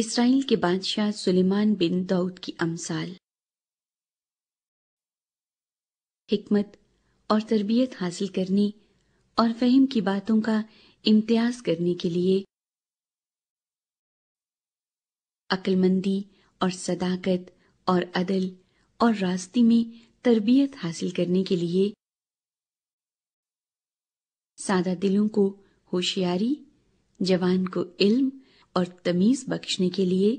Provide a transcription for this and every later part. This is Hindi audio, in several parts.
इसराइल के बादशाह सुलेमान बिन दाऊद की अमसाल हिकमत और तरबियत हासिल करने और फहम की बातों का इम्तियाज करने के लिए अक्लमंदी और सदाकत और अदल और रास्ते में तरबियत हासिल करने के लिए सादा दिलों को होशियारी जवान को इल्म और तमीज बख्शने के लिए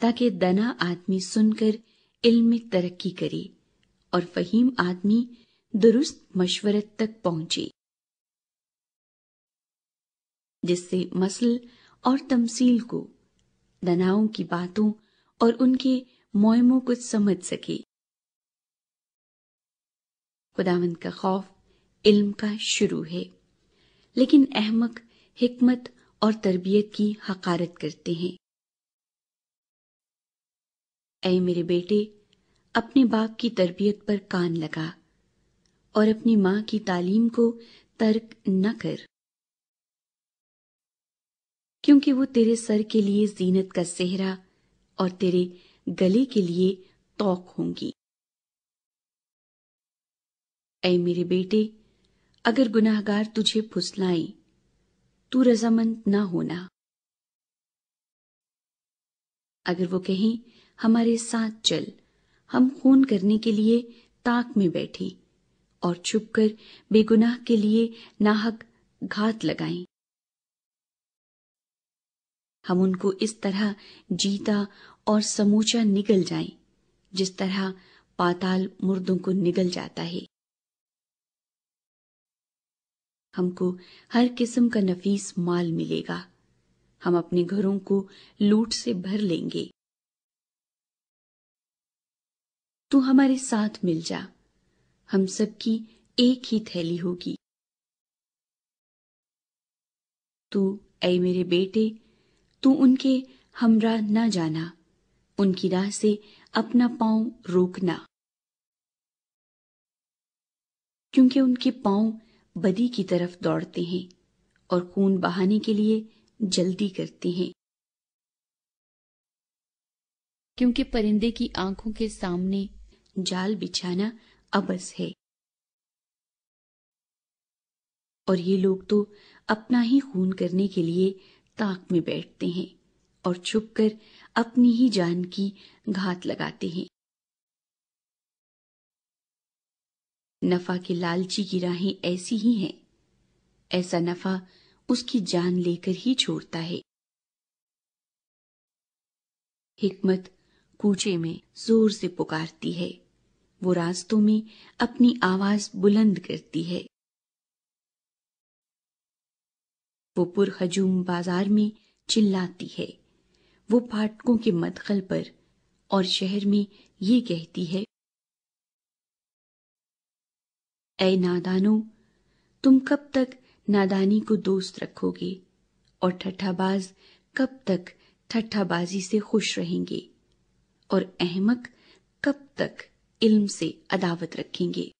ताकि दना आदमी सुनकर इल्म में तरक्की करे और फहीम आदमी दुरुस्त मशवरत तक पहुंचे जिससे मसल और तमसील को दनाओं की बातों और उनके मोयमों को समझ सके खुदावंद का खौफ इल्म का शुरू है लेकिन अहमक हमत और तरबियत की हकारत करते हैं ए मेरे बेटे अपने बाप की तरबियत पर कान लगा और अपनी मां की तालीम को तर्क न कर क्योंकि वो तेरे सर के लिए जीनत का सेहरा और तेरे गले के लिए तोक होंगी ऐ मेरे बेटे अगर गुनाहगार तुझे फुसलाएं तू रजामंद ना होना अगर वो कहें हमारे साथ चल हम खून करने के लिए ताक में बैठी और छुपकर बेगुनाह के लिए नाहक घात लगाएं। हम उनको इस तरह जीता और समूचा निगल जाएं जिस तरह पाताल मुर्दों को निगल जाता है हमको हर किस्म का नफीस माल मिलेगा हम अपने घरों को लूट से भर लेंगे तू हमारे साथ मिल जा हम सबकी एक ही थैली होगी तू ऐ मेरे बेटे तू उनके हमरा न जाना उनकी राह से अपना पांव रोकना क्योंकि उनके पांव बदी की तरफ दौड़ते हैं और खून बहाने के लिए जल्दी करते हैं क्योंकि परिंदे की आंखों के सामने जाल बिछाना अबस है और ये लोग तो अपना ही खून करने के लिए ताक में बैठते हैं और छुपकर अपनी ही जान की घात लगाते हैं नफा के लालची की राहें ऐसी ही हैं ऐसा नफा उसकी जान लेकर ही छोड़ता है हिकमत कूचे में जोर से पुकारती है वो रास्तों में अपनी आवाज बुलंद करती है वो पुरहजूम बाजार में चिल्लाती है वो फाटकों के मदखल पर और शहर में ये कहती है ए नादानो तुम कब तक नादानी को दोस्त रखोगे और ठट्ठाबाज कब तक ठट्ठाबाजी से खुश रहेंगे और अहमक कब तक इल्म से अदावत रखेंगे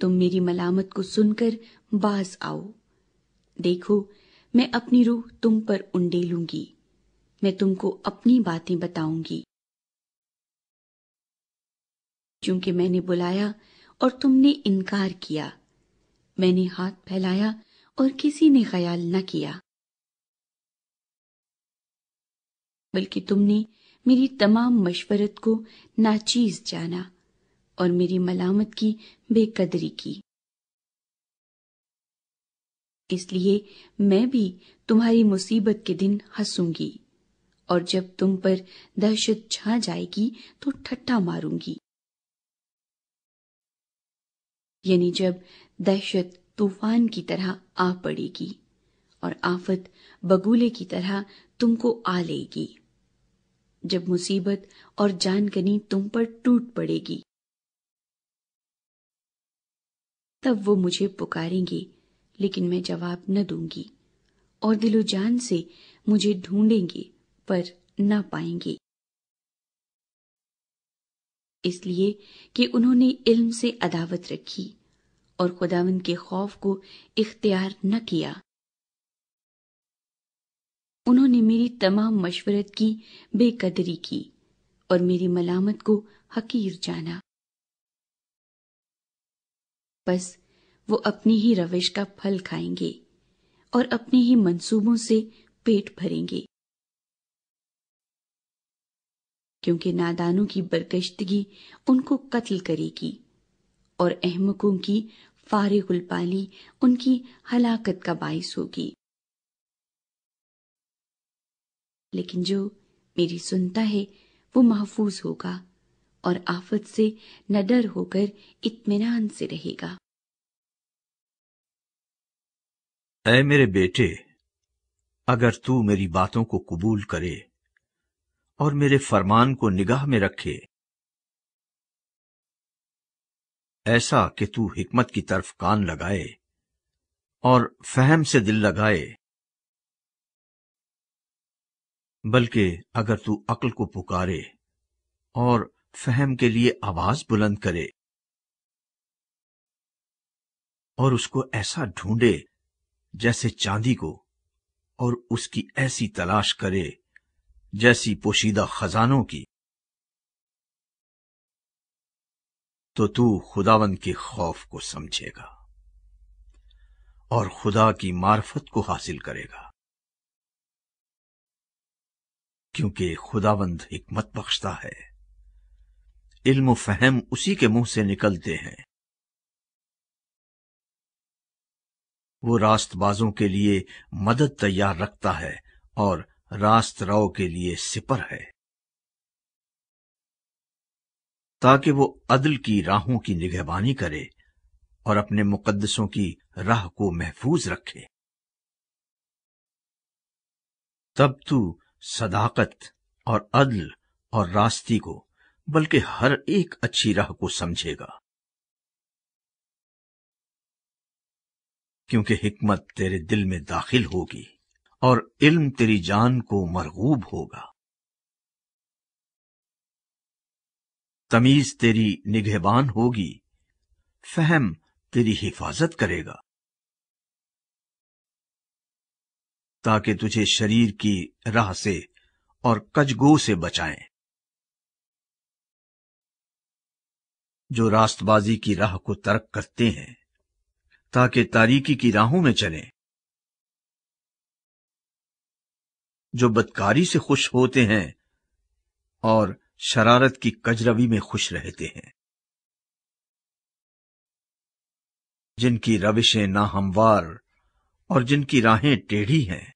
तुम मेरी मलामत को सुनकर बाज आओ देखो मैं अपनी रूह तुम पर उंडेलूंगी मैं तुमको अपनी बातें बताऊंगी क्योंकि मैंने बुलाया और तुमने इनकार किया मैंने हाथ फैलाया और किसी ने ख्याल न किया बल्कि तुमने मेरी तमाम मशवरत को नाचीज जाना और मेरी मलामत की बेकदरी की इसलिए मैं भी तुम्हारी मुसीबत के दिन हंसूंगी और जब तुम पर दहशत छा जाएगी तो ठट्ठा मारूंगी यानी जब दहशत तूफान की तरह आ पड़ेगी और आफत बगुले की तरह तुमको आ लेगी जब मुसीबत और जानकनी तुम पर टूट पड़ेगी तब वो मुझे पुकारेंगे लेकिन मैं जवाब न दूंगी और दिलो जान से मुझे ढूंढेंगे पर न पाएंगे इसलिए कि उन्होंने इल्म से अदावत रखी और खुदावन के खौफ को इख्तियार न किया उन्होंने मेरी तमाम मशवरत की बेकदरी की और मेरी मलामत को हकीर जाना बस वो अपनी ही रविश का फल खाएंगे और अपने ही मंसूबों से पेट भरेंगे क्योंकि नादानों की बरकश्तगी उनको कत्ल करेगी और अहमकों की फारिगुल पाली उनकी हलाकत का बायस होगी लेकिन जो मेरी सुनता है वो महफूज होगा और आफत से न डर होकर इत्मीनान से रहेगा ऐ मेरे बेटे अगर तू मेरी बातों को कबूल करे और मेरे फरमान को निगाह में रखे ऐसा कि तू हिकमत की तरफ कान लगाए और फहम से दिल लगाए बल्कि अगर तू अकल को पुकारे और फहम के लिए आवाज बुलंद करे और उसको ऐसा ढूंढे जैसे चांदी को और उसकी ऐसी तलाश करे जैसी पोशीदा खजानों की तो तू खुदावन के खौफ को समझेगा और खुदा की मार्फत को हासिल करेगा क्योंकि खुदावंद मत बख्शता है इल्म फहम उसी के मुंह से निकलते हैं वो रास्तबाजों के लिए मदद तैयार रखता है और रास्त राव के लिए सिपर है ताकि वो अदल की राहों की निगहबानी करे और अपने मुकदसों की राह को महफूज रखे तब तू सदाकत और अदल और रास्ती को बल्कि हर एक अच्छी राह को समझेगा क्योंकि हिकमत तेरे दिल में दाखिल होगी और इल्म तेरी जान को मरगूब होगा तमीज तेरी निगहबान होगी फहम तेरी हिफाजत करेगा ताकि तुझे शरीर की राह से और कजगो से बचाएं जो रास्तबाजी की राह को तर्क करते हैं ताकि तारीकी की राहों में चलें जो बदकारी से खुश होते हैं और शरारत की कजरवि में खुश रहते हैं जिनकी रविशें नाहमवार और जिनकी राहें टेढ़ी हैं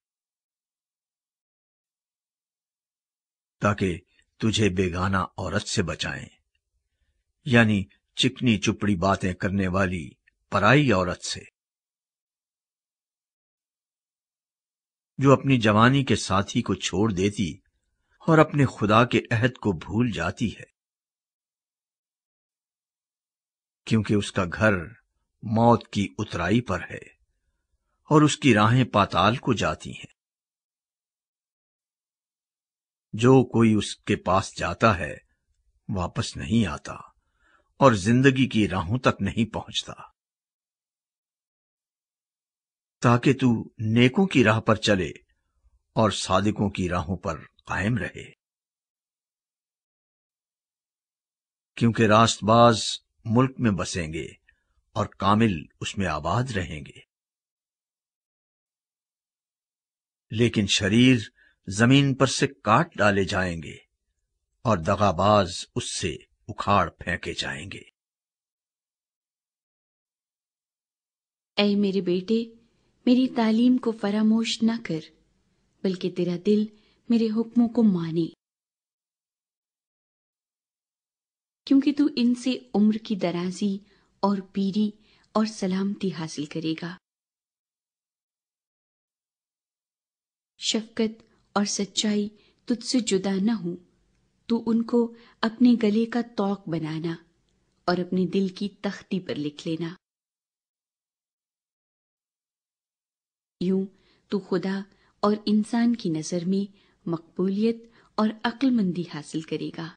ताकि तुझे बेगाना औरत से बचाएं यानी चिकनी चुपड़ी बातें करने वाली पराई औरत से जो अपनी जवानी के साथी को छोड़ देती और अपने खुदा के अहद को भूल जाती है क्योंकि उसका घर मौत की उतराई पर है और उसकी राहें पाताल को जाती हैं जो कोई उसके पास जाता है वापस नहीं आता और जिंदगी की राहों तक नहीं पहुंचता ताकि तू नेकों की राह पर चले और सादिकों की राहों पर कायम रहे क्योंकि रास्तबाज मुल्क में बसेंगे और कामिल उसमें आबाद रहेंगे लेकिन शरीर जमीन पर से काट डाले जाएंगे और दगाबाज उससे उखाड़ फेंके जाएंगे ऐ मेरे बेटे मेरी तालीम को फरामोश न कर बल्कि तेरा दिल मेरे हुक्मों को माने क्योंकि तू इनसे उम्र की दराजी और पीरी और सलामती हासिल करेगा शफकत और सच्चाई तुझसे जुदा न हो तू उनको अपने गले का तोक बनाना और अपने दिल की तख्ती पर लिख लेना यूं तू खुदा और इंसान की नजर में मकबूलियत और अक्लमंदी हासिल करेगा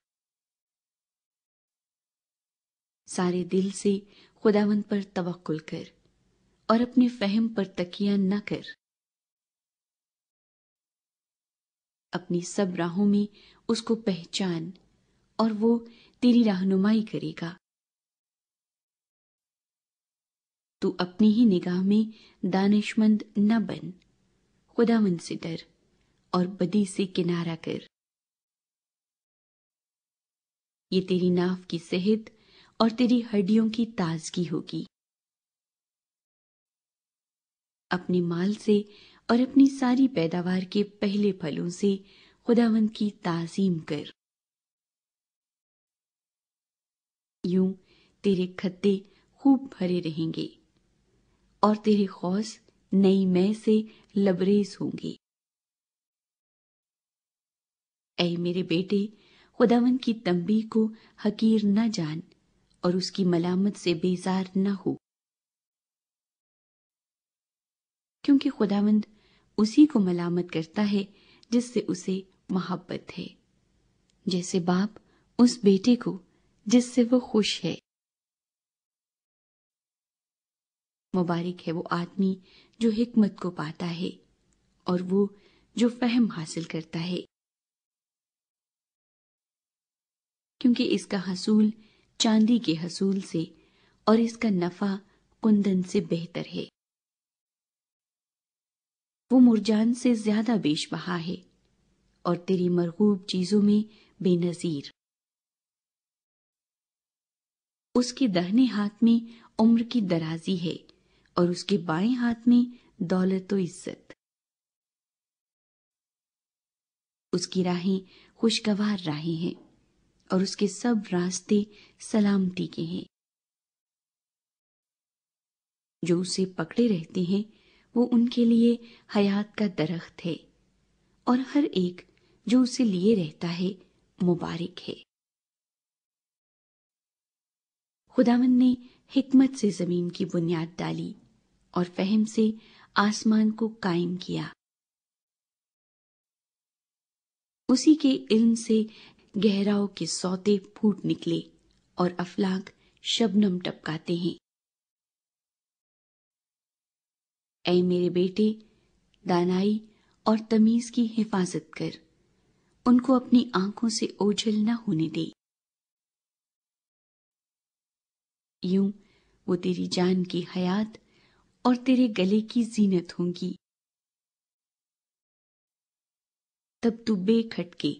सारे दिल से खुदावंद पर तवक्कुल कर और अपने फहम पर तकिया न कर अपनी सब राहों में उसको पहचान और वो तेरी रहनुमाई करेगा तू अपनी ही निगाह में दानिशमंद न बन खुदावंद से डर और बदी से किनारा कर ये तेरी नाव की सेहत और तेरी हड्डियों की ताजगी होगी अपने माल से और अपनी सारी पैदावार के पहले फलों से खुदावंद की ताजीम कर यूं तेरे खत्ते खूब भरे रहेंगे और तेरे खौस नई मैं से लबरेज होंगे ऐ मेरे बेटे खुदावन की तंबी को हकीर न जान और उसकी मलामत से बेजार न हो क्योंकि खुदावंद उसी को मलामत करता है जिससे उसे मोहब्बत है जैसे बाप उस बेटे को जिससे वो खुश है मुबारक है वो आदमी जो हिकमत को पाता है और वो जो फहम हासिल करता है क्योंकि इसका हसूल चांदी के हसूल से और इसका नफा कुंदन से बेहतर है वो मुरजान से ज्यादा बेश बहा है और तेरी मरगूब चीजों में बेनजीर उसके दहने हाथ में उम्र की दराजी है और उसके बाएं हाथ में दौलत और इज्जत उसकी राहें खुशगवार राहें हैं और उसके सब रास्ते सलामती के हैं जो उसे पकड़े रहते हैं वो उनके लिए हयात का दरख्त है और हर एक जो उसे लिए रहता है मुबारक है खुदावन ने हिकमत से जमीन की बुनियाद डाली और फहम से आसमान को कायम किया उसी के इल्म से गहराओं के सौते फूट निकले और अफलाक शबनम टपकाते हैं ऐ मेरे बेटे दानाई और तमीज की हिफाजत कर उनको अपनी आंखों से ओझल न होने दे यूं वो तेरी जान की हयात और तेरे गले की जीनत होंगी तब तू बेखटके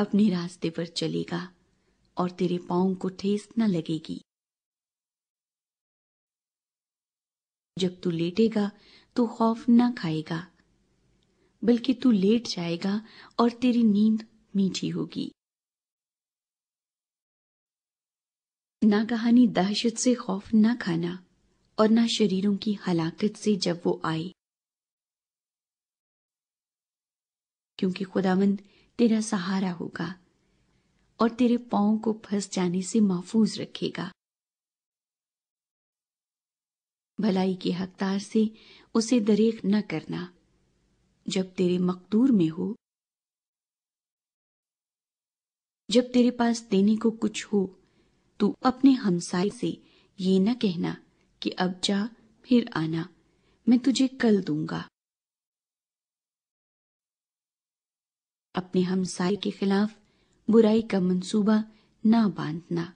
अपने रास्ते पर चलेगा और तेरे पाओ को ठेस न लगेगी जब तू लेटेगा तो खौफ न खाएगा बल्कि तू लेट जाएगा और तेरी नींद मीठी होगी ना कहानी दहशत से खौफ न खाना और ना शरीरों की हलाकत से जब वो आए क्योंकि खुदावंद तेरा सहारा होगा और तेरे पाओ को फंस जाने से महफूज रखेगा भलाई के हकदार से उसे दरेक न करना जब तेरे मकदूर में हो जब तेरे पास देने को कुछ हो तो अपने हमसाय से ये न कहना कि अब जा फिर आना मैं तुझे कल दूंगा अपने हमसाय के खिलाफ बुराई का मंसूबा ना बांधना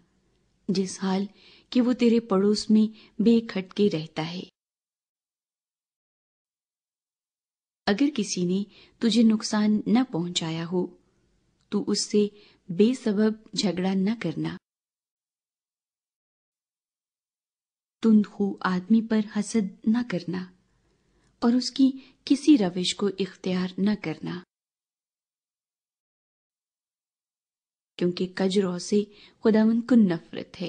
जिस हाल कि वो तेरे पड़ोस में बेखटके रहता है अगर किसी ने तुझे नुकसान न पहुंचाया हो तो उससे बेसबब झगड़ा न करना तुंदू आदमी पर हसद न करना और उसकी किसी रविश को इख्तियार न करना क्योंकि कजरों से खुदावन को नफरत है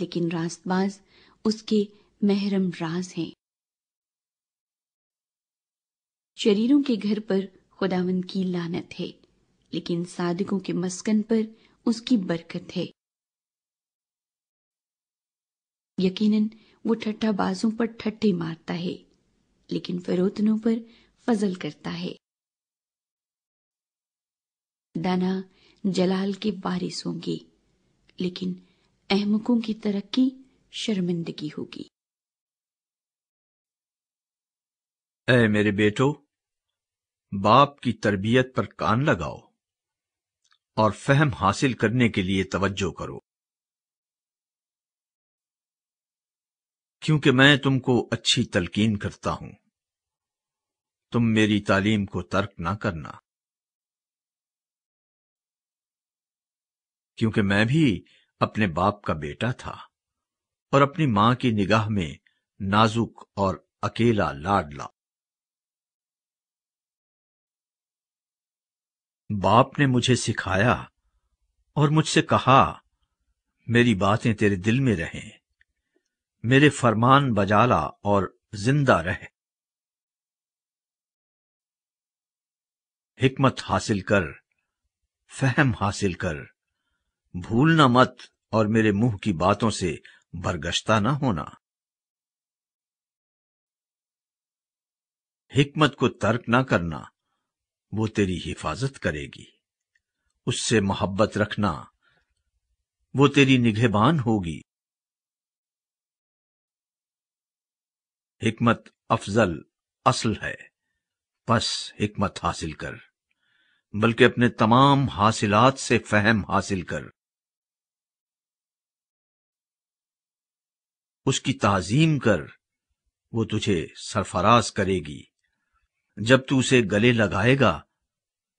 लेकिन रास्तबाज उसके महरम राज हैं शरीरों के घर पर खुदावन की लानत है लेकिन साधकों के मस्कन पर उसकी बरकत है यकीनन वो ठट्ठा बाजों पर ठट्ठे मारता है लेकिन फरोतनों पर फजल करता है दाना जलाल की बारिश होंगी लेकिन अहमकों की तरक्की शर्मिंदगी होगी ऐ मेरे बेटो बाप की तरबियत पर कान लगाओ और फहम हासिल करने के लिए तवज्जो करो क्योंकि मैं तुमको अच्छी तलकीन करता हूं तुम मेरी तालीम को तर्क ना करना क्योंकि मैं भी अपने बाप का बेटा था और अपनी मां की निगाह में नाजुक और अकेला लाडला बाप ने मुझे सिखाया और मुझसे कहा मेरी बातें तेरे दिल में रहें मेरे फरमान बजाला और जिंदा रहे हिकमत हासिल कर फहम हासिल कर भूलना मत और मेरे मुंह की बातों से बरगश्ता न होना हिकमत को तर्क ना करना वो तेरी हिफाजत करेगी उससे मोहब्बत रखना वो तेरी निगहबान होगी हिकमत अफजल असल है बस हिकमत हासिल कर बल्कि अपने तमाम हासिलात से फहम हासिल कर उसकी ताजीम कर वो तुझे सरफराज करेगी जब तू उसे गले लगाएगा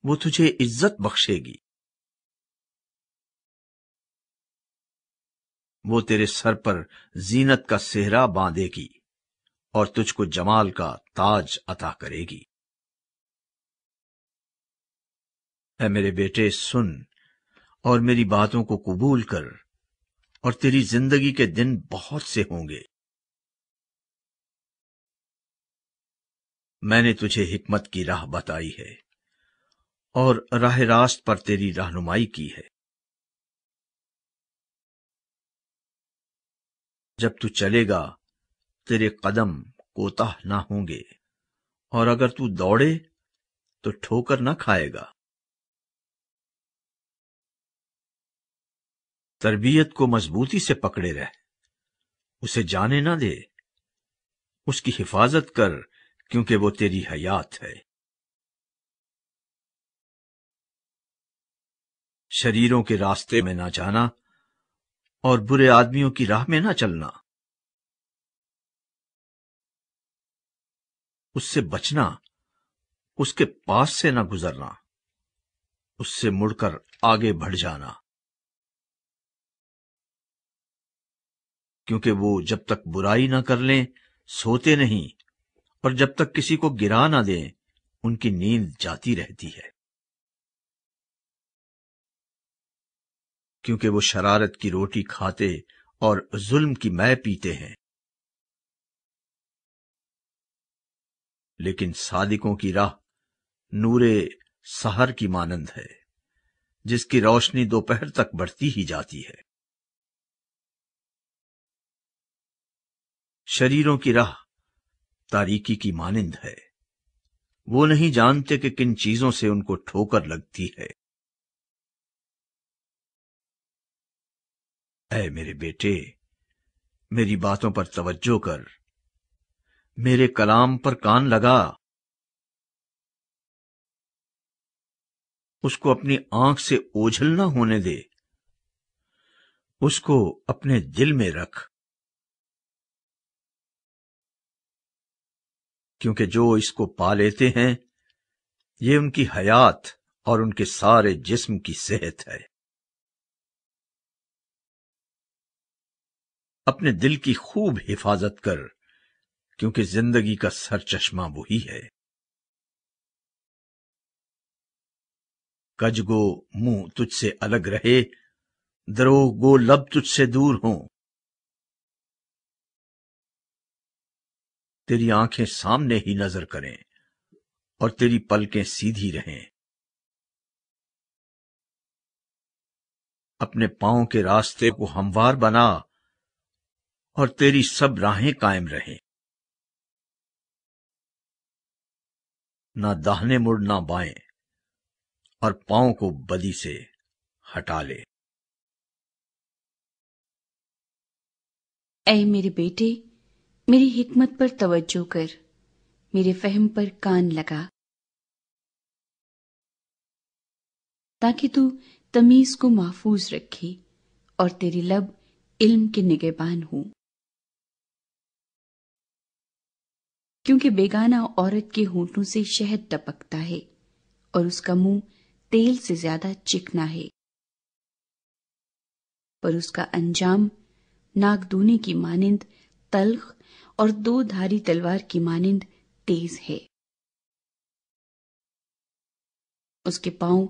वो तुझे इज्जत बख्शेगी वो तेरे सर पर जीनत का सेहरा बांधेगी और तुझको जमाल का ताज अता करेगी ऐ मेरे बेटे सुन और मेरी बातों को कबूल कर और तेरी जिंदगी के दिन बहुत से होंगे मैंने तुझे हिकमत की राह बताई है और राह रास्त पर तेरी रहनुमाई की है जब तू चलेगा तेरे कदम कोताह ना होंगे और अगर तू दौड़े तो ठोकर ना खाएगा तरबियत को मजबूती से पकड़े रह उसे जाने ना दे उसकी हिफाजत कर क्योंकि वो तेरी हयात है शरीरों के रास्ते में ना जाना और बुरे आदमियों की राह में ना चलना उससे बचना उसके पास से ना गुजरना उससे मुड़कर आगे बढ़ जाना क्योंकि वो जब तक बुराई ना कर लें सोते नहीं और जब तक किसी को गिरा ना दें उनकी नींद जाती रहती है क्योंकि वो शरारत की रोटी खाते और जुल्म की मै पीते हैं लेकिन सादिकों की राह नूरे सहर की मानंद है जिसकी रोशनी दोपहर तक बढ़ती ही जाती है शरीरों की राह तारीकी की मानिंद है वो नहीं जानते कि किन चीजों से उनको ठोकर लगती है ऐ मेरे बेटे मेरी बातों पर तवज्जो कर मेरे कलाम पर कान लगा उसको अपनी आंख से ओझल ना होने दे उसको अपने दिल में रख क्योंकि जो इसको पा लेते हैं ये उनकी हयात और उनके सारे जिस्म की सेहत है अपने दिल की खूब हिफाजत कर क्योंकि जिंदगी का सर चश्मा वही है कजगो मुंह तुझसे अलग रहे गो लब तुझसे दूर हों तेरी आंखें सामने ही नजर करें और तेरी पलकें सीधी रहें अपने पांव के रास्ते को हमवार बना और तेरी सब राहें कायम रहें ना दाहने मुड़ ना बाएं और पांव को बदी से हटा ले ऐ मेरे बेटे मेरी हिकमत पर तवज्जो कर मेरे फहम पर कान लगा ताकि तू तमीज को महफूज रखे और तेरी लब इल्म के निगेबान हो क्योंकि बेगाना औरत के होंठों से शहद टपकता है और उसका मुंह तेल से ज्यादा चिकना है पर उसका अंजाम नागदूने की मानिंद तल्ख और दो धारी तलवार की मानिंद तेज है उसके पांव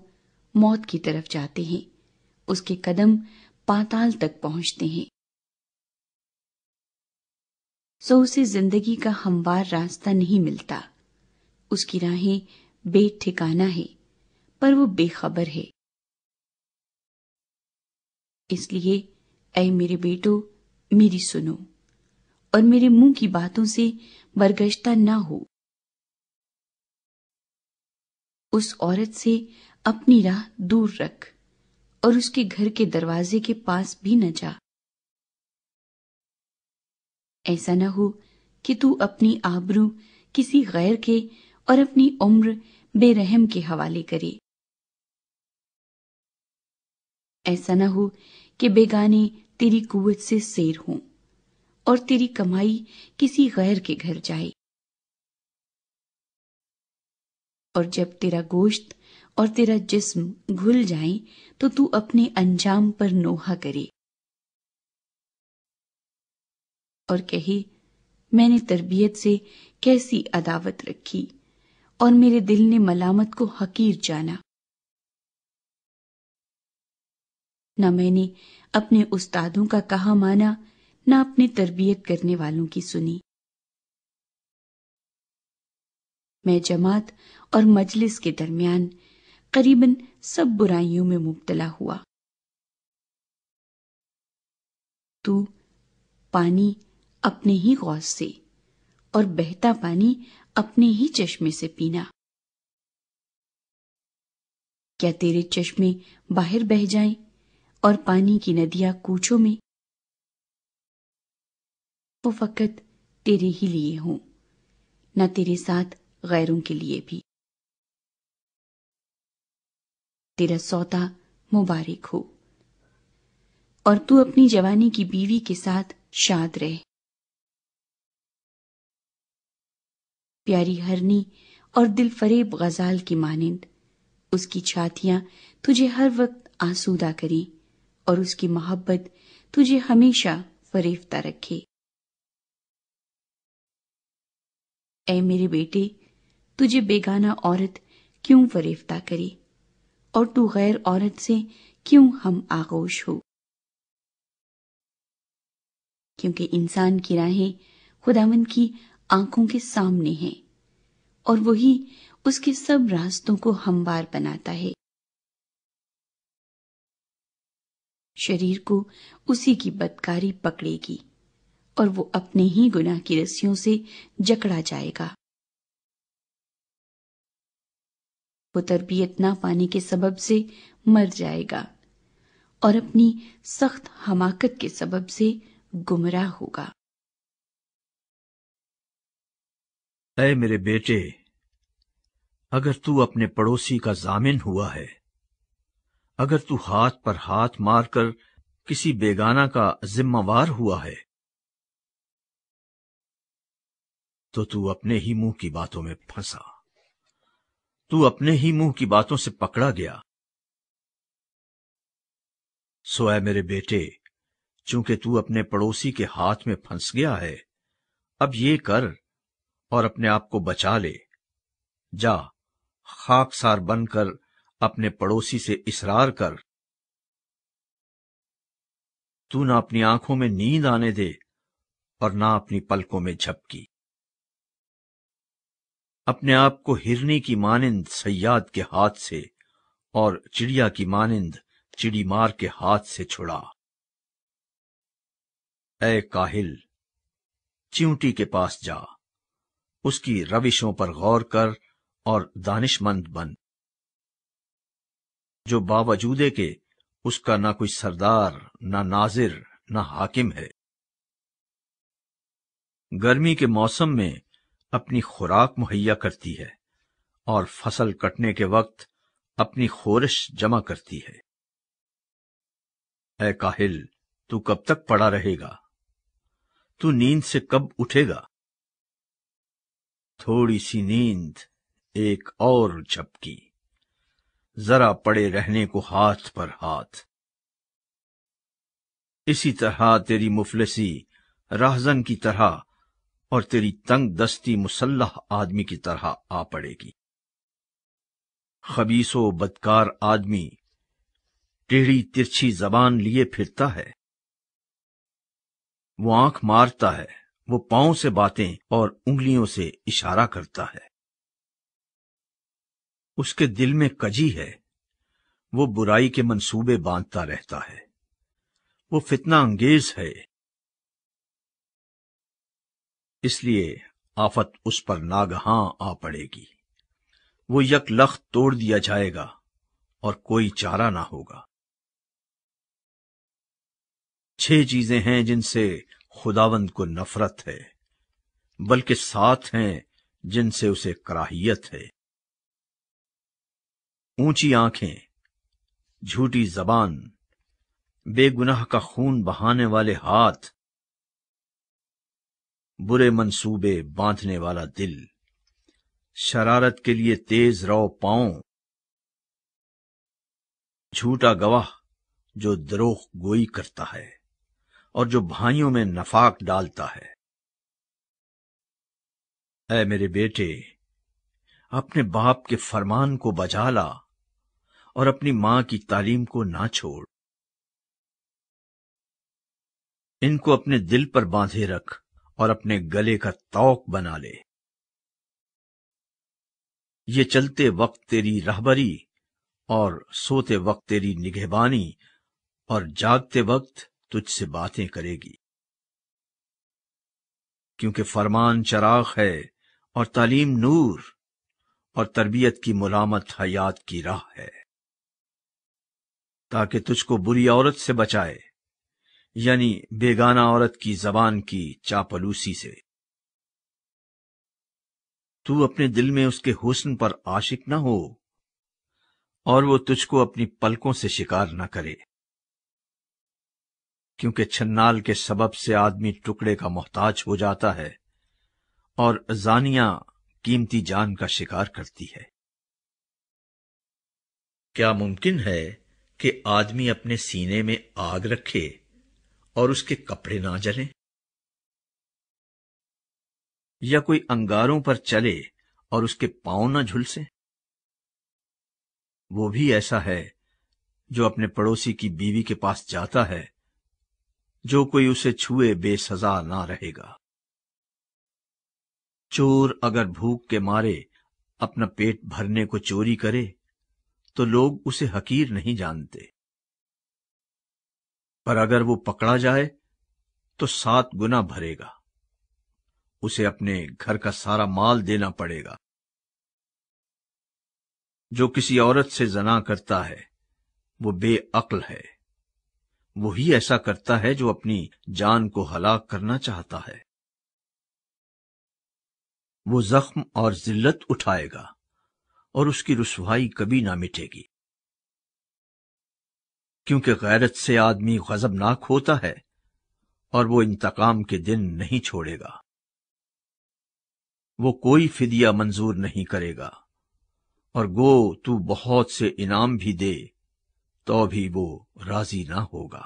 मौत की तरफ जाते हैं उसके कदम पाताल तक पहुंचते हैं सो उसे जिंदगी का हमवार रास्ता नहीं मिलता उसकी राहें बेठिकाना है पर वो बेखबर है इसलिए ऐ मेरे बेटो मेरी सुनो और मेरे मुंह की बातों से बरगश्ता ना हो उस औरत से अपनी राह दूर रख और उसके घर के दरवाजे के पास भी न जा ऐसा न हो कि तू अपनी आबरू किसी गैर के और अपनी उम्र बेरहम के हवाले करे ऐसा न हो कि बेगाने तेरी कुवत से शेर हों और तेरी कमाई किसी गैर के घर जाए और जब तेरा गोश्त और तेरा जिस्म घुल जाए तो तू अपने अंजाम पर नोहा करे और कहे मैंने तरबियत से कैसी अदावत रखी और मेरे दिल ने मलामत को हकीर जाना न मैंने अपने उस्तादों का कहा माना न अपने तरबियत करने वालों की सुनी मैं जमात और मजलिस के दरमियान करीबन सब बुराइयों में मुबतला हुआ तू पानी अपने ही गौस से और बहता पानी अपने ही चश्मे से पीना क्या तेरे चश्मे बाहर बह जाएं और पानी की नदियां कूचों में वो तो फ़कत तेरे ही लिए हूं न तेरे साथ गैरों के लिए भी तेरा सौता मुबारक हो और तू अपनी जवानी की बीवी के साथ शाद रहे प्यारी हरनी और दिल फरेब गजाल की मानिंद उसकी छातियां तुझे हर वक्त आंसूदा करें और उसकी मोहब्बत तुझे हमेशा फरेफता रखे ए मेरे बेटे तुझे बेगाना औरत क्यों फरेफ्ता करे और तू गैर औरत से क्यों हम आगोश हो क्योंकि इंसान की राहें खुदावन की आंखों के सामने हैं और वही उसके सब रास्तों को हमवार बनाता है शरीर को उसी की बदकारी पकड़ेगी और वो अपने ही गुनाह की रस्सियों से जकड़ा जाएगा वो तरबियत ना पाने के सबब से मर जाएगा और अपनी सख्त हमाकत के सबब से गुमराह होगा ऐ मेरे बेटे अगर तू अपने पड़ोसी का जामिन हुआ है अगर तू हाथ पर हाथ मारकर किसी बेगाना का जिम्मेवार हुआ है तो तू अपने ही मुंह की बातों में फंसा तू अपने ही मुंह की बातों से पकड़ा गया सोया मेरे बेटे चूंकि तू अपने पड़ोसी के हाथ में फंस गया है अब ये कर और अपने आप को बचा ले जा खाकसार बनकर अपने पड़ोसी से इसरार कर तू ना अपनी आंखों में नींद आने दे और ना अपनी पलकों में झपकी अपने आप को हिरनी की मानिंद सयाद के हाथ से और चिड़िया की मानिंद चिड़ीमार के हाथ से छुड़ा ए काहिल चिंटी के पास जा उसकी रविशों पर गौर कर और दानिशमंद बन जो बावजूदे के उसका ना कोई सरदार ना नाजिर ना हाकिम है गर्मी के मौसम में अपनी खुराक मुहैया करती है और फसल कटने के वक्त अपनी खोरश जमा करती है ए काहिल तू कब तक पड़ा रहेगा तू नींद से कब उठेगा थोड़ी सी नींद एक और झपकी जरा पड़े रहने को हाथ पर हाथ इसी तरह तेरी मुफलसी राहजन की तरह और तेरी तंग दस्ती मुसल्ह आदमी की तरह आ पड़ेगी खबीसो बदकार आदमी टेढ़ी तिरछी जबान लिए फिरता है वो आंख मारता है वो पांव से बातें और उंगलियों से इशारा करता है उसके दिल में कजी है वो बुराई के मंसूबे बांधता रहता है वो फितना अंगेज है इसलिए आफत उस पर नागहा आ पड़ेगी वो यकलख तोड़ दिया जाएगा और कोई चारा ना होगा छह चीजें हैं जिनसे खुदावंद को नफरत है बल्कि सात हैं जिनसे उसे कराहियत है ऊंची आंखें झूठी जबान बेगुनाह का खून बहाने वाले हाथ बुरे मंसूबे बांधने वाला दिल शरारत के लिए तेज रो पाओ झूठा गवाह जो द्रोह गोई करता है और जो भाइयों में नफाक डालता है ऐ मेरे बेटे अपने बाप के फरमान को बजा ला और अपनी मां की तालीम को ना छोड़ इनको अपने दिल पर बांधे रख और अपने गले का तौक बना ले ये चलते वक्त तेरी रहबरी और सोते वक्त तेरी निगहबानी और जागते वक्त तुझसे बातें करेगी क्योंकि फरमान चराग है और तालीम नूर और तरबियत की मुलामत हयात की राह है ताकि तुझको बुरी औरत से बचाए यानी बेगाना औरत की जबान की चापलूसी से तू अपने दिल में उसके हुस्न पर आशिक न हो और वो तुझको अपनी पलकों से शिकार ना करे क्योंकि छन्नाल के सबब से आदमी टुकड़े का मोहताज हो जाता है और जानिया कीमती जान का शिकार करती है क्या मुमकिन है कि आदमी अपने सीने में आग रखे और उसके कपड़े ना जलें या कोई अंगारों पर चले और उसके पांव ना झुलसे वो भी ऐसा है जो अपने पड़ोसी की बीवी के पास जाता है जो कोई उसे छुए बेसजा ना रहेगा चोर अगर भूख के मारे अपना पेट भरने को चोरी करे तो लोग उसे हकीर नहीं जानते पर अगर वो पकड़ा जाए तो सात गुना भरेगा उसे अपने घर का सारा माल देना पड़ेगा जो किसी औरत से जना करता है वो बेअक्ल है वो ही ऐसा करता है जो अपनी जान को हलाक करना चाहता है वो जख्म और जिल्लत उठाएगा और उसकी रुसवाई कभी ना मिटेगी क्योंकि गैरत से आदमी गजबनाक होता है और वो इंतकाम के दिन नहीं छोड़ेगा वो कोई फिदिया मंजूर नहीं करेगा और गो तू बहुत से इनाम भी दे तो भी वो राजी ना होगा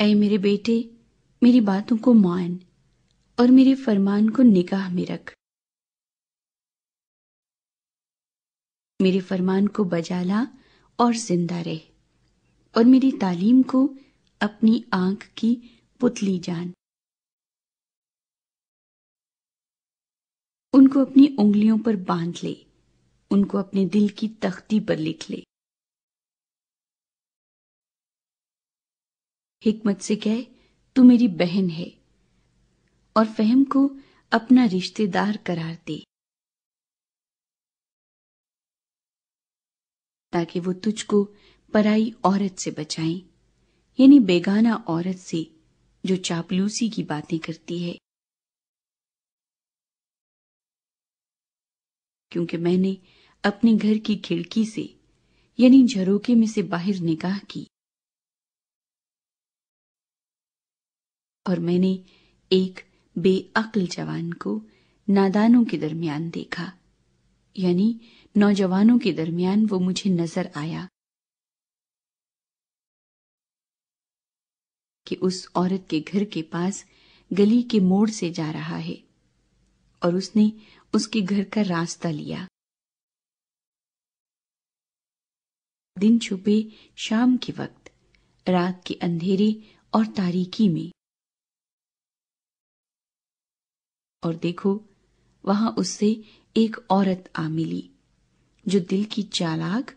ऐ मेरे बेटे मेरी बातों को मान और मेरे फरमान को निगाह में रख मेरे फरमान को बजाला और जिंदा रहे और मेरी तालीम को अपनी आंख की पुतली जान उनको अपनी उंगलियों पर बांध ले उनको अपने दिल की तख्ती पर लिख ले हिकमत से कह तू मेरी बहन है और फहम को अपना रिश्तेदार करार दे ताकि वो तुझको पराई औरत से बचाएं यानी बेगाना औरत से जो चापलूसी की बातें करती है क्योंकि मैंने अपने घर की खिड़की से यानी झरोके में से बाहर निकाह की और मैंने एक बेअक्ल जवान को नादानों के दरमियान देखा यानी नौजवानों के दरमियान वो मुझे नजर आया कि उस औरत के घर के पास गली के मोड़ से जा रहा है और उसने उसके घर का रास्ता लिया दिन छुपे शाम के वक्त रात के अंधेरे और तारीकी में और देखो वहां उससे एक औरत आ मिली जो दिल की चालाक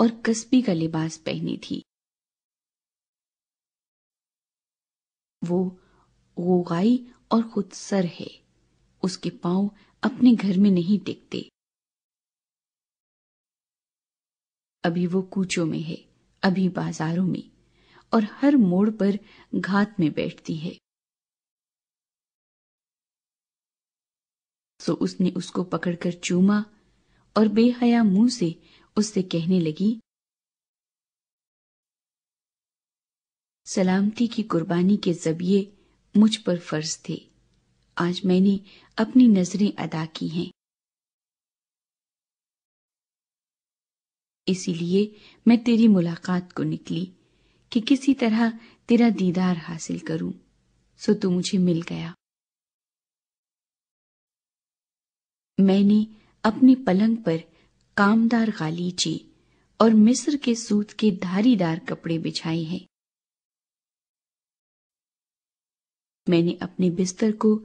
और कस्बी का लिबास पहनी थी वो गोगाई और खुद सर है उसके पांव अपने घर में नहीं टिकते अभी वो कूचों में है अभी बाजारों में और हर मोड़ पर घात में बैठती है सो तो उसने उसको पकड़कर चूमा और बेहया मुंह से उससे कहने लगी सलामती की कुर्बानी के जबिये मुझ पर फर्ज थे आज मैंने अपनी नजरें अदा की हैं इसीलिए मैं तेरी मुलाकात को निकली कि किसी तरह तेरा दीदार हासिल करूं सो तू मुझे मिल गया मैंने अपने पलंग पर कामदार गालीचे और मिस्र के सूत के धारीदार कपड़े बिछाए हैं मैंने अपने बिस्तर को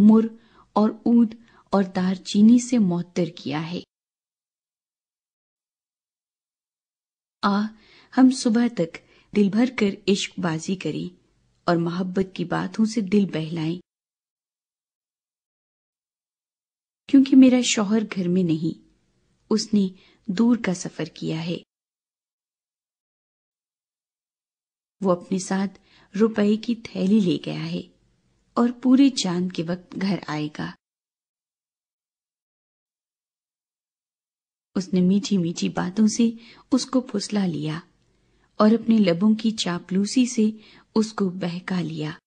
मुर और ऊद और दारचीनी से मोतर किया है आ हम सुबह तक दिल भर कर इश्कबाजी करें और मोहब्बत की बातों से दिल बहलाएं क्योंकि मेरा शौहर घर में नहीं उसने दूर का सफर किया है वो अपने साथ रुपए की थैली ले गया है और पूरे चांद के वक्त घर आएगा उसने मीठी मीठी बातों से उसको फुसला लिया और अपने लबों की चापलूसी से उसको बहका लिया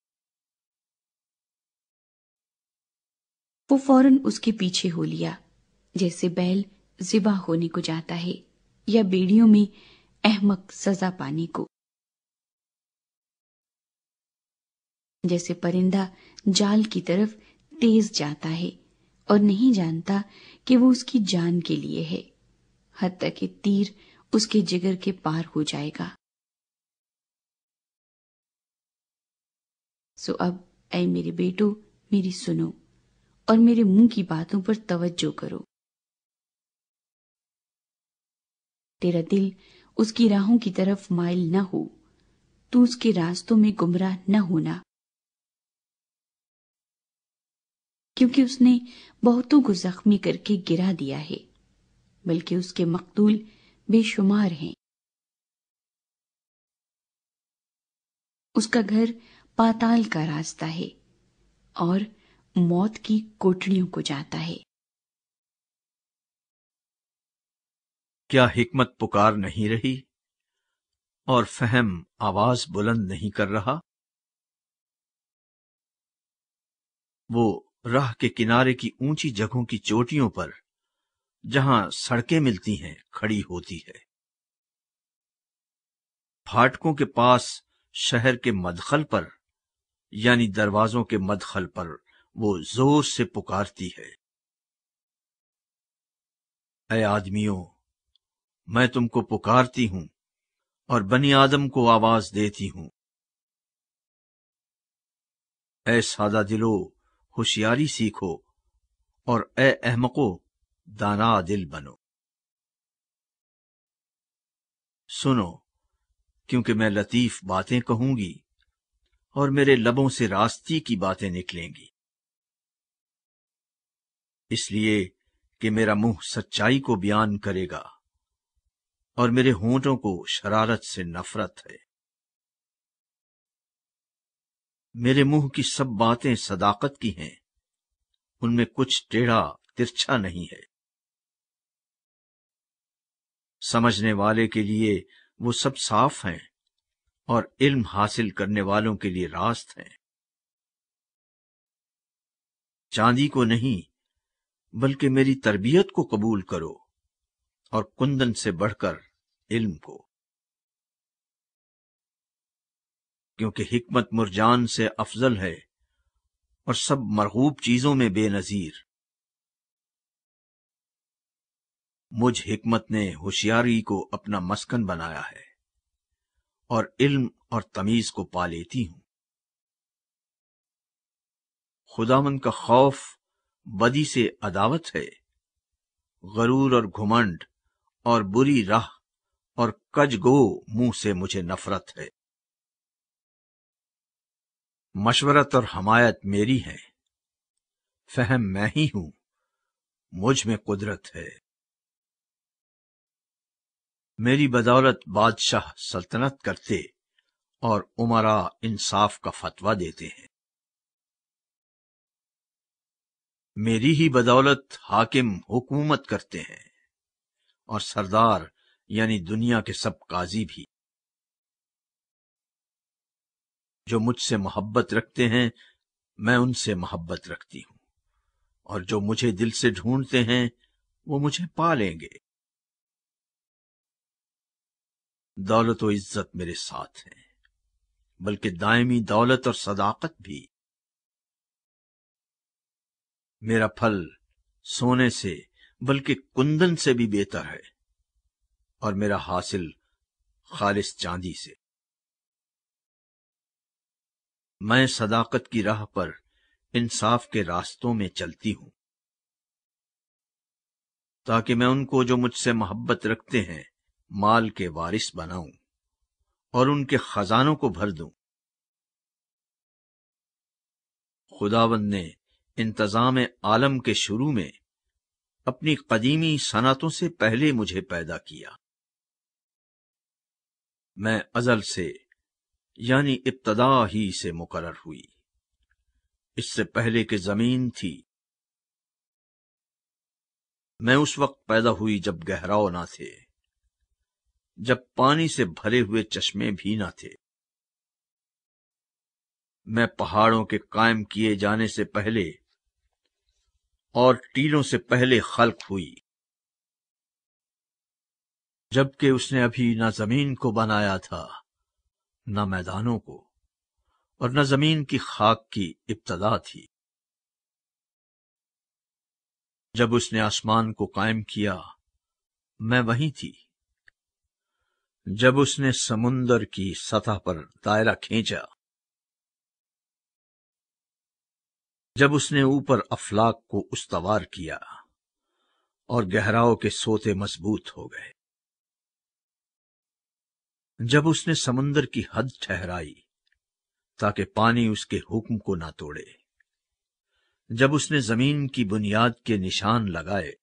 वो फौरन उसके पीछे हो लिया जैसे बैल जिबा होने को जाता है या बेड़ियों में अहमक सजा पाने को जैसे परिंदा जाल की तरफ तेज जाता है और नहीं जानता कि वो उसकी जान के लिए है हती कि तीर उसके जिगर के पार हो जाएगा सो अब ऐ मेरे बेटो मेरी सुनो और मेरे मुंह की बातों पर तवज्जो करो तेरा दिल उसकी राहों की तरफ माइल न हो तू उसके रास्तों में गुमराह न होना क्योंकि उसने बहुतों को जख्मी करके गिरा दिया है बल्कि उसके मकतूल बेशुमार हैं उसका घर पाताल का रास्ता है और मौत की कोटड़ियों को जाता है क्या हिकमत पुकार नहीं रही और फहम आवाज बुलंद नहीं कर रहा वो राह के किनारे की ऊंची जगहों की चोटियों पर जहां सड़कें मिलती हैं खड़ी होती है फाटकों के पास शहर के मदखल पर यानी दरवाजों के मदखल पर वो जोर से पुकारती है अय आदमियों मैं तुमको पुकारती हूं और बनी आदम को आवाज देती हूं ऐ सादा दिलो होशियारी सीखो और ऐ अहमको दाना दिल बनो सुनो क्योंकि मैं लतीफ बातें कहूंगी और मेरे लबों से रास्ती की बातें निकलेंगी इसलिए कि मेरा मुंह सच्चाई को बयान करेगा और मेरे होंठों को शरारत से नफरत है मेरे मुंह की सब बातें सदाकत की हैं उनमें कुछ टेढ़ा तिरछा नहीं है समझने वाले के लिए वो सब साफ हैं और इल्म हासिल करने वालों के लिए रास्त हैं चांदी को नहीं बल्कि मेरी तरबियत को कबूल करो और कुंदन से बढ़कर इल्म को क्योंकि हिकमत मुरजान से अफजल है और सब मरगूब चीजों में बेनजीर मुझ हिकमत ने होशियारी को अपना मस्कन बनाया है और इल्म और तमीज को पा लेती हूं खुदामन का खौफ बदी से अदावत है गरूर और घुमंड और बुरी राह और कजगो मुंह से मुझे नफरत है मशवरत और हमायत मेरी है फहम मैं ही हूं मुझ में कुदरत है मेरी बदौलत बादशाह सल्तनत करते और उमरा इंसाफ का फतवा देते हैं मेरी ही बदौलत हाकिम हुकूमत करते हैं और सरदार यानी दुनिया के सब काजी भी जो मुझसे मोहब्बत रखते हैं मैं उनसे मोहब्बत रखती हूं और जो मुझे दिल से ढूंढते हैं वो मुझे पा लेंगे दौलत और इज्जत मेरे साथ हैं बल्कि दायमी दौलत और सदाकत भी मेरा फल सोने से बल्कि कुंदन से भी बेहतर है और मेरा हासिल खालिश चांदी से मैं सदाकत की राह पर इंसाफ के रास्तों में चलती हूं ताकि मैं उनको जो मुझसे मोहब्बत रखते हैं माल के वारिस बनाऊं और उनके खजानों को भर दूं खुदावन ने इंतज़ाम आलम के शुरू में अपनी कदीमी सनातों से पहले मुझे पैदा किया मैं अजल से यानी इब्तदा ही से मुकर हुई इससे पहले कि जमीन थी मैं उस वक्त पैदा हुई जब गहराव ना थे जब पानी से भरे हुए चश्मे भी ना थे मैं पहाड़ों के कायम किए जाने से पहले और टीलों से पहले खल्क हुई जबकि उसने अभी न जमीन को बनाया था न मैदानों को और न जमीन की खाक की इब्तदा थी जब उसने आसमान को कायम किया मैं वहीं थी जब उसने समुन्दर की सतह पर दायरा खींचा जब उसने ऊपर अफलाक को उस्तवार किया और गहराओं के सोते मजबूत हो गए जब उसने समुन्दर की हद ठहराई ताकि पानी उसके हुक्म को ना तोड़े जब उसने जमीन की बुनियाद के निशान लगाए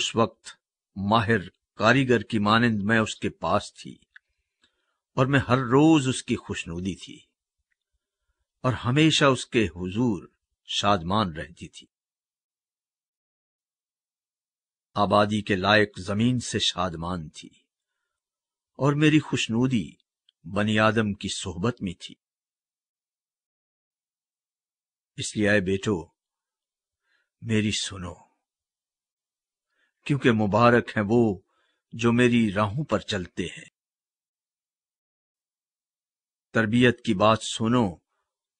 उस वक्त माहिर कारीगर की मानंद मैं उसके पास थी और मैं हर रोज उसकी खुशनुदी थी और हमेशा उसके हुजूर शादमान रहती थी आबादी के लायक जमीन से शादमान थी और मेरी खुशनूदी बनी आदम की सोहबत में थी इसलिए आए बेटो मेरी सुनो क्योंकि मुबारक हैं वो जो मेरी राहों पर चलते हैं तरबियत की बात सुनो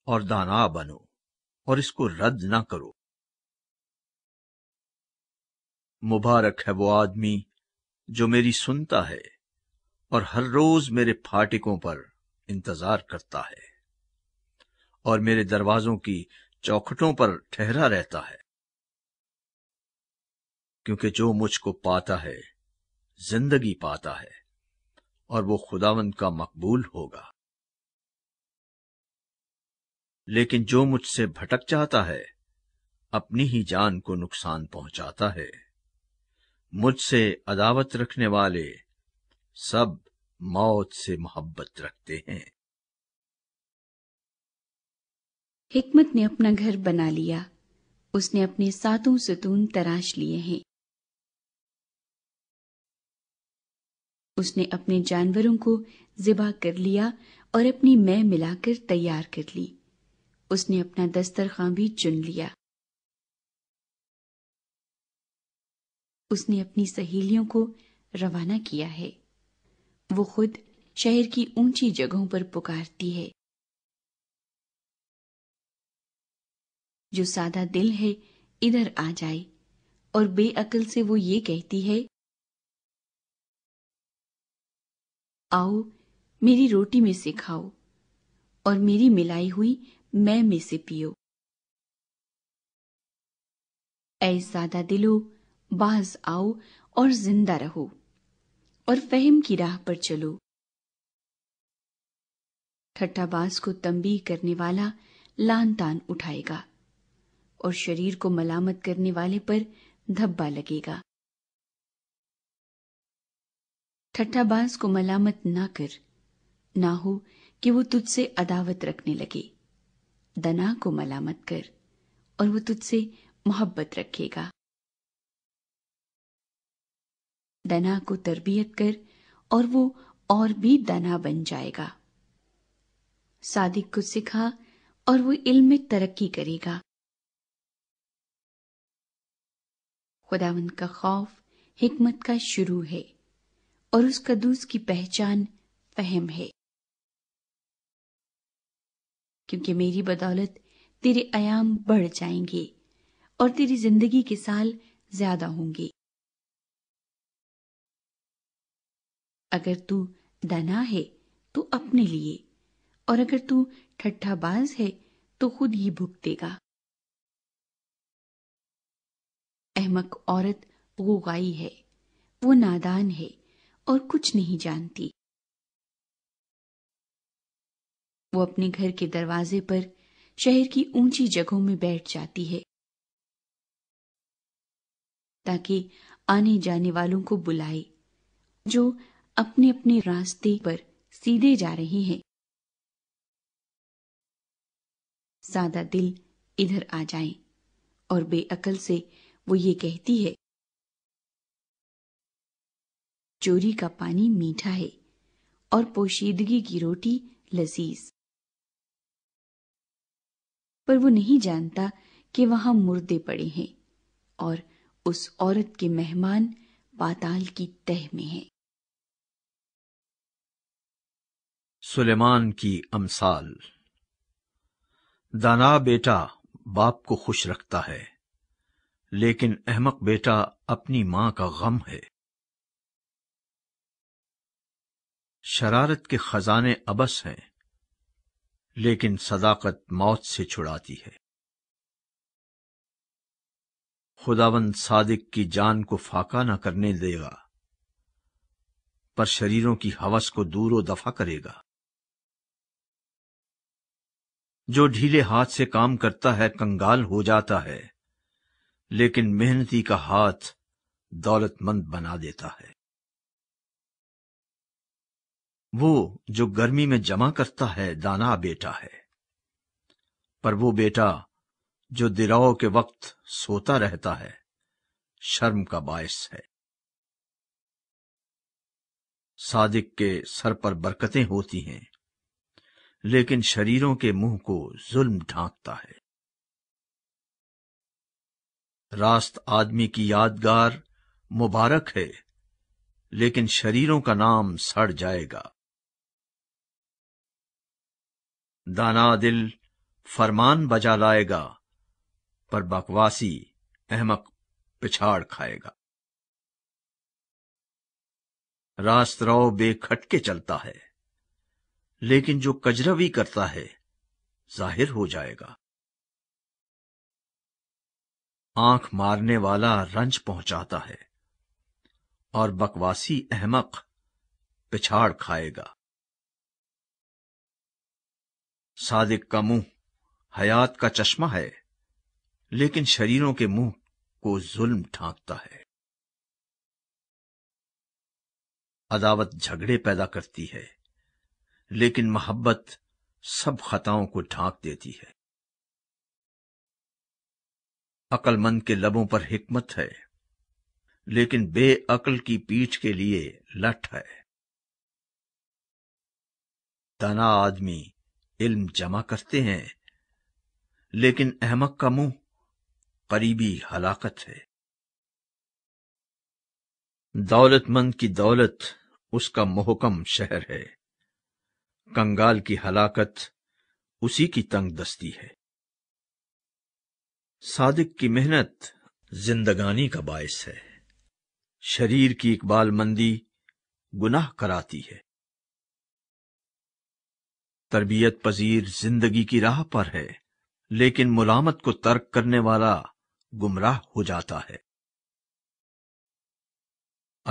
और दाना बनो और इसको रद्द ना करो मुबारक है वो आदमी जो मेरी सुनता है और हर रोज मेरे फाटिकों पर इंतजार करता है और मेरे दरवाजों की चौखटों पर ठहरा रहता है क्योंकि जो मुझको पाता है जिंदगी पाता है और वो खुदावंद का मकबूल होगा लेकिन जो मुझसे भटक जाता है अपनी ही जान को नुकसान पहुंचाता है मुझसे अदावत रखने वाले सब मौत से मोहब्बत रखते हैं हिकमत ने अपना घर बना लिया उसने अपने सातों सतून तराश लिए हैं उसने अपने जानवरों को जिबा कर लिया और अपनी मैं मिलाकर तैयार कर ली उसने अपना दस्तरखां भी चुन लिया उसने अपनी सहेलियों को रवाना किया है वो खुद शहर की ऊंची जगहों पर पुकारती है जो सादा दिल है इधर आ जाए और बेअकल से वो ये कहती है आओ मेरी रोटी में से खाओ और मेरी मिलाई हुई मैं में से पियो ऐ सादा दिलो बाज आओ और जिंदा रहो और फहम की राह पर चलो ठट्टाबाज को तंबी करने वाला लान तान उठाएगा और शरीर को मलामत करने वाले पर धब्बा लगेगा ठट्टाबाज को मलामत ना कर ना हो कि वो तुझसे अदावत रखने लगे दना को मलामत कर और वो तुझसे मोहब्बत रखेगा दना को तरबियत कर और वो और भी दना बन जाएगा सादिक को सिखा और वो इल्म में तरक्की करेगा खुदावंद का खौफ हिकमत का शुरू है और उस कदूस की पहचान फहम है क्योंकि मेरी बदौलत तेरे आयाम बढ़ जाएंगे और तेरी जिंदगी के साल ज्यादा होंगे अगर तू दना है तो अपने लिए और अगर तू ठट्ठाबाज है तो खुद ही भुगतेगा अहमक औरत वो गाई है वो नादान है और कुछ नहीं जानती वो अपने घर के दरवाजे पर शहर की ऊंची जगहों में बैठ जाती है ताकि आने जाने वालों को बुलाए जो अपने अपने रास्ते पर सीधे जा रहे हैं सादा दिल इधर आ जाए और बेअकल से वो ये कहती है चोरी का पानी मीठा है और पोशीदगी की रोटी लजीज पर वो नहीं जानता कि वहां मुर्दे पड़े हैं और उस औरत के मेहमान पाताल की तह में हैं। सुलेमान की अमसाल दाना बेटा बाप को खुश रखता है लेकिन अहमक बेटा अपनी मां का गम है शरारत के खजाने अबस हैं लेकिन सदाकत मौत से छुड़ाती है खुदावंद सादिक की जान को फाका न करने देगा पर शरीरों की हवस को दूर दफा करेगा जो ढीले हाथ से काम करता है कंगाल हो जाता है लेकिन मेहनती का हाथ दौलतमंद बना देता है वो जो गर्मी में जमा करता है दाना बेटा है पर वो बेटा जो दिराव के वक्त सोता रहता है शर्म का बायस है सादिक के सर पर बरकतें होती हैं लेकिन शरीरों के मुंह को जुल्म ढांकता है रास्त आदमी की यादगार मुबारक है लेकिन शरीरों का नाम सड़ जाएगा दाना दिल फरमान बजा लाएगा पर बकवासी अहमक पिछाड़ खाएगा रास्त राव बेखटके चलता है लेकिन जो कजरवी करता है जाहिर हो जाएगा आंख मारने वाला रंज पहुंचाता है और बकवासी अहमक पिछाड़ खाएगा सादिक का मुंह हयात का चश्मा है लेकिन शरीरों के मुंह को जुल्म ढांकता है अदावत झगड़े पैदा करती है लेकिन मोहब्बत सब खताओं को ढांक देती है अकलमंद के लबों पर हिकमत है लेकिन बेअकल की पीठ के लिए लठ है तना आदमी इल्म जमा करते हैं लेकिन अहमक का मुंह करीबी हलाकत है दौलतमंद की दौलत उसका मोहकम शहर है कंगाल की हलाकत उसी की तंग दस्ती है सादिक की मेहनत जिंदगानी का बायस है शरीर की इकबाल मंदी गुनाह कराती है तरबियत पजीर जिंदगी की राह पर है लेकिन मुलामत को तर्क करने वाला गुमराह हो जाता है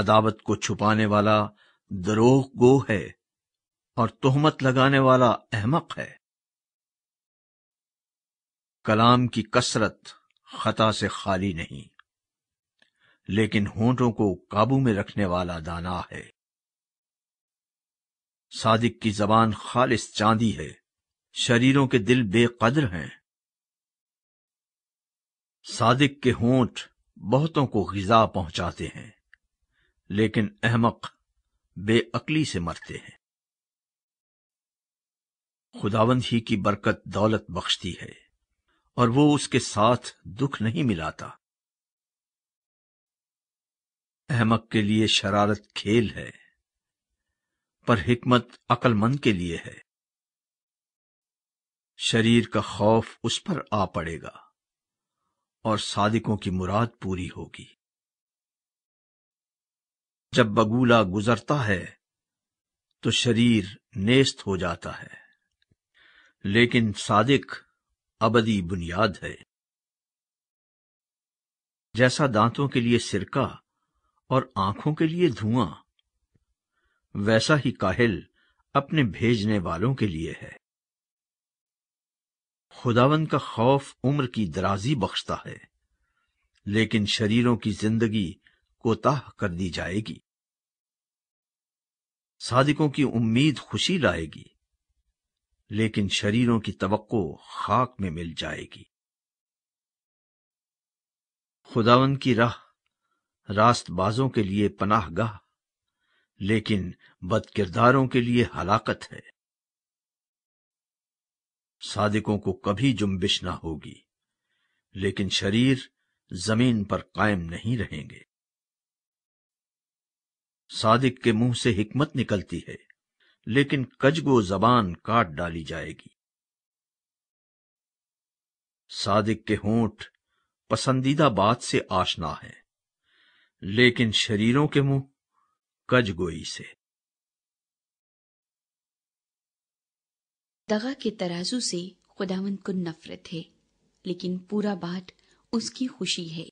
अदावत को छुपाने वाला दरोह गो है और तोहमत लगाने वाला अहमक है कलाम की कसरत खता से खाली नहीं लेकिन होंठों को काबू में रखने वाला दाना है सादिक की जबान खालिश चांदी है शरीरों के दिल बेकदर हैं सादिक के होंठ बहुतों को गिजा पहुंचाते हैं लेकिन अहमक बेअकली से मरते हैं खुदावंद ही की बरकत दौलत बख्शती है और वो उसके साथ दुख नहीं मिलाता अहमक के लिए शरारत खेल है पर हिकमत अकलमंद के लिए है शरीर का खौफ उस पर आ पड़ेगा और सादिकों की मुराद पूरी होगी जब बगूला गुजरता है तो शरीर नेस्त हो जाता है लेकिन सादिक अबदी बुनियाद है जैसा दांतों के लिए सिरका और आंखों के लिए धुआं वैसा ही काहिल अपने भेजने वालों के लिए है खुदावन का खौफ उम्र की दराजी बख्शता है लेकिन शरीरों की जिंदगी कोताह कर दी जाएगी सादिकों की उम्मीद खुशी लाएगी लेकिन शरीरों की तवक्को खाक में मिल जाएगी खुदावन की राह रास्तबाजों के लिए पनाहगाह लेकिन बदकिरदारों के लिए हलाकत है सादिकों को कभी जुम्बिश ना होगी लेकिन शरीर जमीन पर कायम नहीं रहेंगे सादिक के मुंह से हिकमत निकलती है लेकिन कजगो जबान काट डाली जाएगी सादिक के होंठ पसंदीदा बात से आशना है लेकिन शरीरों के मुंह कजगोई से दगा के तराजू से खुदावंत को नफरत है लेकिन पूरा बात उसकी खुशी है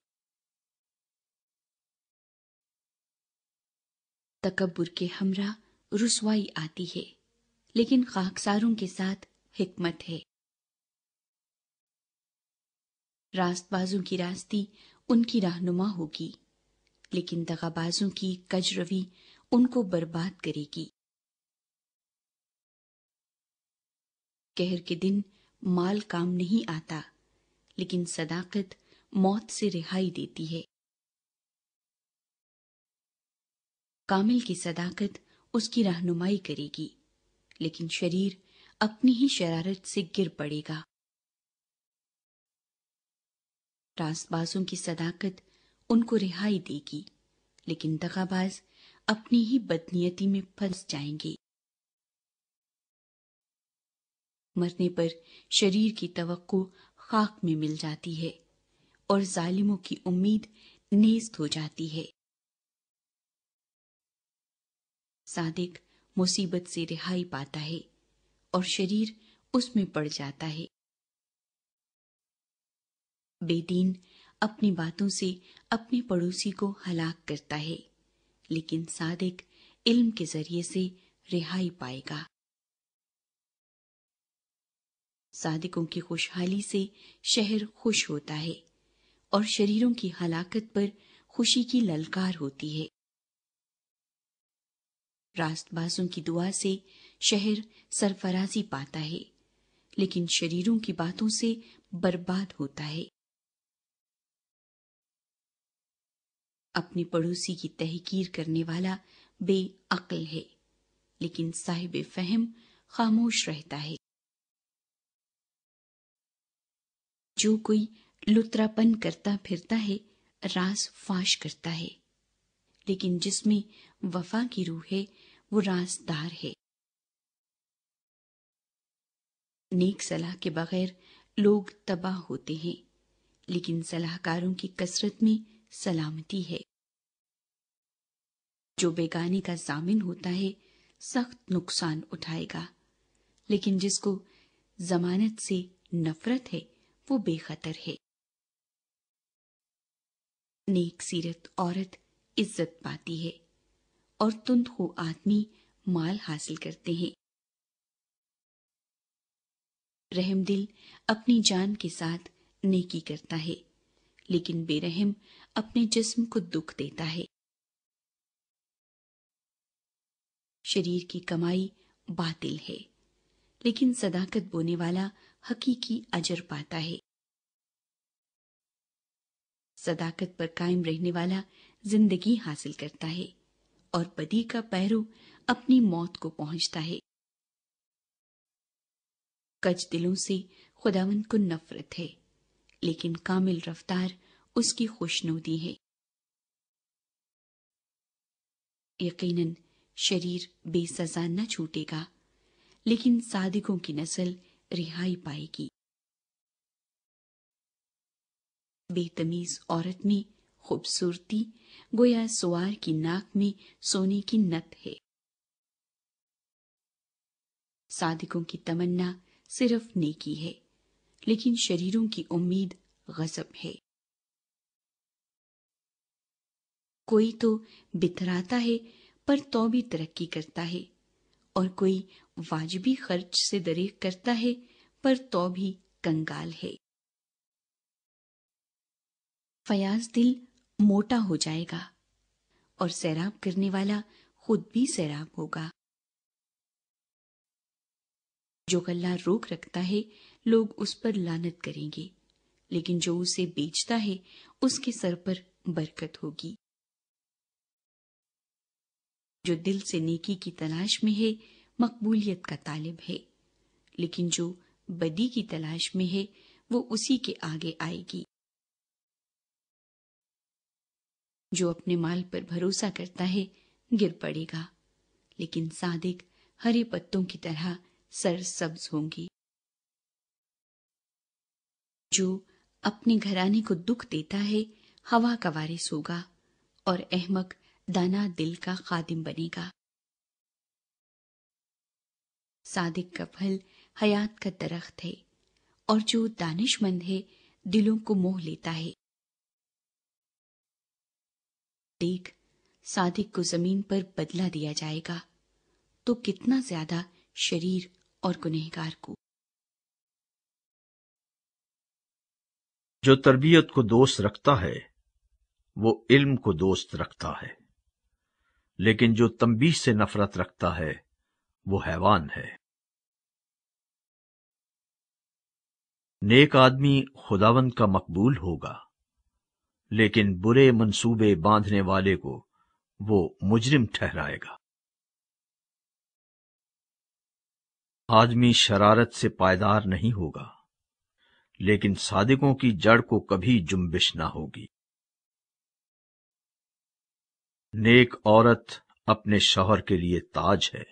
तकबुर के हमरा रुसवाई आती है लेकिन खाकसारों के साथ हिकमत है रास्तबाजों की रास्ती उनकी रहनुमा होगी लेकिन दगाबाजों की कजरवी उनको बर्बाद करेगी कहर के दिन माल काम नहीं आता लेकिन सदाकत मौत से रिहाई देती है कामिल की सदाकत उसकी रहनुमाई करेगी लेकिन शरीर अपनी ही शरारत से गिर पड़ेगा रासबाजों की सदाकत उनको रिहाई देगी लेकिन दगाबाज अपनी ही बदनीयती में फंस जाएंगे मरने पर शरीर की तवक्को खाक में मिल जाती है और जालिमों की उम्मीद नेस्त हो जाती है सादिक मुसीबत से रिहाई पाता है और शरीर उसमें पड़ जाता है बेदीन अपनी बातों से अपने पड़ोसी को हलाक करता है लेकिन सादिक इल्म के जरिए से रिहाई पाएगा सादिकों की खुशहाली से शहर खुश होता है और शरीरों की हलाकत पर खुशी की ललकार होती है रास्तबाजों की दुआ से शहर सरफराजी पाता है लेकिन शरीरों की बातों से बर्बाद होता है अपने पड़ोसी की तहकीर करने वाला बेअक्ल है लेकिन साहिब फहम खामोश रहता है जो कोई लुतरापन करता फिरता है रास फाश करता है लेकिन जिसमें वफा की रूह है वो रासदार है नेक सलाह के बगैर लोग तबाह होते हैं लेकिन सलाहकारों की कसरत में सलामती है जो बेगाने का जामिन होता है सख्त नुकसान उठाएगा लेकिन जिसको जमानत से नफरत है वो बेखतर है नेक सीरत औरत इज्जत पाती है और हो आदमी माल हासिल करते हैं रहम दिल अपनी जान के साथ नेकी करता है लेकिन बेरहम अपने जिस्म को दुख देता है शरीर की कमाई बातिल है लेकिन सदाकत बोने वाला हकीकी अजर पाता है सदाकत पर कायम रहने वाला जिंदगी हासिल करता है और बदी का पैरो अपनी मौत को पहुंचता है कच दिलों से खुदावन को नफरत है लेकिन कामिल रफ्तार उसकी खुशनुदी है यकीनन शरीर बेसजा न छूटेगा लेकिन सादिकों की नस्ल रिहाई पाएगी बेतमीज औरत में खूबसूरती गोया सुवार की नाक में सोने की नत है सादिकों की तमन्ना सिर्फ नेकी है लेकिन शरीरों की उम्मीद गजब है कोई तो बिथराता है पर तो भी तरक्की करता है और कोई वाजबी खर्च से दरे करता है पर तो भी कंगाल है फयाज दिल मोटा हो जाएगा और सैराब करने वाला खुद भी सैराब होगा जो गल्ला रोक रखता है लोग उस पर लानत करेंगे लेकिन जो उसे बेचता है उसके सर पर बरकत होगी जो दिल से नेकी की तलाश में है मकबूलियत का तालिब है लेकिन जो बदी की तलाश में है वो उसी के आगे आएगी जो अपने माल पर भरोसा करता है गिर पड़ेगा लेकिन सादिक हरे पत्तों की तरह सर सब्ज होंगी जो अपने घराने को दुख देता है हवा का वारिस होगा और अहमक दाना दिल का खादिम बनेगा सादिक का फल हयात का दरख्त है और जो दानिशमंद है दिलों को मोह लेता है देख सादिक को जमीन पर बदला दिया जाएगा तो कितना ज्यादा शरीर और गुनहगार को जो तरबियत को दोस्त रखता है वो इल्म को दोस्त रखता है लेकिन जो तंबीश से नफरत रखता है वो हैवान है नेक आदमी खुदावंद का मकबूल होगा लेकिन बुरे मंसूबे बांधने वाले को वो मुजरिम ठहराएगा आदमी शरारत से पायदार नहीं होगा लेकिन सादिकों की जड़ को कभी जुम्बिश ना होगी नेक औरत अपने शौहर के लिए ताज है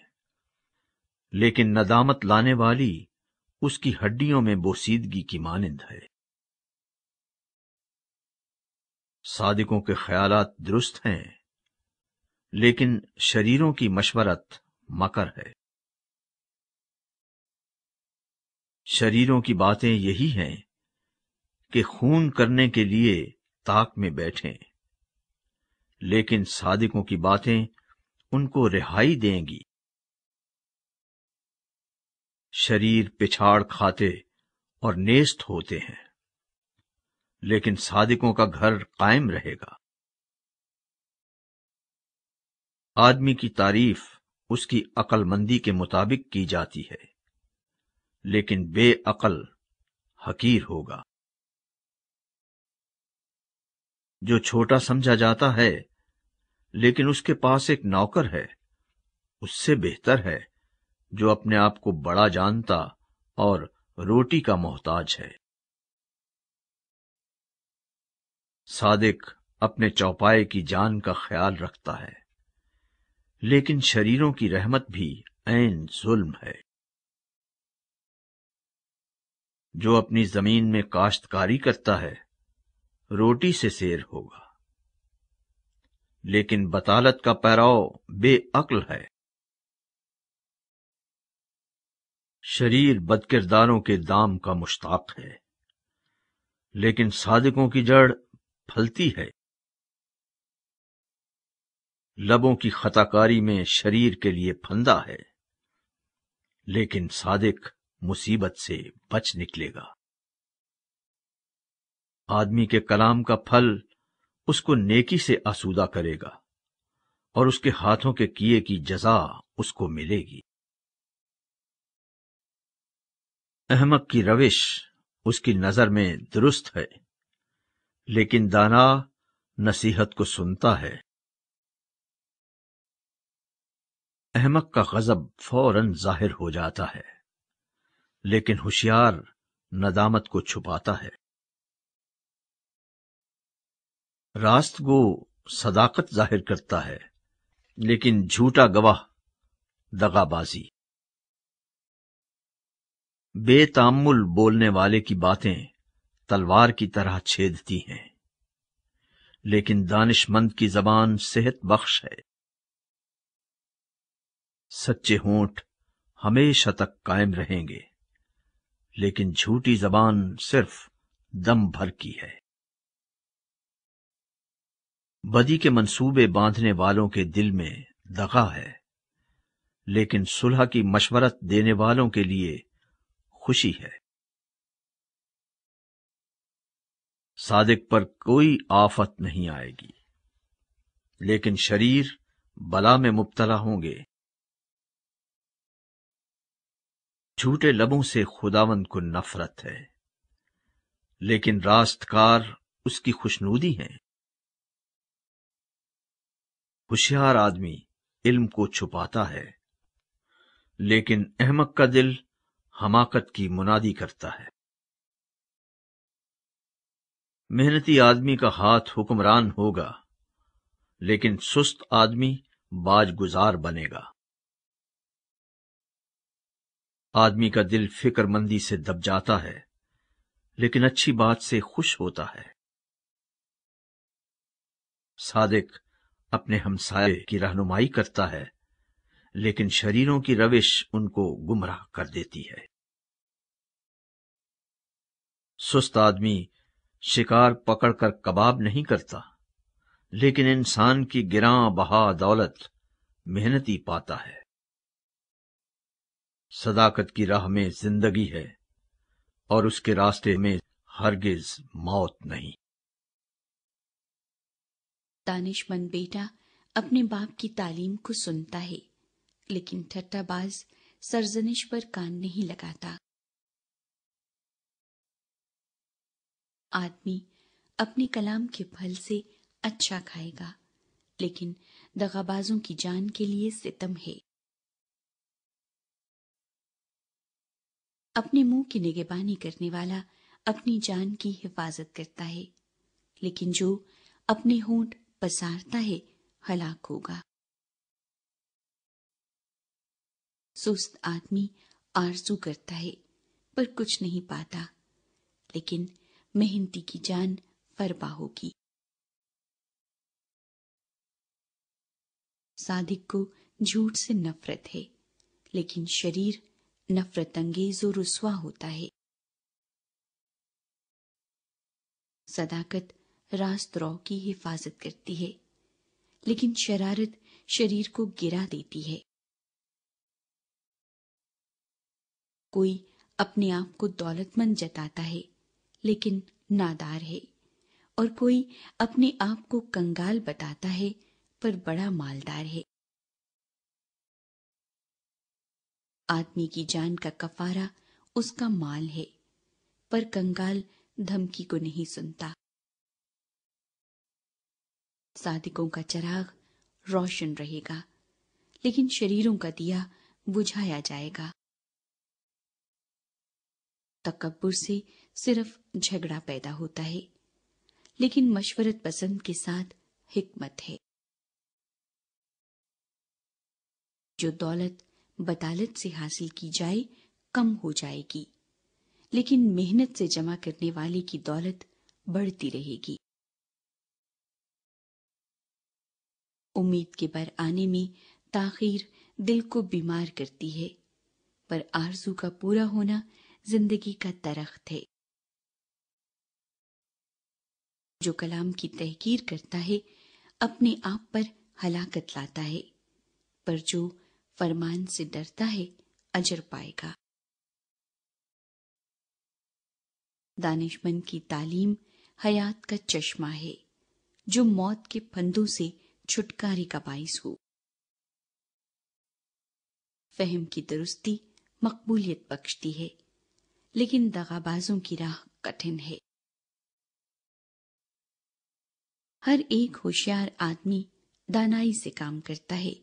लेकिन नदामत लाने वाली उसकी हड्डियों में बोसीदगी की मानिंद है सादिकों के ख्यालात दुरुस्त हैं लेकिन शरीरों की मशवरत मकर है शरीरों की बातें यही हैं कि खून करने के लिए ताक में बैठें लेकिन सादिकों की बातें उनको रिहाई देंगी शरीर पिछाड़ खाते और नेस्त होते हैं लेकिन सादिकों का घर कायम रहेगा आदमी की तारीफ उसकी अकलमंदी के मुताबिक की जाती है लेकिन बेअकल हकीर होगा जो छोटा समझा जाता है लेकिन उसके पास एक नौकर है उससे बेहतर है जो अपने आप को बड़ा जानता और रोटी का मोहताज है सादिक अपने चौपाए की जान का ख्याल रखता है लेकिन शरीरों की रहमत भी ऐन जुल्म है जो अपनी जमीन में काश्तकारी करता है रोटी से शेर होगा लेकिन बतालत का पैराव बेअक्ल है शरीर बदकिरदारों के दाम का मुश्ताक है लेकिन सादिकों की जड़ फलती है लबों की खताकारी में शरीर के लिए फंदा है लेकिन सादिक मुसीबत से बच निकलेगा आदमी के कलाम का फल उसको नेकी से आसूदा करेगा और उसके हाथों के किए की जजा उसको मिलेगी अहमक की रविश उसकी नजर में दुरुस्त है लेकिन दाना नसीहत को सुनता है अहमक का गजब फौरन जाहिर हो जाता है लेकिन होशियार नदामत को छुपाता है रास्त गो सदाकत जाहिर करता है लेकिन झूठा गवाह दगाबाजी बेतामुल बोलने वाले की बातें तलवार की तरह छेदती हैं लेकिन दानिशमंद की जबान सेहत बख्श है सच्चे होंठ हमेशा तक कायम रहेंगे लेकिन झूठी जबान सिर्फ दम भर की है बदी के मंसूबे बांधने वालों के दिल में दगा है लेकिन सुलह की मशवरत देने वालों के लिए खुशी है सादिक पर कोई आफत नहीं आएगी लेकिन शरीर बला में मुबतला होंगे झूठे लबों से खुदावंद को नफरत है लेकिन रास्तकार उसकी खुशनूदी हैं होशियार आदमी इल्म को छुपाता है लेकिन अहमक का दिल हमाकत की मुनादी करता है मेहनती आदमी का हाथ हुक्मरान होगा लेकिन सुस्त आदमी बाजगुजार बनेगा आदमी का दिल फिक्रमंदी से दब जाता है लेकिन अच्छी बात से खुश होता है सादिक अपने हमसाये की रहनुमाई करता है लेकिन शरीरों की रविश उनको गुमराह कर देती है सुस्त आदमी शिकार पकड़कर कबाब नहीं करता लेकिन इंसान की गिरा बहा दौलत मेहनती पाता है सदाकत की राह में जिंदगी है और उसके रास्ते में हरगिज मौत नहीं दानिशमंद बेटा अपने बाप की तालीम को सुनता है लेकिन ठट्टाबाज सरजनिश पर कान नहीं लगाता आदमी अपने कलाम के फल से अच्छा खाएगा लेकिन दगाबाजों की जान के लिए सितम है अपने मुंह की निगेबानी करने वाला अपनी जान की हिफाजत करता है लेकिन जो अपने होंठ पसारता है हलाक होगा सुस्त आदमी आरजू करता है पर कुछ नहीं पाता लेकिन मेहनती की जान फरबा होगी सादिक को झूठ से नफरत है लेकिन शरीर नफरत अंगेज और रुसवा होता है सदाकत रास्तरों की हिफाजत करती है लेकिन शरारत शरीर को गिरा देती है कोई अपने आप को दौलतमंद जताता है लेकिन नादार है और कोई अपने आप को कंगाल बताता है पर बड़ा मालदार है आदमी की जान का कफारा उसका माल है पर कंगाल धमकी को नहीं सुनता सादिकों का चराग रोशन रहेगा लेकिन शरीरों का दिया बुझाया जाएगा तकबर से सिर्फ झगड़ा पैदा होता है लेकिन मशवरत पसंद के साथ हिकमत है जो दौलत बतालत से हासिल की जाए कम हो जाएगी लेकिन मेहनत से जमा करने वाले की दौलत बढ़ती रहेगी उम्मीद के बर आने में ताखीर दिल को बीमार करती है पर आरजू का पूरा होना जिंदगी का दरख्त है जो कलाम की तहकीर करता है अपने आप पर हलाकत लाता है पर जो फरमान से डरता है अजर पाएगा दानिशमंद की तालीम हयात का चश्मा है जो मौत के फंदों से छुटकारे का बायस हो फहम की दुरुस्ती मकबूलियत बख्शती है लेकिन दगाबाजों की राह कठिन है हर एक होशियार आदमी दानाई से काम करता है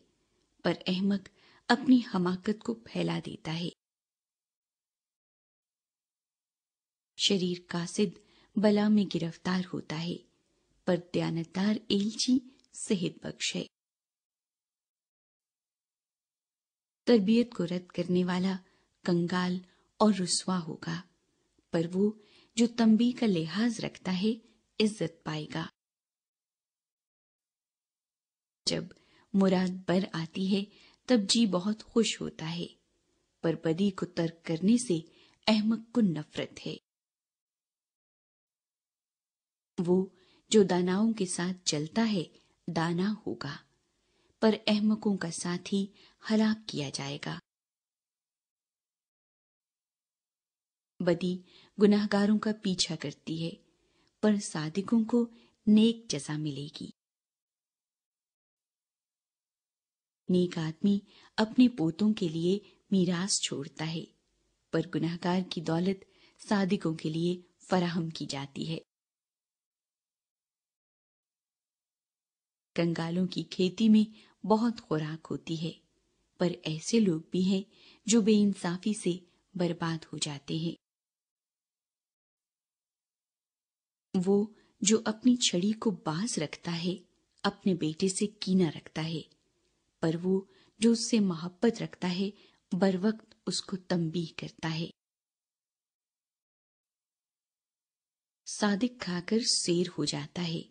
पर अहमक अपनी हमाकत को फैला देता है शरीर कासिद बला में गिरफ्तार होता है पर दयानतदार एलची सेहत बख्शे तरबियत को रद्द करने वाला कंगाल और रुसवा होगा पर वो जो तंबी का लिहाज रखता है इज्जत पाएगा जब मुराद बर आती है तब जी बहुत खुश होता है पर बदी को तर्क करने से अहमद को नफरत है वो जो दानाओं के साथ चलता है दाना होगा पर अहमकों का साथी हलाक किया जाएगा बदी गुनाहगारों का पीछा करती है पर सादिकों को नेक जजा मिलेगी नेक आदमी अपने पोतों के लिए मीरास छोड़ता है पर गुनाहगार की दौलत सादिकों के लिए फराहम की जाती है कंगालों की खेती में बहुत खुराक होती है पर ऐसे लोग भी हैं जो बेइंसाफी से बर्बाद हो जाते हैं वो जो अपनी छड़ी को बास रखता है अपने बेटे से कीना रखता है पर वो जो उससे मोहब्बत रखता है बर वक्त उसको तंबीह करता है सादिक खाकर शेर हो जाता है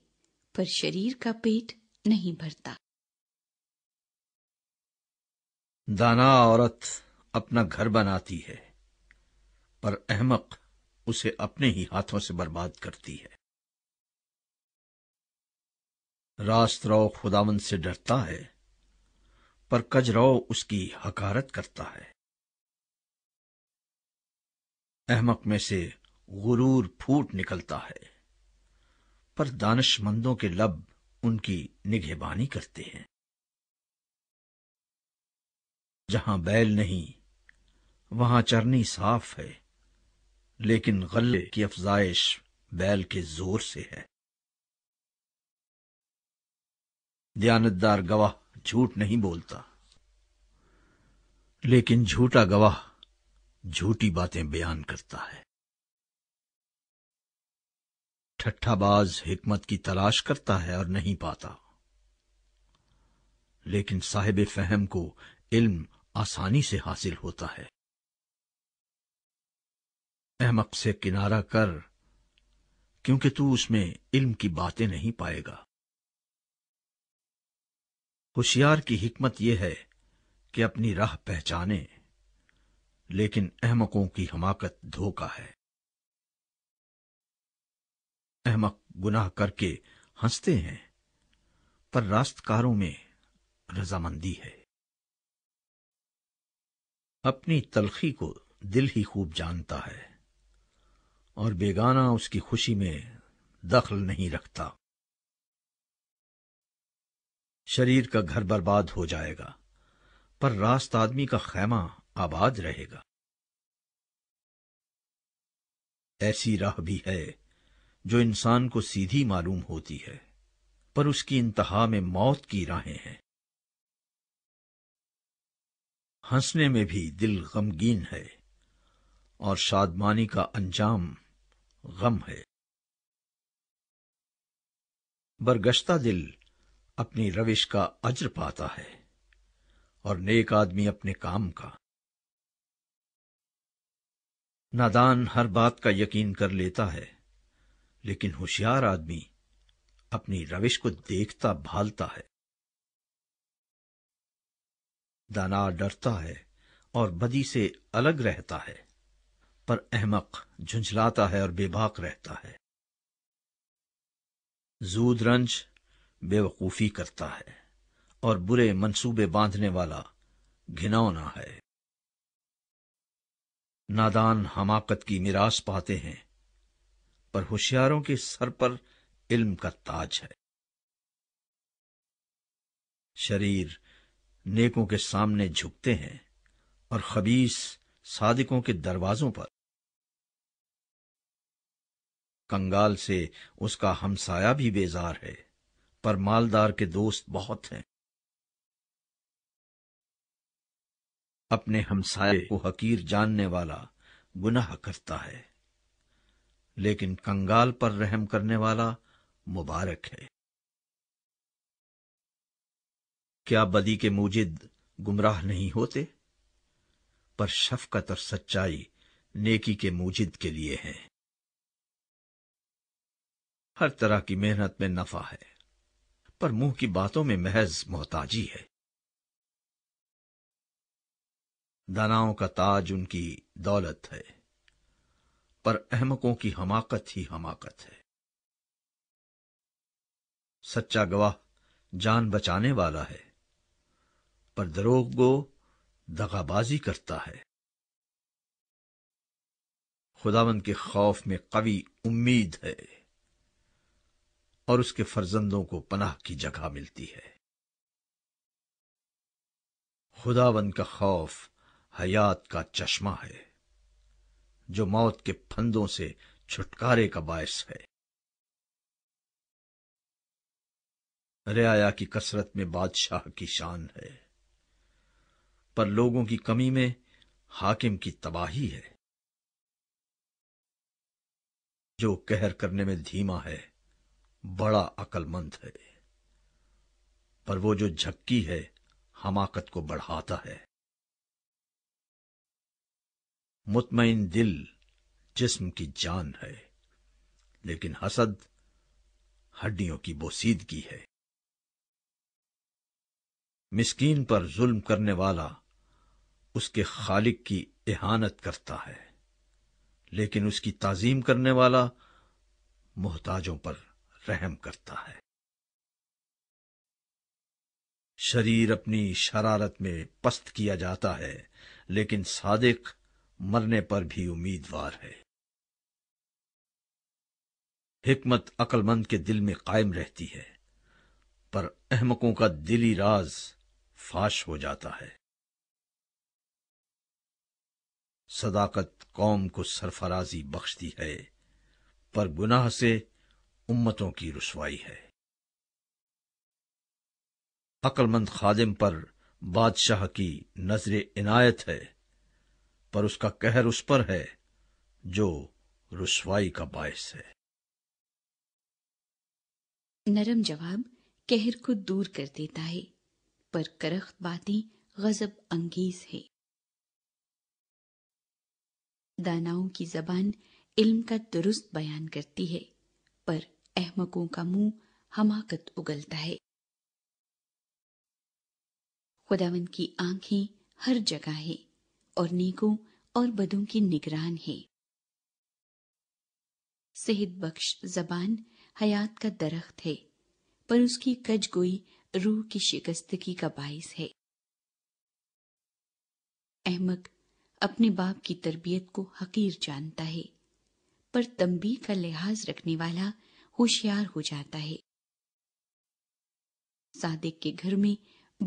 पर शरीर का पेट नहीं भरता दाना औरत अपना घर बनाती है पर अहमक उसे अपने ही हाथों से बर्बाद करती है रास्त रो खुदावन से डरता है पर कजरो उसकी हकारत करता है अहमक में से गुरूर फूट निकलता है पर दानशमंदों के लब उनकी निगहबानी करते हैं जहां बैल नहीं वहां चरनी साफ है लेकिन गल्ले की अफजाइश बैल के जोर से है दयानतदार गवाह झूठ नहीं बोलता लेकिन झूठा गवाह झूठी बातें बयान करता है ठट्ठाबाज हिकमत की तलाश करता है और नहीं पाता लेकिन साहिब फहम को इल्म आसानी से हासिल होता है अहमक से किनारा कर क्योंकि तू उसमें इल्म की बातें नहीं पाएगा होशियार की हिकमत यह है कि अपनी राह पहचाने लेकिन अहमकों की हमाकत धोखा है अहमक गुनाह करके हंसते हैं पर रास्तकारों में रजामंदी है अपनी तलखी को दिल ही खूब जानता है और बेगाना उसकी खुशी में दखल नहीं रखता शरीर का घर बर्बाद हो जाएगा पर रास्त आदमी का खैमा आबाद रहेगा ऐसी राह भी है जो इंसान को सीधी मालूम होती है पर उसकी इंतहा में मौत की राहें हैं हंसने में भी दिल गमगीन है और शादमानी का अंजाम गम है बरगश्ता दिल अपनी रविश का अज्र पाता है और नेक आदमी अपने काम का नादान हर बात का यकीन कर लेता है लेकिन होशियार आदमी अपनी रविश को देखता भालता है दाना डरता है और बदी से अलग रहता है पर अहमक झुंझलाता है और बेबाक रहता है जूद रंज बेवकूफी करता है और बुरे मंसूबे बांधने वाला घिनौना है नादान हमाकत की मिरास पाते हैं पर होशियारों के सर पर इल्म का ताज है शरीर नेकों के सामने झुकते हैं और खबीस सादिकों के दरवाजों पर कंगाल से उसका हमसाया भी बेजार है पर मालदार के दोस्त बहुत हैं अपने हमसाये को हकीर जानने वाला गुनाह करता है लेकिन कंगाल पर रहम करने वाला मुबारक है क्या बदी के मुजिद गुमराह नहीं होते पर शफकत और सच्चाई नेकी के मुजिद के लिए है हर तरह की मेहनत में नफा है पर मुंह की बातों में महज मोहताजी है दानाओं का ताज उनकी दौलत है पर अहमकों की हमाकत ही हमाकत है सच्चा गवाह जान बचाने वाला है पर दरोगो दगाबाजी करता है खुदावन के खौफ में कवि उम्मीद है और उसके फर्जंदों को पनाह की जगह मिलती है खुदावन का खौफ हयात का चश्मा है जो मौत के फंदों से छुटकारे का बायस है रियाया की कसरत में बादशाह की शान है पर लोगों की कमी में हाकिम की तबाही है जो कहर करने में धीमा है बड़ा अकलमंद है पर वो जो झक्की है हमाकत को बढ़ाता है मुतमिन दिल जिस्म की जान है लेकिन हसद हड्डियों की बोसीदगी है मिस्कीन पर जुल्म करने वाला उसके खालिक की एहानत करता है लेकिन उसकी ताजीम करने वाला मोहताजों पर रहम करता है शरीर अपनी शरारत में पस्त किया जाता है लेकिन सादिक मरने पर भी उम्मीदवार है हिकमत अकलमंद के दिल में कायम रहती है पर अहमकों का दिली राज फाश हो जाता है सदाकत कौम को सरफराजी बख्शती है पर गुनाह से उम्मतों की रसवाई है अकलमंद खादिम पर बादशाह की नजर इनायत है पर उसका कहर उस पर है जो रुसवाई का बायस है नरम जवाब कहर को दूर कर देता है पर करख बातें गजब अंगेज है दानाओं की जबान इल्म का दुरुस्त बयान करती है पर अहमकों का मुंह हमाकत उगलता है खुदावन की आंखें हर जगह है और नेकों और बदों की निगरान है सेहत बख्श जबान हयात का दरख्त है पर उसकी कज गोई रूह की शिकस्तगी का बायस है अहमक अपने बाप की तरबियत को हकीर जानता है पर तंबी का लिहाज रखने वाला होशियार हो जाता है सादिक के घर में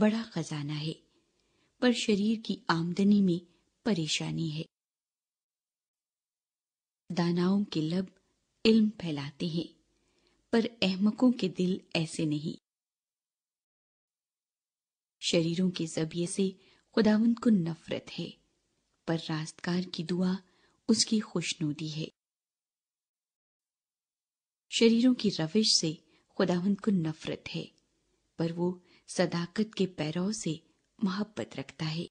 बड़ा खजाना है पर शरीर की आमदनी में परेशानी है दानाओं के लब इल्म फैलाते हैं पर अहमकों के दिल ऐसे नहीं शरीरों के जबिये से खुदावंद को नफरत है पर रास्तकार की दुआ उसकी खुशनुदी है शरीरों की रविश से खुदावंद को नफरत है पर वो सदाकत के पैरों से मोहब्बत रखता है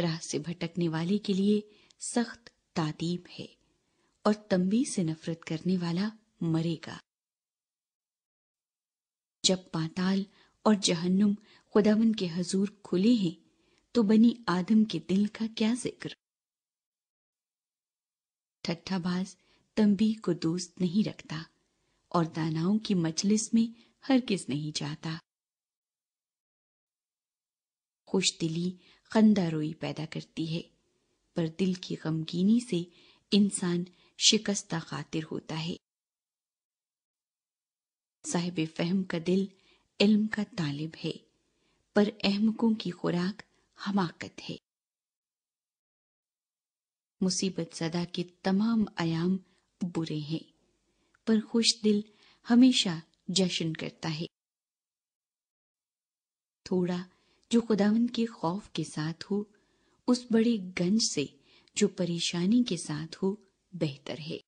राह से भटकने वाले के लिए सख्त तादीब है और तंबी से नफरत करने वाला मरेगा जब पाताल और जहन्नुम खुदावन के हजूर खुले हैं तो बनी आदम के दिल का क्या जिक्र ठट्ठाबाज तंबी को दोस्त नहीं रखता और दानाओं की मजलिस में हर किस नहीं जाता खुश दिली कंदा रोई पैदा करती है पर दिल की गमगीनी से इंसान शिकस्ता खातिर होता है साहिब फहम का दिल इल्म का तालिब है पर अहमकों की खुराक हमाकत है मुसीबत सदा के तमाम आयाम बुरे हैं पर खुश दिल हमेशा जश्न करता है थोड़ा जो खुदावन के खौफ के साथ हो उस बड़े गंज से जो परेशानी के साथ हो बेहतर है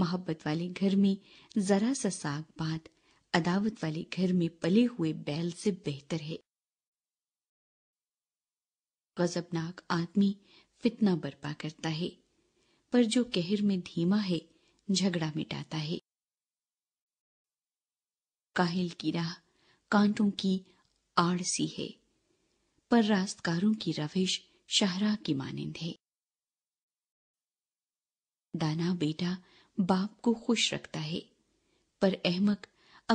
मोहब्बत वाले घर में जरा सा साग पात अदावत वाले घर में पले हुए बैल से बेहतर है गजबनाक आदमी फितना बर्पा करता है पर जो कहर में धीमा है झगड़ा मिटाता है काहिल की राह कांटों की आड़ सी है पर रास्तकारों की रविश शहरा की मानिंद है दाना बेटा बाप को खुश रखता है पर अहमक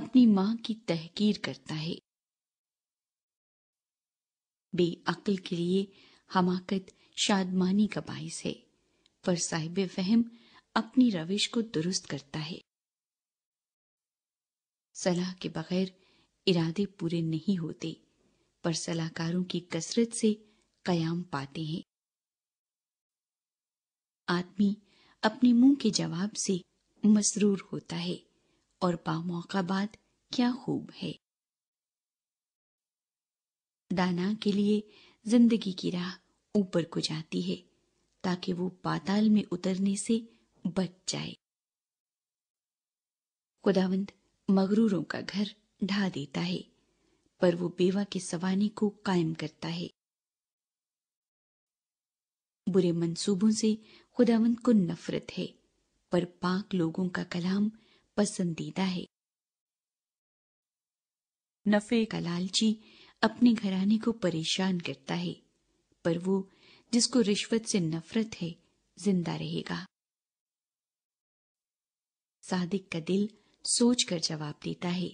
अपनी मां की तहकीर करता है बेअकल के लिए हमाकत शादमानी का बायस है पर साहिब फहम अपनी रविश को दुरुस्त करता है सलाह के बगैर इरादे पूरे नहीं होते पर सलाहकारों की कसरत से कयाम पाते हैं आदमी अपने मुंह के जवाब से मसरूर होता है और बामौका बात क्या खूब है दाना के लिए जिंदगी की राह ऊपर को जाती है ताकि वो पाताल में उतरने से बच जाए खुदावंद मगरूरों का घर ढा देता है पर वो बेवा के सवाने को कायम करता है बुरे मंसूबों से खुदावंद को नफरत है पर पाक लोगों का कलाम पसंदीदा है नफे का लालची अपने घराने को परेशान करता है पर वो जिसको रिश्वत से नफरत है जिंदा रहेगा सादिक का दिल सोच कर जवाब देता है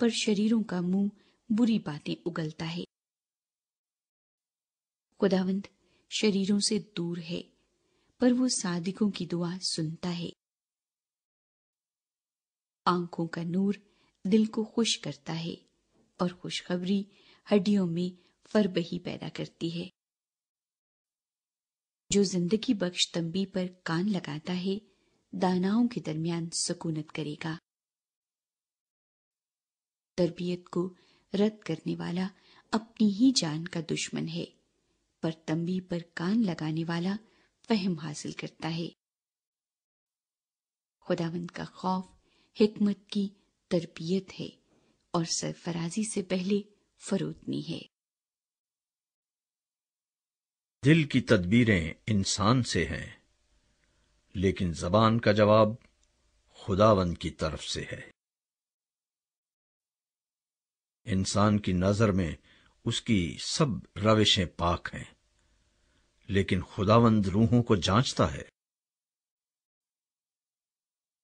पर शरीरों का मुंह बुरी बातें उगलता है खुदावंत शरीरों से दूर है पर वो सादिकों की दुआ सुनता है आंखों का नूर दिल को खुश करता है और खुशखबरी हड्डियों में फरबही पैदा करती है जो जिंदगी बख्श तंबी पर कान लगाता है दानाओं के दरमियान सुकूनत करेगा तरबियत को रद्द करने वाला अपनी ही जान का दुश्मन है पर तंबी पर कान लगाने वाला फहम हासिल करता है खुदावंद का खौफ हिकमत की तरबियत है और सरफराजी से पहले फरोतनी है दिल की तदबीरें इंसान से हैं लेकिन जबान का जवाब खुदावंद की तरफ से है इंसान की नजर में उसकी सब रविशें पाक हैं लेकिन खुदावंद रूहों को जांचता है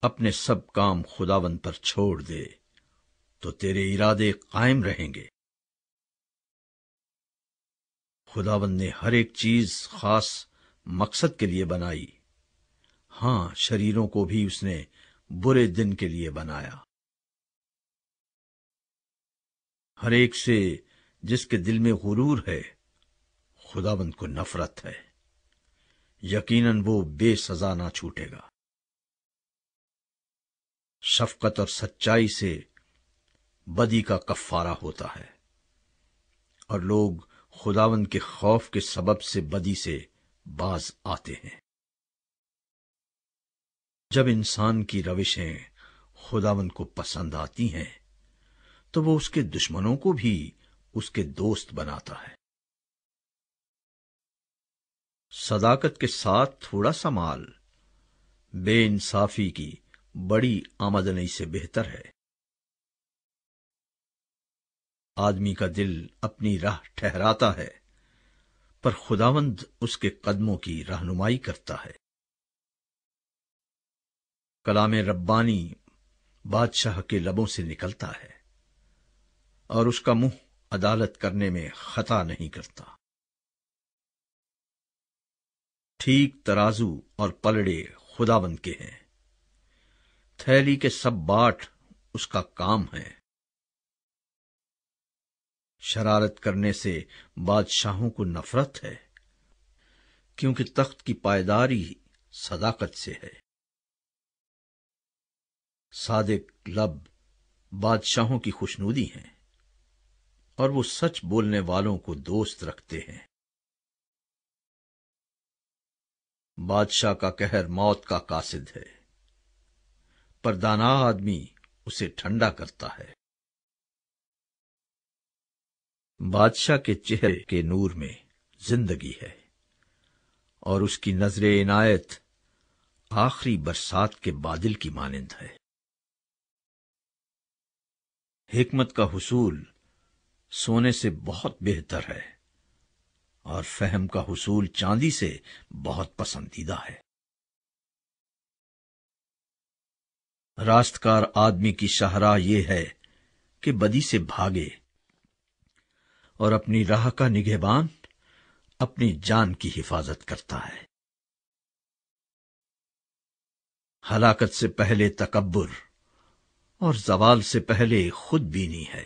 अपने सब काम खुदावंद पर छोड़ दे तो तेरे इरादे कायम रहेंगे खुदावंद ने हर एक चीज खास मकसद के लिए बनाई हां शरीरों को भी उसने बुरे दिन के लिए बनाया हर एक से जिसके दिल में गुरूर है खुदाबंद को नफरत है यकीनन वो बेसजा ना छूटेगा शफकत और सच्चाई से बदी का कफारा होता है और लोग खुदावंद के खौफ के सबब से बदी से बाज आते हैं जब इंसान की रविशें खुदावन को पसंद आती हैं तो वो उसके दुश्मनों को भी उसके दोस्त बनाता है सदाकत के साथ थोड़ा सा माल बे इंसाफी की बड़ी आमदनी से बेहतर है आदमी का दिल अपनी राह ठहराता है पर खुदावंद उसके कदमों की रहनुमाई करता है कलाम रब्बानी बादशाह के लबों से निकलता है और उसका मुंह अदालत करने में खता नहीं करता ठीक तराजू और पलड़े खुदाबंद के हैं थैली के सब बाट उसका काम है शरारत करने से बादशाहों को नफरत है क्योंकि तख्त की पायदारी सदाकत से है सादिक लब बादशाहों की खुशनुदी हैं और वो सच बोलने वालों को दोस्त रखते हैं बादशाह का कहर मौत का कासिद है पर दाना आदमी उसे ठंडा करता है बादशाह के चेहरे के नूर में जिंदगी है और उसकी नजर इनायत आखिरी बरसात के बादल की मानंद है हिकमत का हसूल सोने से बहुत बेहतर है और फहम का हसूल चांदी से बहुत पसंदीदा है रास्तकार आदमी की शाहराह यह है कि बदी से भागे और अपनी राह का निगहबान अपनी जान की हिफाजत करता है हलाकत से पहले तकबर और जवाल से पहले खुदबीनी है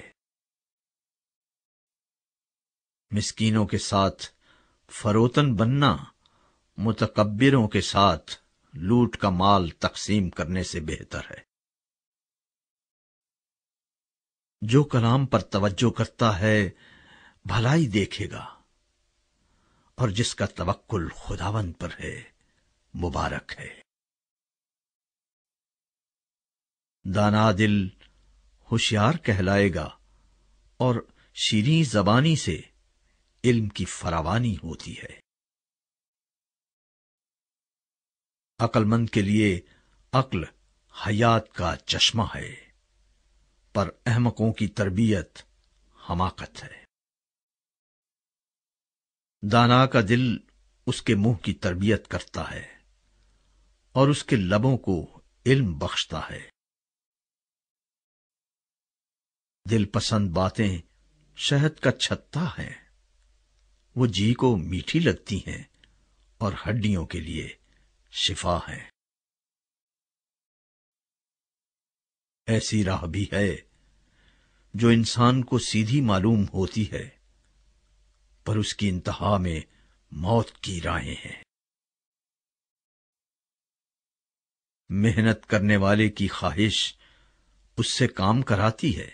मिस्कीनों के साथ फरोतन बनना मुतकबरों के साथ लूट का माल तकसीम करने से बेहतर है जो कलाम पर तवज्जो करता है भलाई देखेगा और जिसका तवक्ल खुदावन पर है मुबारक है दाना दिल होशियार कहलाएगा और शीरी जबानी से इल्म की फरावानी होती है अक्लमंद के लिए अक्ल हयात का चश्मा है पर अहमकों की तरबियत हमाकत है दाना का दिल उसके मुंह की तरबियत करता है और उसके लबों को इल्म बख्शता है दिल पसंद बातें शहद का छत्ता है वो जी को मीठी लगती हैं और हड्डियों के लिए शिफा हैं ऐसी राह भी है जो इंसान को सीधी मालूम होती है पर उसकी इंतहा में मौत की राहें हैं मेहनत करने वाले की ख्वाहिश उससे काम कराती है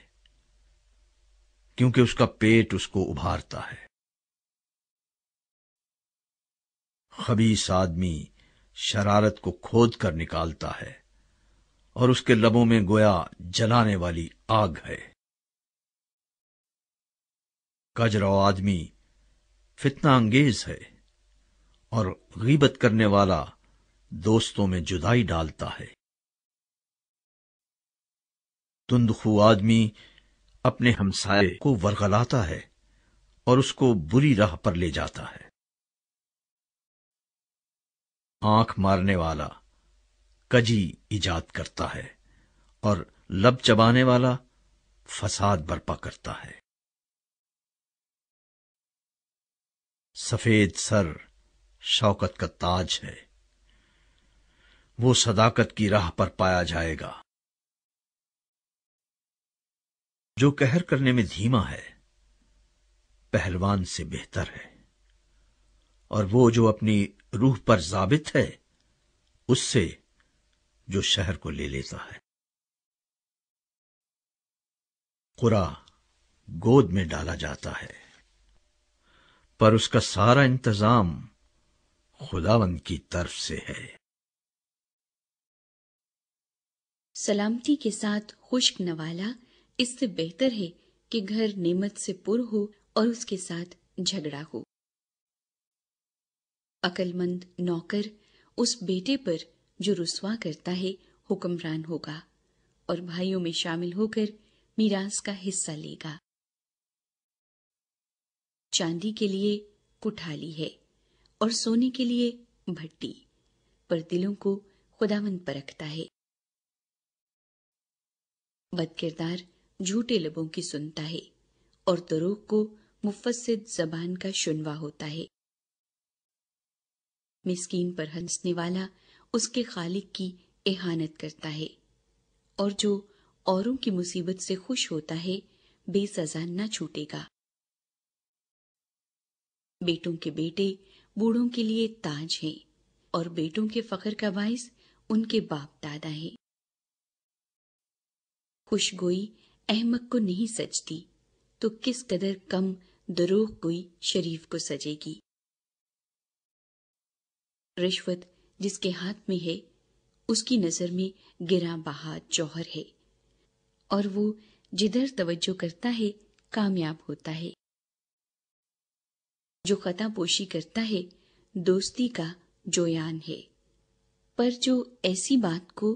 क्योंकि उसका पेट उसको उभारता है खबीस आदमी शरारत को खोद कर निकालता है और उसके लबों में गोया जलाने वाली आग है कजरा आदमी फितना अंगेज है और गीबत करने वाला दोस्तों में जुदाई डालता है तुंदखू आदमी अपने हमसाये को वरगलाता है और उसको बुरी राह पर ले जाता है आंख मारने वाला कजी ईजाद करता है और लब चबाने वाला फसाद बर्पा करता है सफेद सर शौकत का ताज है वो सदाकत की राह पर पाया जाएगा जो कहर करने में धीमा है पहलवान से बेहतर है और वो जो अपनी रूह पर जाबित है उससे जो शहर को ले लेता है कुरा गोद में डाला जाता है पर उसका सारा इंतजाम खुदावन की तरफ से है सलामती के साथ खुश्क नवाला इससे बेहतर है कि घर नेमत से पुर हो और उसके साथ झगड़ा हो अकलमंद नौकर उस बेटे पर जो रुसवा करता है हुक्मरान होगा और भाइयों में शामिल होकर मीरास का हिस्सा लेगा चांदी के लिए कुठाली है और सोने के लिए भट्टी पर दिलों को खुदावंद परखता है बदकिरदार झूठे लबों की सुनता है और दरोग को मुफस्सिद जबान का शुनवा होता है मिसकीन पर हंसने वाला उसके खालिक की एहानत करता है और जो औरों की मुसीबत से खुश होता है बेसजा न छूटेगा बेटों के बेटे बूढ़ों के लिए ताज हैं और बेटों के फखर का बायस उनके बाप दादा है खुशगोई अहमक को नहीं सजती तो किस कदर कम दरोह गोई शरीफ को सजेगी रिश्वत जिसके हाथ में है उसकी नजर में गिरा बहा जौहर है और वो जिधर तवज्जो करता है कामयाब होता है जो पोशी करता है दोस्ती का जोयान है पर जो ऐसी बात को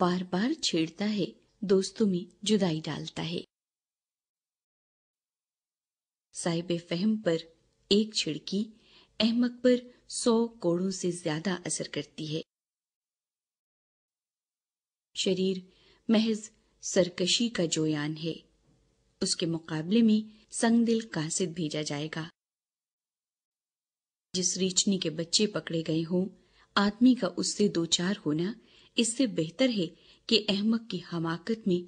बार बार छेड़ता है दोस्तों में जुदाई डालता है साहिब फहम पर एक छिड़की अहमक पर सौ कोड़ों से ज्यादा असर करती है शरीर महज सरकशी का जोयान है उसके मुकाबले में संगदिल कासिद भेजा जाएगा जिस रीचनी के बच्चे पकड़े गए हों आदमी का उससे दो चार होना इससे बेहतर है कि अहमक की हमाकत में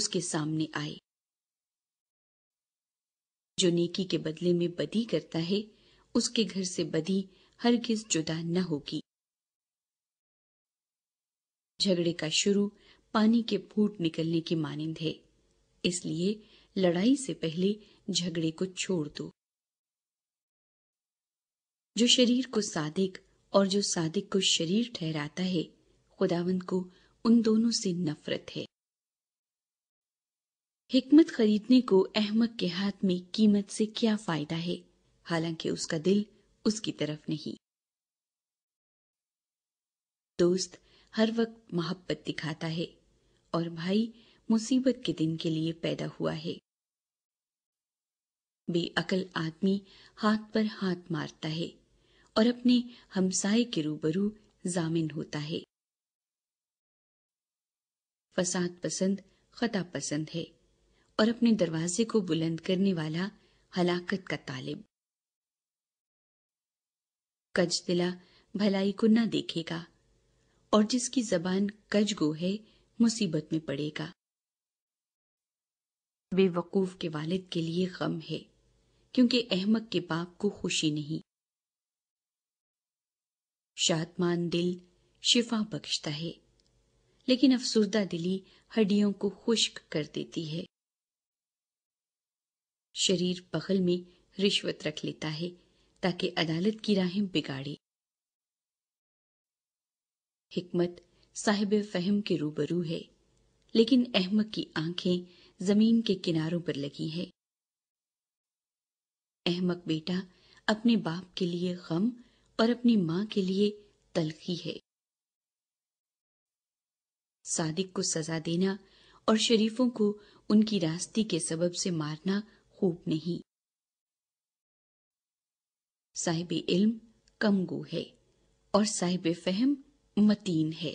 उसके सामने आए जो नेकी के बदले में बदी करता है उसके घर से बदी हरगिज जुदा न होगी झगड़े का शुरू पानी के फूट निकलने की मानिंद है इसलिए लड़ाई से पहले झगड़े को छोड़ दो जो शरीर को सादिक और जो सादिक को शरीर ठहराता है खुदावंद को उन दोनों से नफरत है हिकमत खरीदने को अहमद के हाथ में कीमत से क्या फायदा है हालांकि उसका दिल उसकी तरफ नहीं दोस्त हर वक्त मोहब्बत दिखाता है और भाई मुसीबत के दिन के लिए पैदा हुआ है बेअकल आदमी हाथ पर हाथ मारता है और अपने हमसाये के रूबरू जामिन होता है फसाद पसंद खता पसंद है और अपने दरवाजे को बुलंद करने वाला हलाकत का तालिब कज दिला भलाई को न देखेगा और जिसकी जबान कज गो है मुसीबत में पड़ेगा बेवकूफ के वालिद के लिए गम है क्योंकि अहमक के बाप को खुशी नहीं शातमान दिल शिफा बख्शता है लेकिन अफसुरदा दिली हड्डियों को खुश्क कर देती है शरीर बगल में रिश्वत रख लेता है ताकि अदालत की राहें बिगाड़े हिकमत साहिब फहम के रूबरू है लेकिन अहमद की आंखें जमीन के किनारों पर लगी है अहमक बेटा अपने बाप के लिए गम और अपनी मां के लिए तलखी है सादिक को सजा देना और शरीफों को उनकी रास्ती के सबब से मारना खूब नहीं साहिब इल्म कमगू है और साहिब फहम मतीन है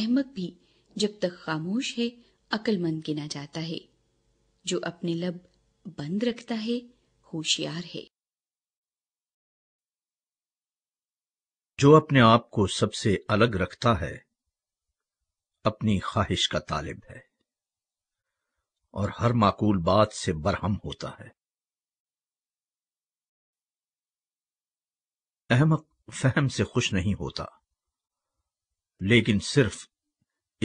अहमद भी जब तक खामोश है अक्लमंद गिना जाता है जो अपने लब बंद रखता है होशियार है जो अपने आप को सबसे अलग रखता है अपनी ख्वाहिश का तालिब है और हर माकूल बात से बरहम होता है अहमक फहम से खुश नहीं होता लेकिन सिर्फ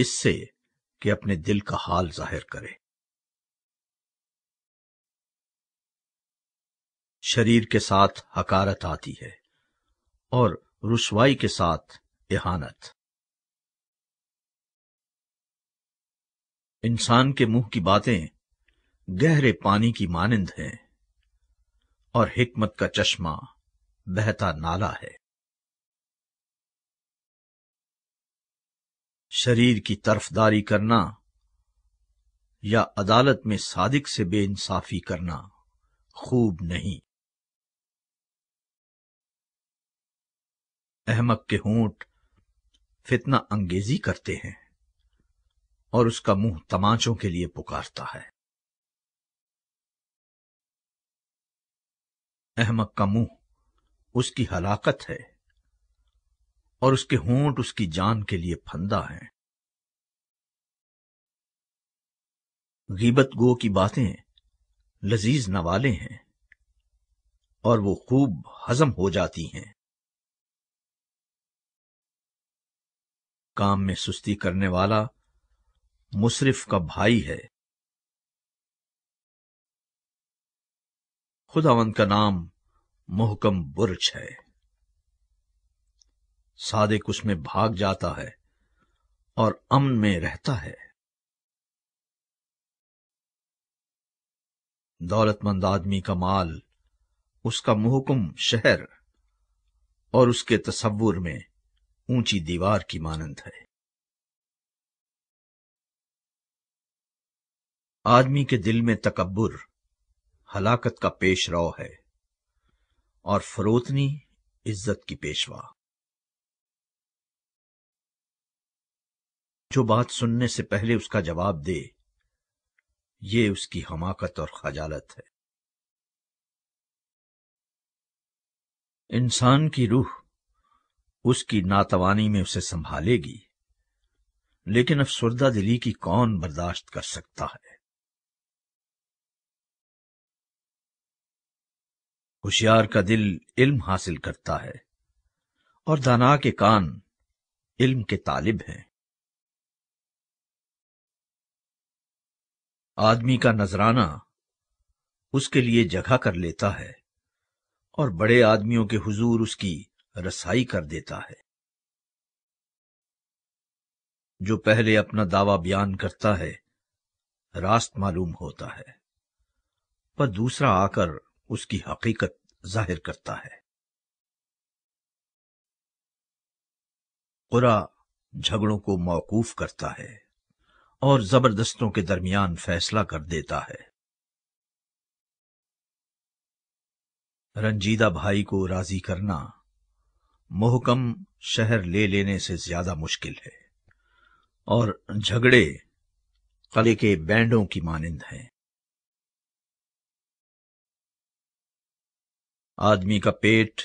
इससे कि अपने दिल का हाल जाहिर करे शरीर के साथ हकारत आती है और रुशवाई के साथ एहानत इंसान के मुंह की बातें गहरे पानी की मानिंद हैं और हिकमत का चश्मा बहता नाला है शरीर की तरफदारी करना या अदालत में सादिक से बेइंसाफी करना खूब नहीं अहमक के होंठ फितना अंगेजी करते हैं और उसका मुंह तमाचों के लिए पुकारता है अहमक का मुंह उसकी हलाकत है और उसके होंठ उसकी जान के लिए फंदा है गीबत गो की बातें लजीज नवाले हैं और वो खूब हजम हो जाती हैं काम में सुस्ती करने वाला मुसरिफ का भाई है खुदावंद का नाम मोहकम बुर्ज है सादिक उसमें भाग जाता है और अमन में रहता है दौलतमंद आदमी का माल उसका मुहकुम शहर और उसके तस्वुर में ऊंची दीवार की मानंद है आदमी के दिल में तकबुर हलाकत का पेश रौ है और फरोतनी इज्जत की पेशवा जो बात सुनने से पहले उसका जवाब दे ये उसकी हमाकत और खजालत है इंसान की रूह उसकी नातवानी में उसे संभालेगी लेकिन अब सुरदा दिली की कौन बर्दाश्त कर सकता है होशियार का दिल इल्म हासिल करता है और दाना के कान इल्म के तालिब हैं आदमी का नजराना उसके लिए जगह कर लेता है और बड़े आदमियों के हुजूर उसकी रसाई कर देता है जो पहले अपना दावा बयान करता है रास्त मालूम होता है पर दूसरा आकर उसकी हकीकत जाहिर करता है कुरा झगड़ों को मौकूफ करता है और जबरदस्तों के दरमियान फैसला कर देता है रंजीदा भाई को राजी करना मोहकम शहर ले लेने से ज्यादा मुश्किल है और झगड़े कले के बैंडों की मानिंद हैं आदमी का पेट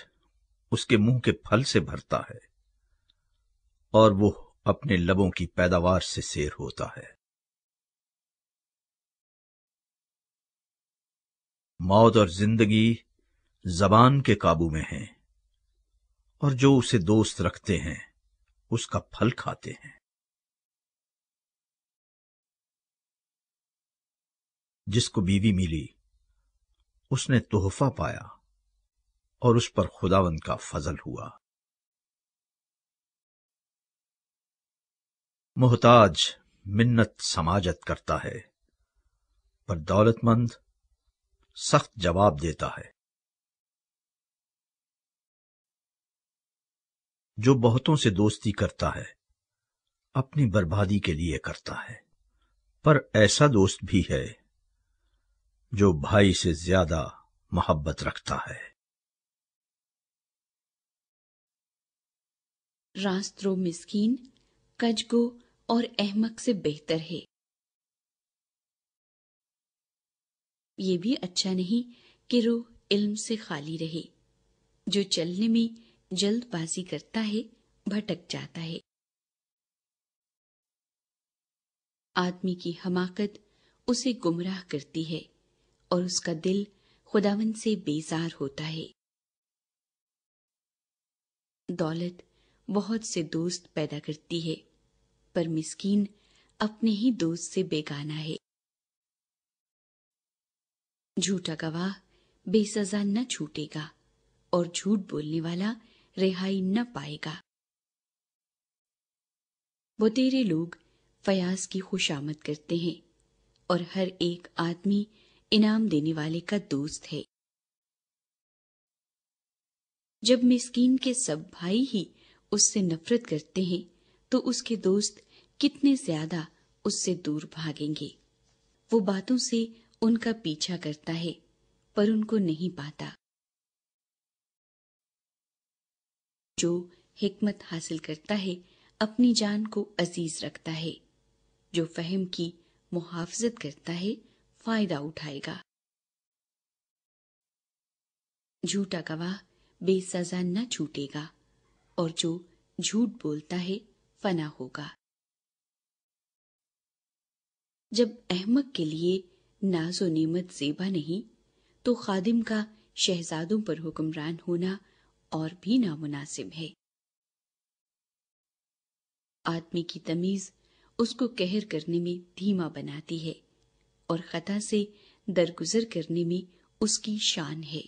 उसके मुंह के फल से भरता है और वो अपने लबों की पैदावार से शेर होता है मौत और जिंदगी जबान के काबू में है और जो उसे दोस्त रखते हैं उसका फल खाते हैं जिसको बीवी मिली उसने तोहफा पाया और उस पर खुदावन का फजल हुआ मोहताज मिन्नत समाजत करता है पर दौलतमंद सख्त जवाब देता है जो बहुतों से दोस्ती करता है अपनी बर्बादी के लिए करता है पर ऐसा दोस्त भी है जो भाई से ज्यादा मोहब्बत रखता है रास्त्रो मिस्कीन कजगो और अहमक से बेहतर है ये भी अच्छा नहीं कि रूह इल्म से खाली रहे जो चलने में जल्दबाजी करता है भटक जाता है आदमी की हमाकत उसे गुमराह करती है और उसका दिल खुदावन से बेजार होता है दौलत बहुत से दोस्त पैदा करती है पर मिस्कीन अपने ही दोस्त से बेगाना है झूठा गवाह बेसजा न छूटेगा और झूठ बोलने वाला रिहाई न पाएगा तेरे लोग फयाज की खुशामद करते हैं और हर एक आदमी इनाम देने वाले का दोस्त है जब मिस्कीन के सब भाई ही उससे नफरत करते हैं तो उसके दोस्त कितने ज्यादा उससे दूर भागेंगे वो बातों से उनका पीछा करता है पर उनको नहीं पाता जो हिकमत हासिल करता है अपनी जान को अजीज रखता है जो फहम की मुहाफजत करता है फायदा उठाएगा झूठा गवाह बेसजा न छूटेगा और जो झूठ बोलता है फना होगा जब अहमद के लिए नाजो नेमत जेबा नहीं तो खादिम का शहजादों पर हुक्मरान होना और भी नामुनासिब है आदमी की तमीज उसको कहर करने में धीमा बनाती है और खता से दरगुजर करने में उसकी शान है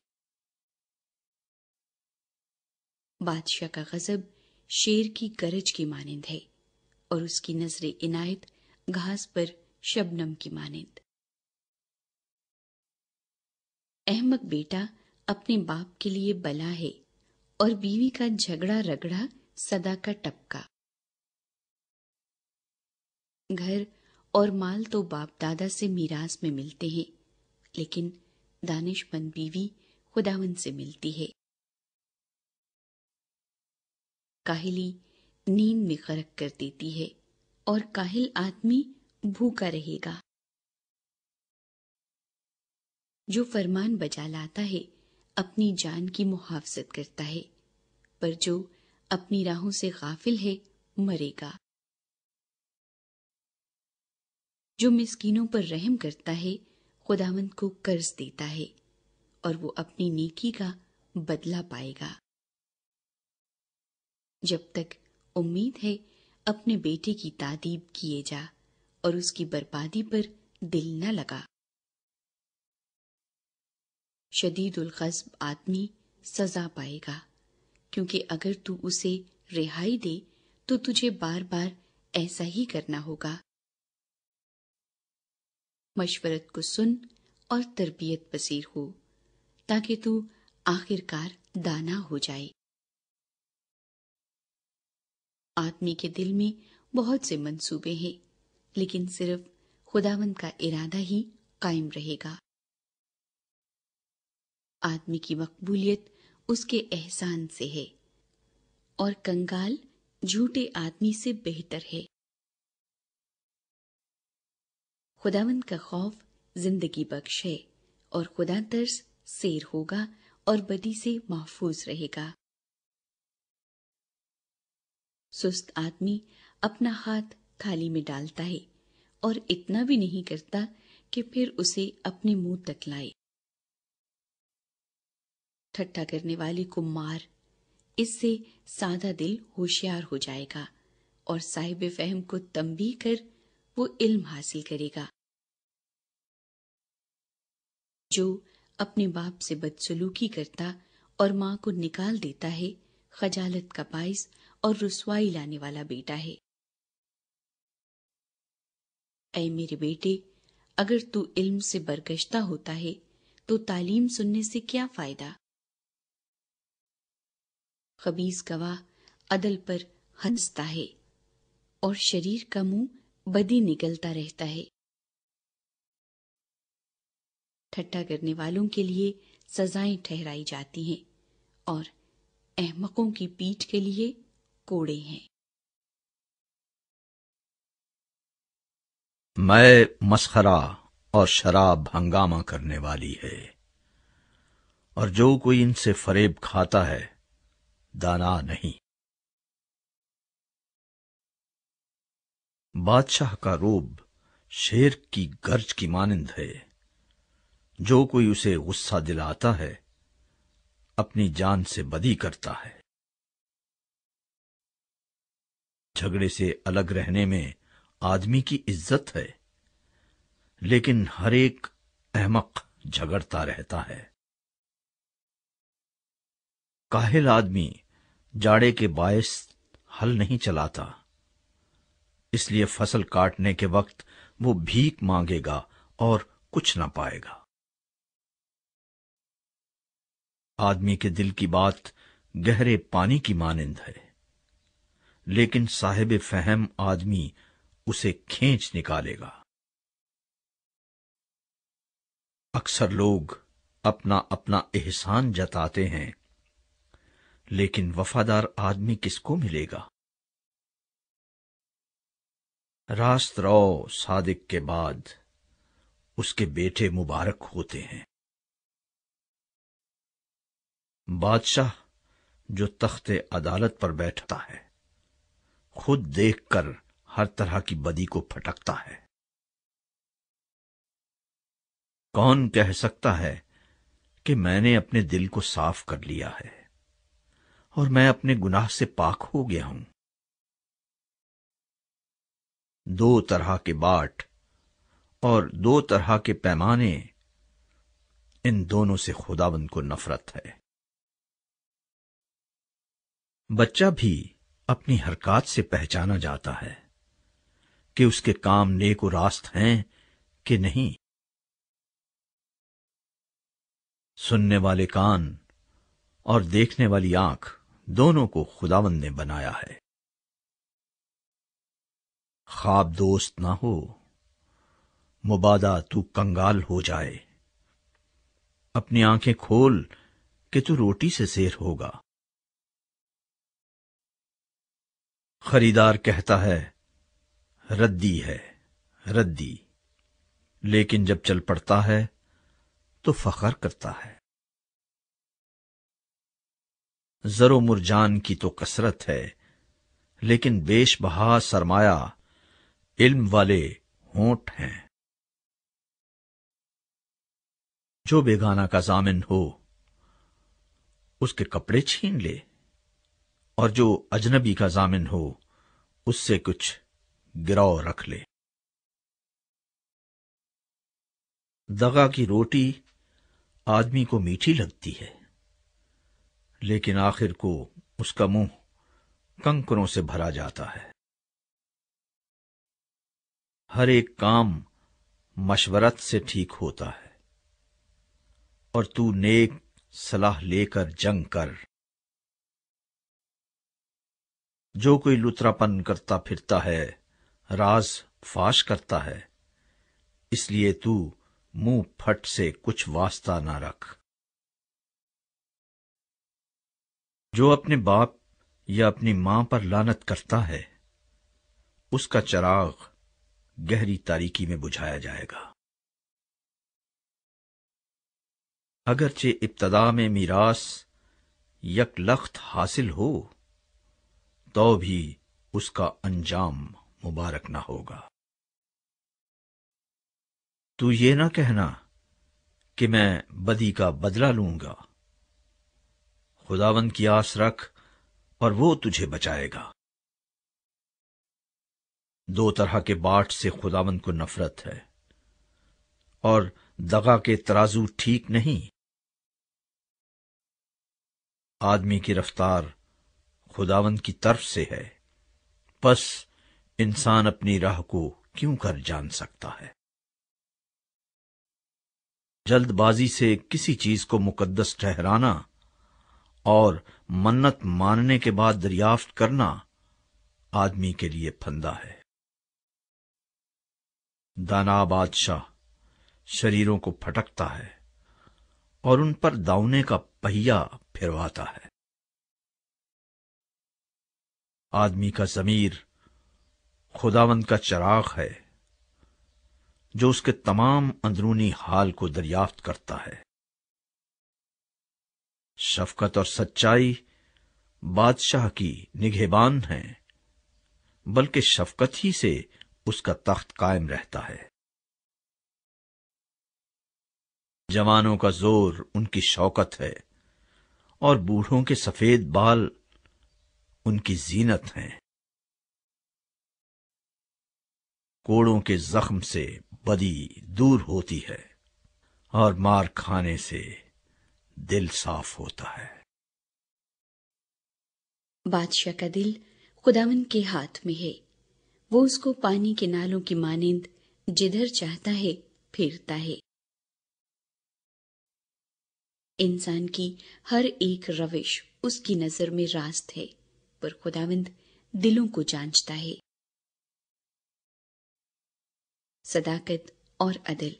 बादशाह का गजब शेर की गरज की मानिंद है और उसकी नजर इनायत घास पर शबनम की मानिंद अहमक बेटा अपने बाप के लिए बला है और बीवी का झगड़ा रगड़ा सदा का टपका घर और माल तो बाप दादा से मीरास में मिलते हैं लेकिन दानिशमंद बीवी खुदावन से मिलती है काहिली नींद में गर्क कर देती है और काहिल आदमी भूखा रहेगा जो फरमान बजा लाता है अपनी जान की मुहाफजत करता है पर जो अपनी राहों से गाफिल है मरेगा जो मिसकीनों पर रहम करता है खुदावंत को कर्ज देता है और वो अपनी नेकी का बदला पाएगा जब तक उम्मीद है अपने बेटे की तादीब किए जा और उसकी बर्बादी पर दिल न लगा शदीद आदमी सजा पाएगा क्योंकि अगर तू उसे रिहाई दे तो तुझे बार बार ऐसा ही करना होगा मशवरत को सुन और तरबियत पसीर हो ताकि तू आखिरकार दाना हो जाए आदमी के दिल में बहुत से मंसूबे हैं लेकिन सिर्फ खुदावंद का इरादा ही कायम रहेगा आदमी की मकबूलियत उसके एहसान से है और कंगाल झूठे आदमी से बेहतर है खुदावंद का खौफ जिंदगी बख्श है और खुदा तर्स शेर होगा और बदी से महफूज रहेगा सुस्त आदमी अपना हाथ थाली में डालता है और इतना भी नहीं करता कि फिर उसे अपने मुंह तक लाए ठट्ठा करने वाले को मार इससे सादा दिल होशियार हो जाएगा और साहिब फहम को तंबी कर वो इल्म हासिल करेगा जो अपने बाप से बदसलूकी करता और माँ को निकाल देता है खजालत का बायस और रुसवाई लाने वाला बेटा है ऐ मेरे बेटे अगर तू इल्म से बरगश्ता होता है तो तालीम सुनने से क्या फायदा खबीज गवाह अदल पर हंसता है और शरीर का मुंह बदी निकलता रहता है ठट्ठा करने वालों के लिए सजाएं ठहराई जाती हैं और अहमकों की पीठ के लिए कोड़े हैं मैं मस्खरा और शराब हंगामा करने वाली है और जो कोई इनसे फरेब खाता है दाना नहीं बादशाह का रूप शेर की गर्ज की मानंद है जो कोई उसे गुस्सा दिलाता है अपनी जान से बदी करता है झगड़े से अलग रहने में आदमी की इज्जत है लेकिन हर एक अहमक झगड़ता रहता है काहिल आदमी जाड़े के बायस हल नहीं चलाता इसलिए फसल काटने के वक्त वो भीख मांगेगा और कुछ ना पाएगा आदमी के दिल की बात गहरे पानी की मानिंद है लेकिन साहेब फहम आदमी उसे खींच निकालेगा अक्सर लोग अपना अपना एहसान जताते हैं लेकिन वफादार आदमी किसको मिलेगा रास्त रो सादिक के बाद उसके बेटे मुबारक होते हैं बादशाह जो तख्ते अदालत पर बैठता है खुद देखकर हर तरह की बदी को फटकता है कौन कह सकता है कि मैंने अपने दिल को साफ कर लिया है और मैं अपने गुनाह से पाक हो गया हूं दो तरह के बाट और दो तरह के पैमाने इन दोनों से खुदाबंद को नफरत है बच्चा भी अपनी हरकत से पहचाना जाता है कि उसके काम नेक और रास्त हैं कि नहीं सुनने वाले कान और देखने वाली आंख दोनों को खुदावन ने बनाया है खाब दोस्त ना हो मुबादा तू कंगाल हो जाए अपनी आंखें खोल कि तू रोटी से शेर होगा खरीदार कहता है रद्दी है रद्दी लेकिन जब चल पड़ता है तो फखर करता है जरो मुरजान की तो कसरत है लेकिन बेश बहा सरमाया इल्म वाले होंठ हैं जो बेगाना का जामिन हो उसके कपड़े छीन ले और जो अजनबी का जामिन हो उससे कुछ गिराव रख ले दगा की रोटी आदमी को मीठी लगती है लेकिन आखिर को उसका मुंह कंकरों से भरा जाता है हर एक काम मशवरत से ठीक होता है और तू नेक सलाह लेकर जंग कर जो कोई लुतरापन करता फिरता है राज फाश करता है इसलिए तू मुंह फट से कुछ वास्ता ना रख जो अपने बाप या अपनी मां पर लानत करता है उसका चराग गहरी तारीकी में बुझाया जाएगा अगरचे इब्तदा में मीरास यकलख्त हासिल हो तो भी उसका अंजाम मुबारक ना होगा तू ये ना कहना कि मैं बदी का बदला लूंगा खुदावन की आस रख और वो तुझे बचाएगा दो तरह के बाट से खुदावन को नफरत है और दगा के तराजू ठीक नहीं आदमी की रफ्तार खुदावन की तरफ से है बस इंसान अपनी राह को क्यों कर जान सकता है जल्दबाजी से किसी चीज को मुकद्दस ठहराना और मन्नत मानने के बाद दरियाफ्त करना आदमी के लिए फंदा है दाना बादशाह शरीरों को फटकता है और उन पर दावने का पहिया फिरवाता है आदमी का जमीर खुदावंद का चराग है जो उसके तमाम अंदरूनी हाल को दरियाफ्त करता है शफकत और सच्चाई बादशाह की निगहबान है बल्कि शफकत ही से उसका तख्त कायम रहता है जवानों का जोर उनकी शौकत है और बूढ़ों के सफेद बाल उनकी जीनत हैं कोड़ों के जख्म से बदी दूर होती है और मार खाने से दिल साफ होता है बादशाह का दिल खुदावन के हाथ में है वो उसको पानी के नालों की मानिंद जिधर चाहता है फिरता है इंसान की हर एक रविश उसकी नजर में रास्त है पर खुदावंद दिलों को जांचता है सदाकत और अदल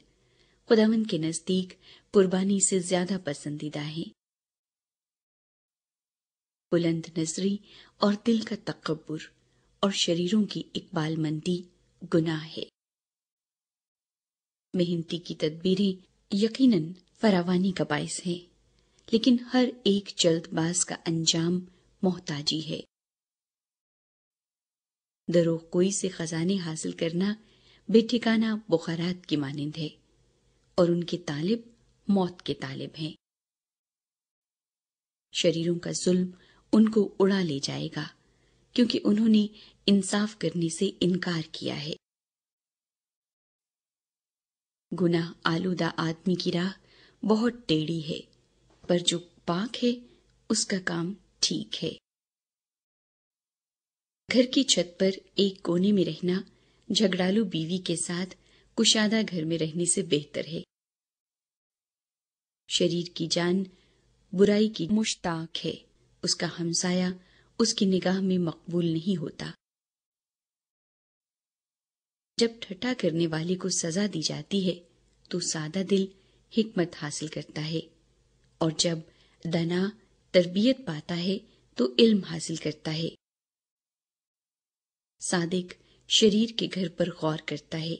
खुदावन के नजदीक कुर्बानी से ज्यादा पसंदीदा है बुलंद नजरी और दिल का तकबुर और शरीरों की इकबाल मंदी गुनाह है मेहनती की तदबीरें यकीनन फरावानी का बायस है लेकिन हर एक जल्दबाज का अंजाम मोहताजी है दरोग कोई से खजाने हासिल करना बेठिकाना बुखारात की मानंद है और उनके तालिब मौत के तालिब हैं शरीरों का जुल्म उनको उड़ा ले जाएगा क्योंकि उन्होंने इंसाफ करने से इनकार किया है गुनाह आलूदा आदमी की राह बहुत टेढ़ी है पर जो पाक है उसका काम ठीक है घर की छत पर एक कोने में रहना झगड़ालू बीवी के साथ कुशादा घर में रहने से बेहतर है शरीर की जान बुराई की मुश्ताक है उसका हमसाया उसकी निगाह में मकबूल नहीं होता जब ठट्ठा करने वाले को सजा दी जाती है तो सादा दिल हिकमत हासिल करता है और जब दना तरबियत पाता है तो इल्म हासिल करता है सादिक शरीर के घर पर गौर करता है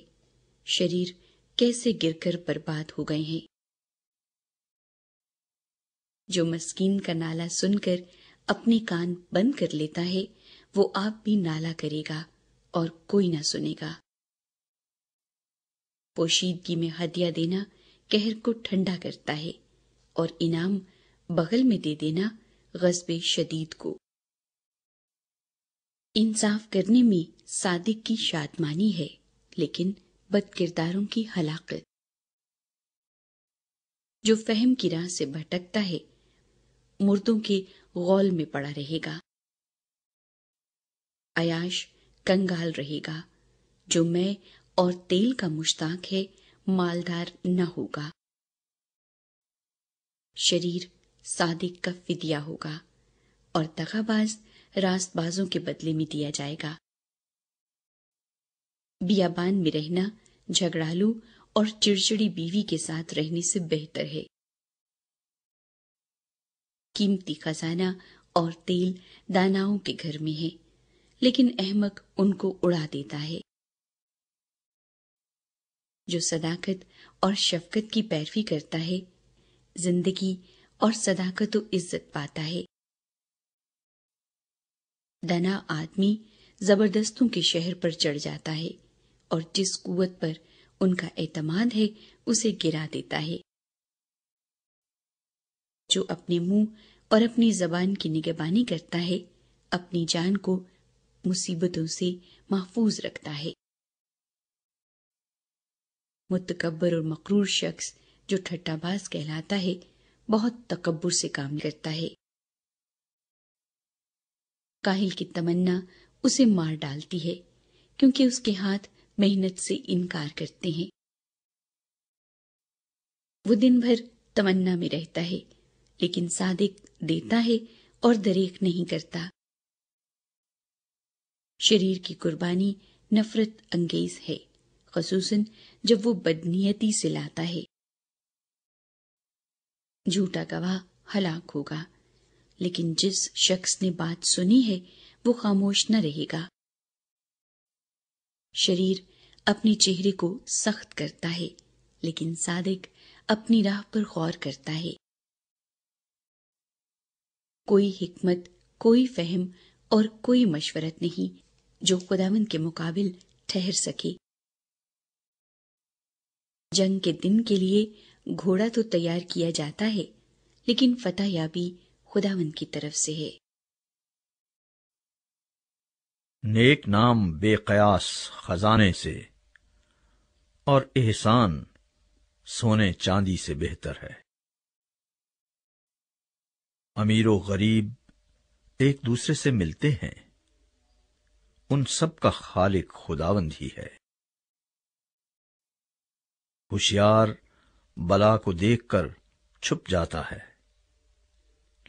शरीर कैसे गिरकर बर्बाद हो गए हैं जो मस्किन का नाला सुनकर अपने कान बंद कर लेता है वो आप भी नाला करेगा और कोई ना सुनेगा पोशीदगी में हदिया देना कहर को ठंडा करता है और इनाम बगल में दे देना गजब शदीद को इंसाफ करने में सादिक की शादमानी है लेकिन बदकिरदारों की हलाकत जो फहम की राह से भटकता है मुर्दों के गौल में पड़ा रहेगा अयाश कंगाल रहेगा जो मैं और तेल का मुश्ताक है मालदार न होगा शरीर सादिक का फिदिया होगा और दगाबाज रास्तबाजों के बदले में दिया जाएगा बियाबान में रहना झगड़ालू और चिड़चिड़ी बीवी के साथ रहने से बेहतर है कीमती खजाना और तेल दानाओं के घर में है लेकिन अहमक उनको उड़ा देता है जो सदाकत और शफकत की पैरवी करता है जिंदगी और का तो इज्जत पाता है दना आदमी जबरदस्तों के शहर पर चढ़ जाता है और जिस कुत पर उनका एतमाद है उसे गिरा देता है जो अपने मुंह और अपनी जबान की निगहबानी करता है अपनी जान को मुसीबतों से महफूज रखता है मुतकबर और मकरूर शख्स जो ठट्टाबाज कहलाता है बहुत तकबर से काम करता है काहिल की तमन्ना उसे मार डालती है क्योंकि उसके हाथ मेहनत से इनकार करते हैं वो दिन भर तमन्ना में रहता है लेकिन सादिक देता है और दरेक नहीं करता शरीर की कुर्बानी नफरत अंगेज है खसूसन जब वो बदनीयती से लाता है झूठा गवाह हलाक होगा लेकिन जिस शख्स ने बात सुनी है वो खामोश न रहेगा शरीर अपने चेहरे को सख्त करता है लेकिन सादिक अपनी राह पर गौर करता है कोई हिकमत कोई फहम और कोई मशवरत नहीं जो खुदावन के मुकाबिल ठहर सके जंग के दिन के लिए घोड़ा तो तैयार किया जाता है लेकिन फतेह याबी खुदावन की तरफ से है नेक नाम बेकयास खजाने से और एहसान सोने चांदी से बेहतर है अमीर और गरीब एक दूसरे से मिलते हैं उन सब का खालिक खुदावंद ही है होशियार बला को देखकर छुप जाता है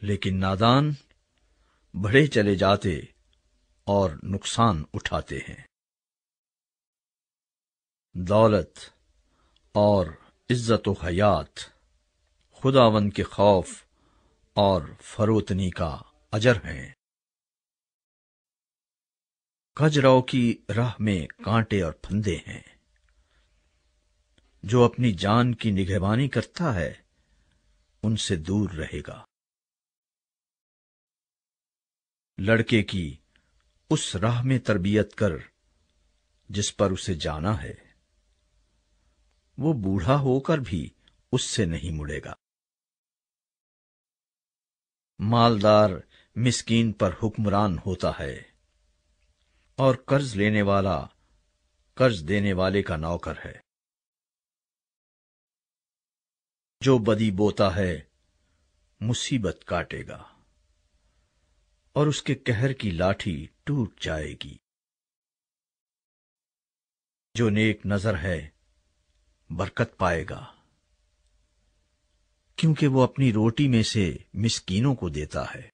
लेकिन नादान बढ़े चले जाते और नुकसान उठाते हैं दौलत और इज्जत व हयात खुदावन के खौफ और फरोतनी का अजर हैं कजराओं की राह में कांटे और फंदे हैं जो अपनी जान की निगहबानी करता है उनसे दूर रहेगा लड़के की उस राह में तरबियत कर जिस पर उसे जाना है वो बूढ़ा होकर भी उससे नहीं मुड़ेगा मालदार मिस्कीन पर हुक्मरान होता है और कर्ज लेने वाला कर्ज देने वाले का नौकर है जो बदी बोता है मुसीबत काटेगा और उसके कहर की लाठी टूट जाएगी जो नेक नजर है बरकत पाएगा क्योंकि वो अपनी रोटी में से मिसकीनों को देता है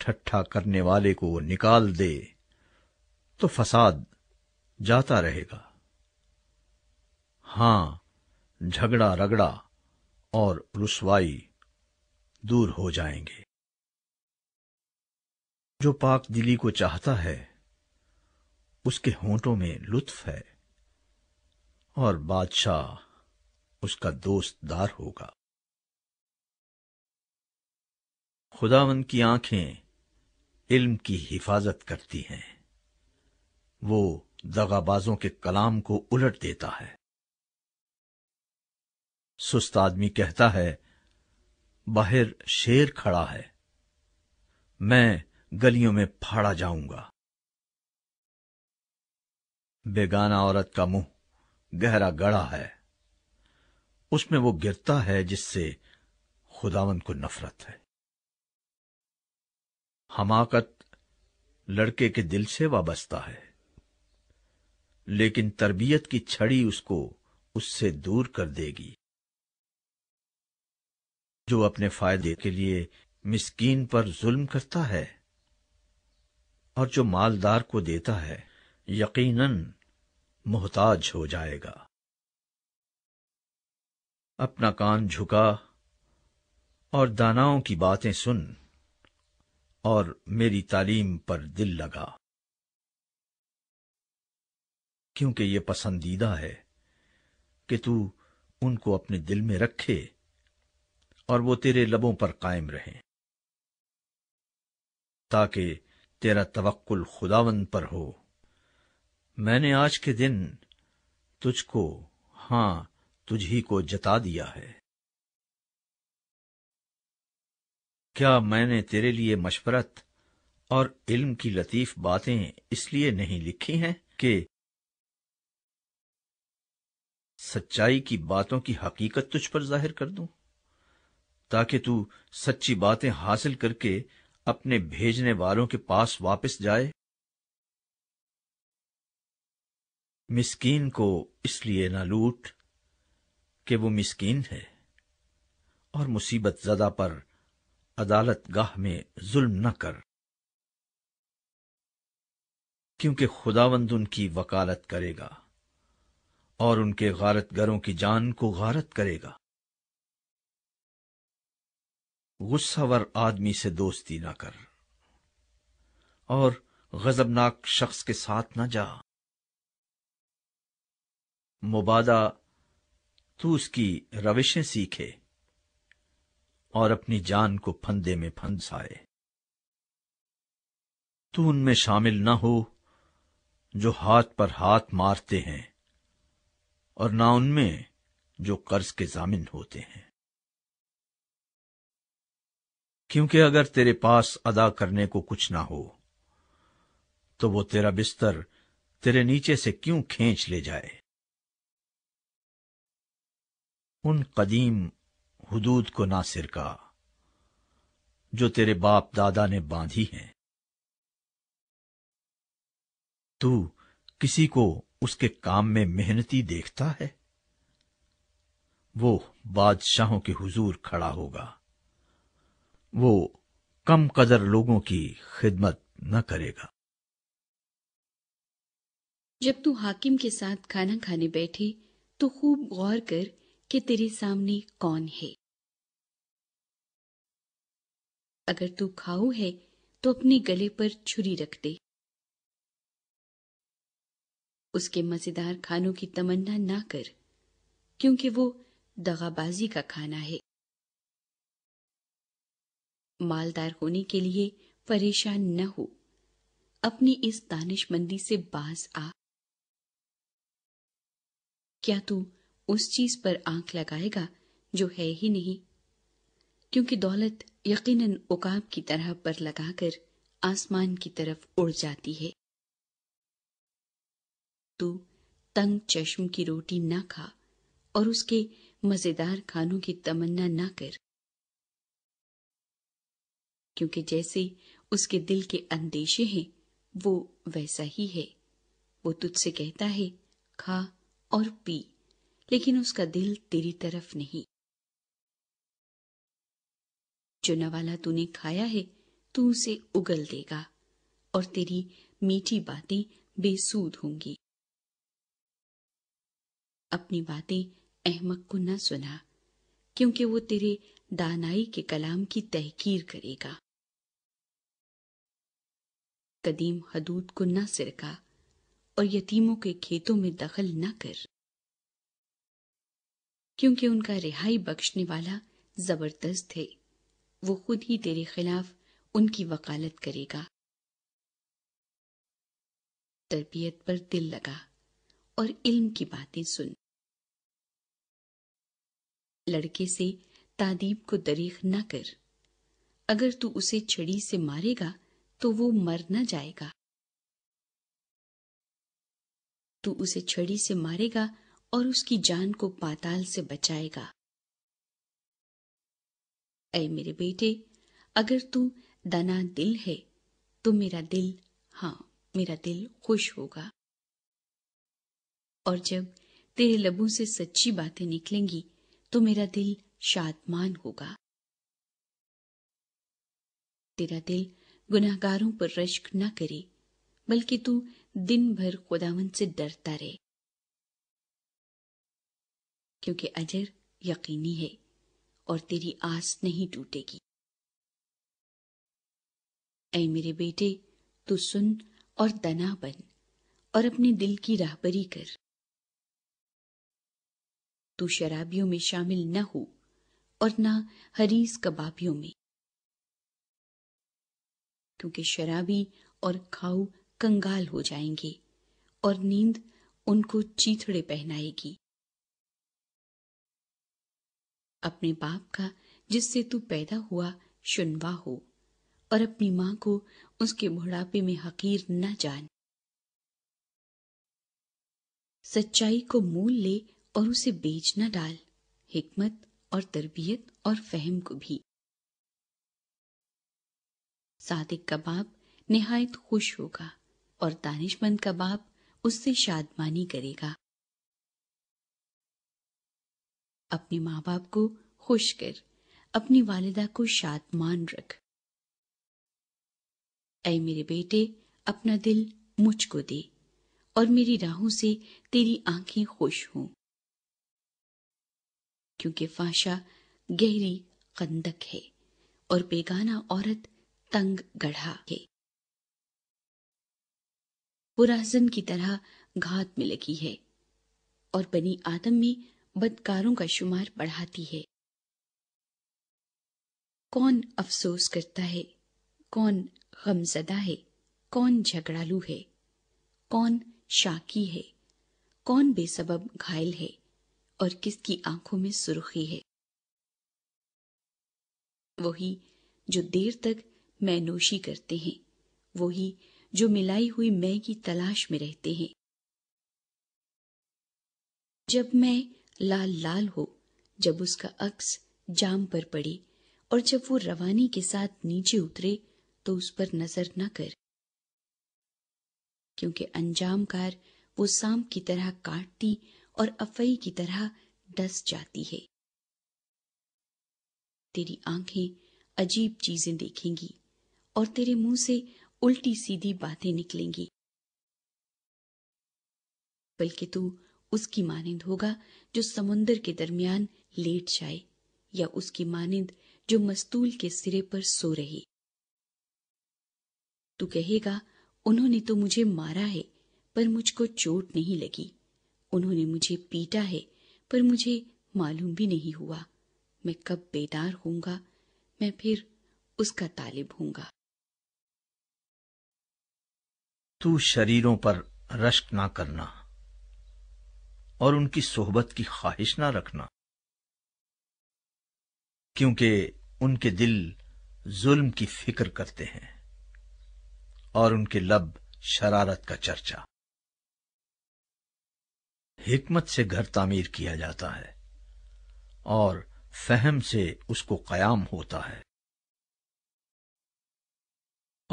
ठट्ठा करने वाले को निकाल दे तो फसाद जाता रहेगा हां झगड़ा रगड़ा और रुसवाई दूर हो जाएंगे जो पाक दिली को चाहता है उसके होंठों में लुत्फ है और बादशाह उसका दोस्तदार होगा खुदावन की आंखें इल्म की हिफाजत करती हैं वो दगाबाजों के कलाम को उलट देता है सुस्त आदमी कहता है बाहर शेर खड़ा है मैं गलियों में फाड़ा जाऊंगा बेगाना औरत का मुंह गहरा गड़ा है उसमें वो गिरता है जिससे खुदावन को नफरत है हमाकत लड़के के दिल से वाबस्ता है लेकिन तरबियत की छड़ी उसको उससे दूर कर देगी जो अपने फायदे के लिए मिसकीन पर जुल्म करता है और जो मालदार को देता है यकीनन मोहताज हो जाएगा अपना कान झुका और दानाओं की बातें सुन और मेरी तालीम पर दिल लगा क्योंकि ये पसंदीदा है कि तू उनको अपने दिल में रखे और वो तेरे लबों पर कायम रहे ताकि तेरा तवक्ल खुदावन पर हो मैंने आज के दिन तुझको हां तुझी को जता दिया है क्या मैंने तेरे लिए मशवरत और इल्म की लतीफ बातें इसलिए नहीं लिखी हैं कि सच्चाई की बातों की हकीकत तुझ पर जाहिर कर दूं ताकि तू सच्ची बातें हासिल करके अपने भेजने वालों के पास वापस जाए मिस्कीन को इसलिए ना लूट कि वो मिस्कीन है और मुसीबत जदा पर अदालत गाह में जुल्म न कर क्योंकि खुदावंद उनकी वकालत करेगा और उनके गारतगरों की जान को गारत करेगा गुस्सावर आदमी से दोस्ती ना कर और गजबनाक शख्स के साथ ना जा मुबादा तू उसकी रविशें सीखे और अपनी जान को फंदे में फंसाए तू उनमें शामिल न हो जो हाथ पर हाथ मारते हैं और ना उनमें जो कर्ज के जामिन होते हैं क्योंकि अगर तेरे पास अदा करने को कुछ ना हो तो वो तेरा बिस्तर तेरे नीचे से क्यों खींच ले जाए उन कदीम हुदूद को ना सिरका जो तेरे बाप दादा ने बांधी हैं तू किसी को उसके काम में मेहनती देखता है वो बादशाहों के हुजूर खड़ा होगा वो कम कदर लोगों की खिदमत न करेगा जब तू हाकिम के साथ खाना खाने बैठे तो खूब गौर कर कि तेरे सामने कौन है अगर तू खाऊ है तो अपने गले पर छुरी रख दे उसके मजेदार खानों की तमन्ना ना कर क्योंकि वो दगाबाजी का खाना है मालदार होने के लिए परेशान न हो अपनी इस दानिशमंदी से बाज आ क्या तू उस चीज पर आंख लगाएगा जो है ही नहीं क्योंकि दौलत यकीनन उकाब की तरह पर लगाकर आसमान की तरफ उड़ जाती है तू तंग चश्म की रोटी ना खा और उसके मजेदार खानों की तमन्ना ना कर क्योंकि जैसे उसके दिल के अंदेशे हैं वो वैसा ही है वो तुझसे कहता है खा और पी लेकिन उसका दिल तेरी तरफ नहीं चुना वाला तूने खाया है तू उसे उगल देगा और तेरी मीठी बातें बेसूद होंगी अपनी बातें अहमक को न सुना क्योंकि वो तेरे दानाई के कलाम की तहकीर करेगा कदीम हदूद को न सिरका और यतीमों के खेतों में दखल न कर क्योंकि उनका रिहाई बख्शने वाला जबरदस्त है वो खुद ही तेरे खिलाफ उनकी वकालत करेगा तरबियत पर दिल लगा और इल्म की बातें सुन लड़के से तादीब को दरीख ना कर अगर तू उसे छड़ी से मारेगा तो वो मर न जाएगा तू उसे छड़ी से मारेगा और उसकी जान को पाताल से बचाएगा ऐ मेरे बेटे अगर तू दना दिल है तो मेरा दिल हां मेरा दिल खुश होगा और जब तेरे लबों से सच्ची बातें निकलेंगी तो मेरा दिल शादमान होगा तेरा दिल गुनाहगारों पर रश्क न करे बल्कि तू दिन भर खुदावन से डरता रहे क्योंकि अजर यकीनी है और तेरी आस नहीं टूटेगी ऐ मेरे बेटे तू सुन और तना बन और अपने दिल की राहबरी कर तू शराबियों में शामिल न हो और ना हरीस कबाबियों में क्योंकि शराबी और खाऊ कंगाल हो जाएंगे और नींद उनको चीथड़े पहनाएगी अपने बाप का जिससे तू पैदा हुआ शुनवा हो और अपनी मां को उसके बुढ़ापे में हकीर न जान सच्चाई को मोल ले और उसे बेच न डाल हिकमत और तरबियत और फहम को भी सादिक का बाप निहायत खुश होगा और दानिशमंद का बाप उससे शादमानी करेगा अपने माँ बाप को खुश कर अपनी वालिदा को शादमान रख ऐ मेरे बेटे अपना दिल मुझको दे और मेरी राहों से तेरी आंखें खुश हों क्योंकि फाशा गहरी कंदक है और बेगाना औरत तंग गढ़ा के पुराजन की तरह घात में लगी है और बनी आदम में बदकारों का शुमार बढ़ाती है कौन अफसोस करता है कौन गमजदा है कौन झगड़ालू है कौन शाकी है कौन बेसबब घायल है और किसकी आंखों में सुर्खी है वही जो देर तक मैं नोशी करते हैं वही जो मिलाई हुई मैं की तलाश में रहते हैं जब मैं लाल लाल हो जब उसका अक्स जाम पर पड़े और जब वो रवानी के साथ नीचे उतरे तो उस पर नजर न कर क्योंकि अंजाम कार वो सांप की तरह काटती और अफई की तरह डस जाती है तेरी आंखें अजीब चीजें देखेंगी और तेरे मुंह से उल्टी सीधी बातें निकलेंगी बल्कि तू उसकी मानिंद होगा जो समुन्दर के दरमियान लेट जाए या उसकी मानिंद जो मस्तूल के सिरे पर सो रही तू कहेगा उन्होंने तो मुझे मारा है पर मुझको चोट नहीं लगी उन्होंने मुझे पीटा है पर मुझे मालूम भी नहीं हुआ मैं कब बेदार होऊंगा मैं फिर उसका तालिब होऊंगा तू शरीरों पर रश्क ना करना और उनकी सोहबत की ख्वाहिश ना रखना क्योंकि उनके दिल जुल्म की फिक्र करते हैं और उनके लब शरारत का चर्चा हिकमत से घर तामीर किया जाता है और फहम से उसको कयाम होता है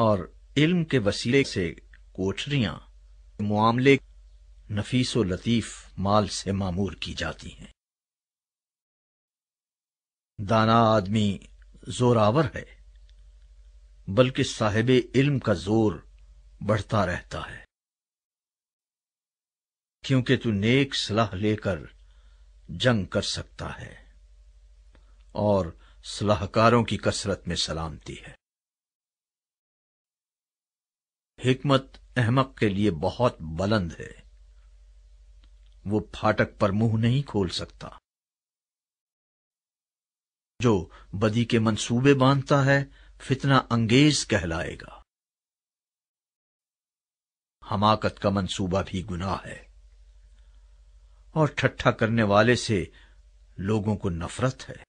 और इल्म के वसीले से कोठरियां मामले नफीस व लतीफ माल से मामूर की जाती हैं दाना आदमी जोरावर है बल्कि साहेब इल्म का जोर बढ़ता रहता है क्योंकि तू नेक सलाह लेकर जंग कर सकता है और सलाहकारों की कसरत में सलामती है हिकमत अहमक के लिए बहुत बुलंद है वो फाटक पर मुंह नहीं खोल सकता जो बदी के मंसूबे बांधता है फितना अंगेज कहलाएगा हमाकत का मंसूबा भी गुनाह है और ठट्ठा करने वाले से लोगों को नफरत है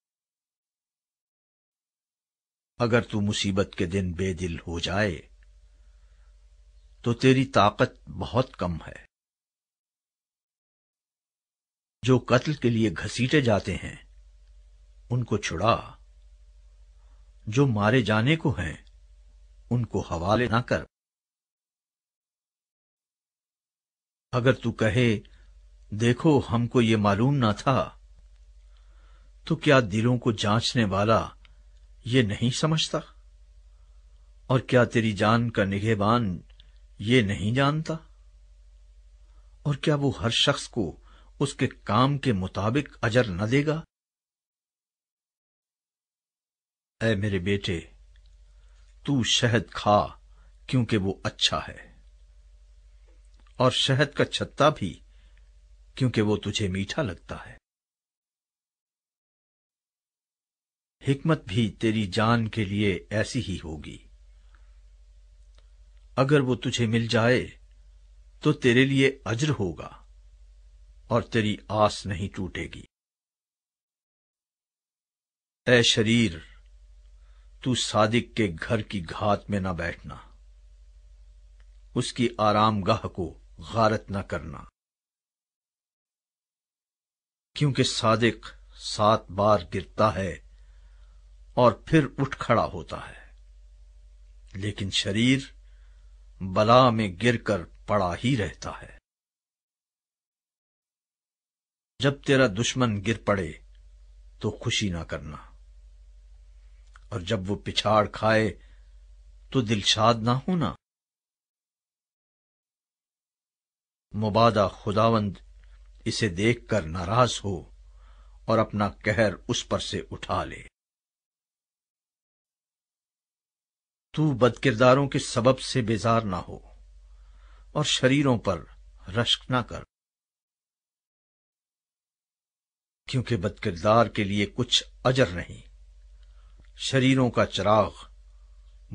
अगर तू मुसीबत के दिन बेदिल हो जाए तो तेरी ताकत बहुत कम है जो कत्ल के लिए घसीटे जाते हैं उनको छुड़ा जो मारे जाने को हैं उनको हवाले ना कर अगर तू कहे देखो हमको ये मालूम ना था तो क्या दिलों को जांचने वाला ये नहीं समझता और क्या तेरी जान का निगेबान ये नहीं जानता और क्या वो हर शख्स को उसके काम के मुताबिक अजर न देगा ऐ मेरे बेटे तू शहद खा क्योंकि वो अच्छा है और शहद का छत्ता भी क्योंकि वो तुझे मीठा लगता है हिकमत भी तेरी जान के लिए ऐसी ही होगी अगर वो तुझे मिल जाए तो तेरे लिए अज्र होगा और तेरी आस नहीं टूटेगी ए शरीर तू सादिक के घर की घात में ना बैठना उसकी आरामगाह को गारत ना करना क्योंकि सादिक सात बार गिरता है और फिर उठ खड़ा होता है लेकिन शरीर बला में गिरकर पड़ा ही रहता है जब तेरा दुश्मन गिर पड़े तो खुशी ना करना और जब वो पिछाड़ खाए तो दिलशाद ना होना मुबादा खुदावंद इसे देखकर नाराज हो और अपना कहर उस पर से उठा ले तू बदकिरदारों के सबब से बेजार ना हो और शरीरों पर रश्क ना कर क्योंकि बदकिरदार के लिए कुछ अजर नहीं शरीरों का चिराग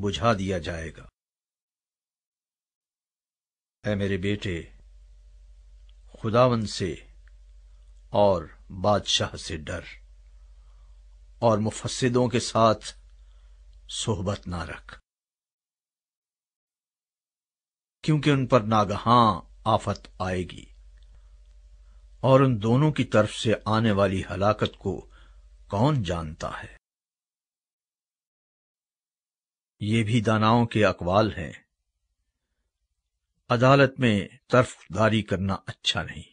बुझा दिया जाएगा ऐ मेरे बेटे खुदावन से और बादशाह से डर और मुफस्सिदों के साथ सोहबत ना रख क्योंकि उन पर नागहां आफत आएगी और उन दोनों की तरफ से आने वाली हलाकत को कौन जानता है ये भी दानाओं के अकवाल हैं अदालत में तरफदारी करना अच्छा नहीं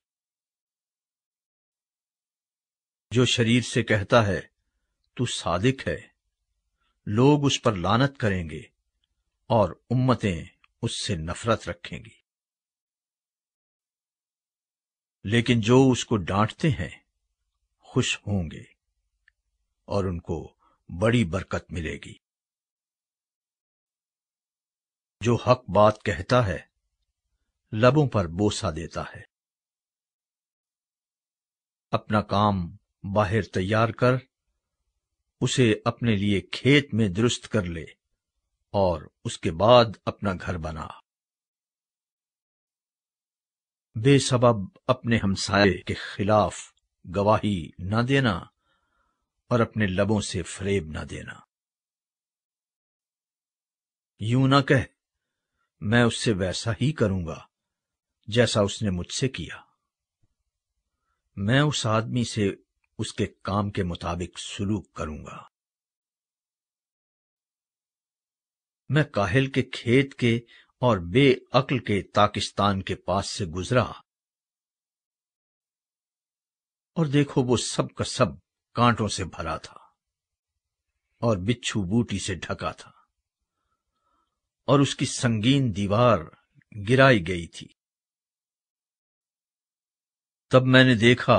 जो शरीर से कहता है तू सादिक है लोग उस पर लानत करेंगे और उम्मतें उससे नफरत रखेंगी लेकिन जो उसको डांटते हैं खुश होंगे और उनको बड़ी बरकत मिलेगी जो हक बात कहता है लबों पर बोसा देता है अपना काम बाहर तैयार कर उसे अपने लिए खेत में दुरुस्त कर ले और उसके बाद अपना घर बना बेसबब अपने हमसाये के खिलाफ गवाही न देना और अपने लबों से फरेब न देना यू ना कह मैं उससे वैसा ही करूंगा जैसा उसने मुझसे किया मैं उस आदमी से उसके काम के मुताबिक सुलूक करूंगा मैं काहिल के खेत के और बेअक्ल के ताकिस्तान के पास से गुजरा और देखो वो सब का सब कांटों से भरा था और बिच्छू बूटी से ढका था और उसकी संगीन दीवार गिराई गई थी तब मैंने देखा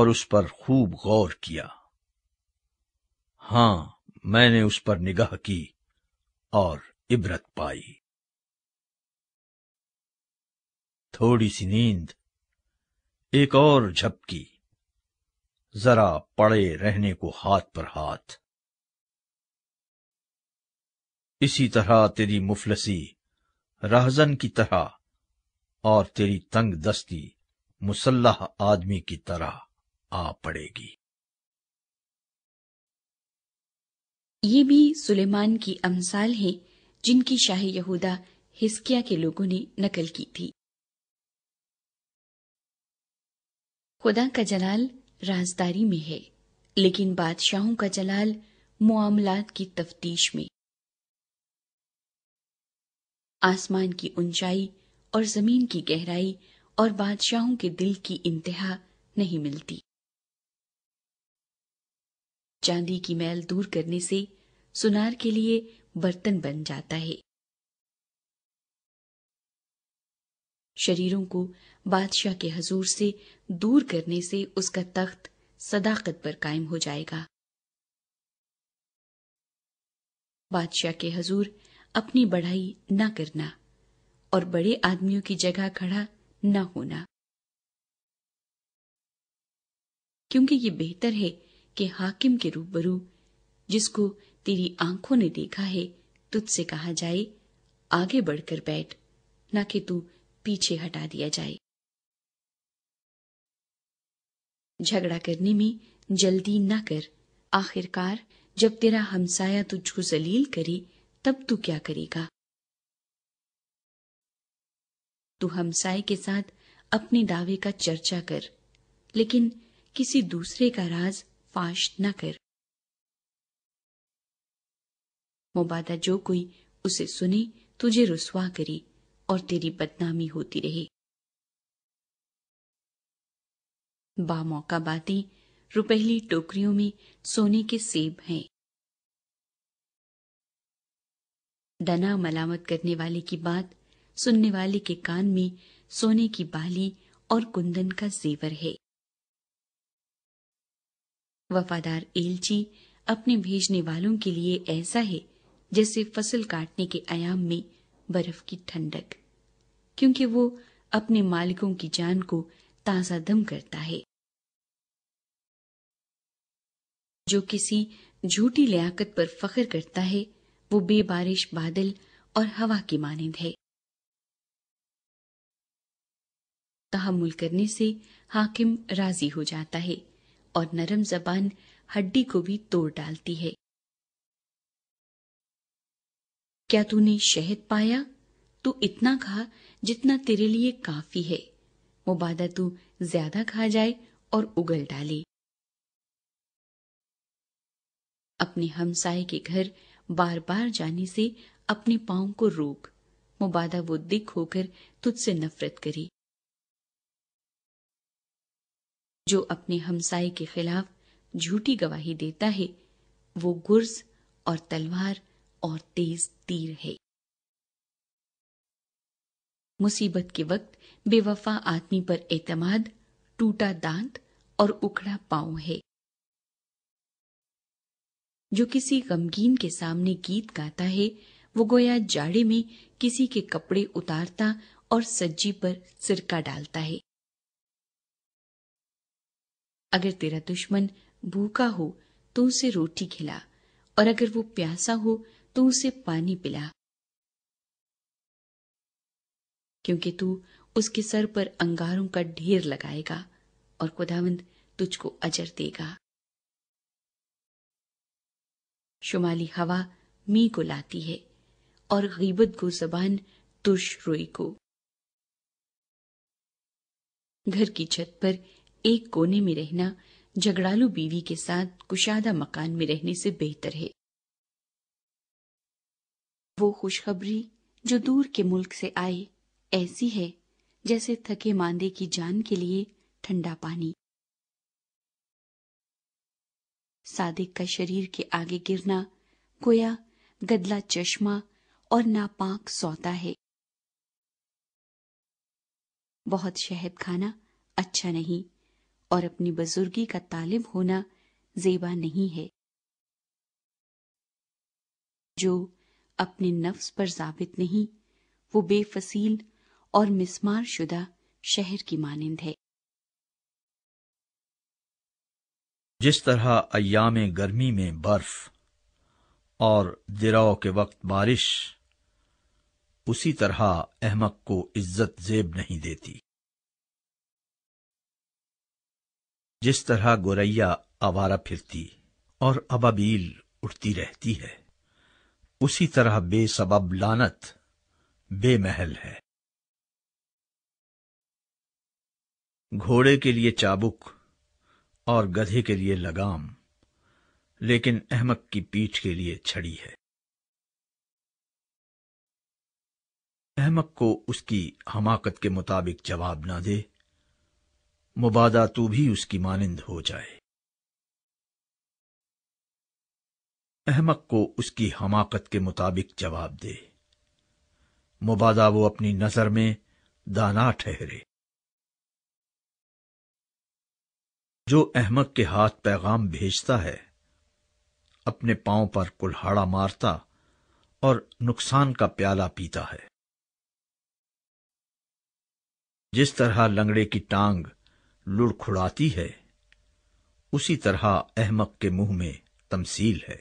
और उस पर खूब गौर किया हां मैंने उस पर निगाह की और इबरत पाई थोड़ी सी नींद एक और झपकी जरा पड़े रहने को हाथ पर हाथ इसी तरह तेरी मुफलसी रहजन की तरह और तेरी तंग दस्ती मुसल्ह आदमी की तरह आ पड़ेगी ये भी सुलेमान की अमसाल है जिनकी शाही यहूदा हिस्किया के लोगों ने नकल की थी खुदा का जलाल राजदारी में है लेकिन बादशाहों का जलाल मामला की तफ्तीश में आसमान की ऊंचाई और जमीन की गहराई और बादशाहों के दिल की इंतहा नहीं मिलती चांदी की मैल दूर करने से सुनार के लिए बर्तन बन जाता है शरीरों को बादशाह के हजूर से दूर करने से उसका तख्त सदाकत पर कायम हो जाएगा बादशाह के हजूर अपनी बढ़ाई न करना और बड़े आदमियों की जगह खड़ा न होना क्योंकि ये बेहतर है के हाकिम के रूबरू जिसको तेरी आंखों ने देखा है तुझसे कहा जाए आगे बढ़कर बैठ ना कि तू पीछे हटा दिया जाए झगड़ा करने में जल्दी ना कर आखिरकार जब तेरा हमसाया तुझको जलील करे तब तू क्या करेगा तू हमसाये के साथ अपने दावे का चर्चा कर लेकिन किसी दूसरे का राज फाश न कर मुबादा जो कोई उसे सुने तुझे रुसवा करे और तेरी बदनामी होती रहे बामौका बातें रुपहली टोकरियों में सोने के सेब हैं डना मलामत करने वाले की बात सुनने वाले के कान में सोने की बाली और कुंदन का जेवर है वफादार एलची अपने भेजने वालों के लिए ऐसा है जैसे फसल काटने के आयाम में बर्फ की ठंडक क्योंकि वो अपने मालिकों की जान को ताजा दम करता है जो किसी झूठी लियाकत पर फख्र करता है वो बेबारिश बादल और हवा की मानंद है तहमुल करने से हाकिम राजी हो जाता है और नरम जबान हड्डी को भी तोड़ डालती है क्या तूने शहद पाया तू इतना खा जितना तेरे लिए काफी है मुबादा तू ज्यादा खा जाए और उगल डाले अपने हमसाए के घर बार बार जाने से अपने पाओ को रोक मुबादा वो दिख होकर तुझसे नफरत करे जो अपने हमसाये के खिलाफ झूठी गवाही देता है वो गुर्ज और तलवार और तेज तीर है मुसीबत के वक्त बेवफा आदमी पर एतमाद टूटा दांत और उखड़ा पांव है जो किसी गमगीन के सामने गीत गाता है वो गोया जाड़े में किसी के कपड़े उतारता और सज्जी पर सिरका डालता है अगर तेरा दुश्मन भूखा हो तो उसे रोटी खिला और अगर वो प्यासा हो तो उसे पानी पिला क्योंकि तू उसके सर पर अंगारों का ढेर लगाएगा और खुदावंद तुझको अजर देगा शुमाली हवा मी को लाती है और गीबत गो जबान तुर्श रोई को घर की छत पर एक कोने में रहना झगड़ालू बीवी के साथ कुशादा मकान में रहने से बेहतर है वो खुशखबरी जो दूर के मुल्क से आए ऐसी है जैसे थके मांदे की जान के लिए ठंडा पानी सादिक का शरीर के आगे गिरना कोया गदला चश्मा और नापाक सौता है बहुत शहद खाना अच्छा नहीं और अपनी बुजुर्गी का तालिब होना जेबा नहीं है जो अपने नफ्स पर जाबित नहीं वो बेफसील और मिसमार शुदा शहर की मानंद है जिस तरह अयाम गर्मी में बर्फ और दिराव के वक्त बारिश उसी तरह अहमक को इज्जत जेब नहीं देती जिस तरह गोरैया आवारा फिरती और अबाबील उठती रहती है उसी तरह बेसबब लानत बेमहल है घोड़े के लिए चाबुक और गधे के लिए लगाम लेकिन अहमक की पीठ के लिए छड़ी है अहमक को उसकी हमाकत के मुताबिक जवाब ना दे मुबादा तू भी उसकी मानिंद हो जाए अहमक को उसकी हमाकत के मुताबिक जवाब दे मुबादा वो अपनी नजर में दाना ठहरे जो अहमक के हाथ पैगाम भेजता है अपने पांव पर कुल्हाड़ा मारता और नुकसान का प्याला पीता है जिस तरह लंगड़े की टांग लुड़खुड़ाती है उसी तरह अहमक के मुंह में तमसील है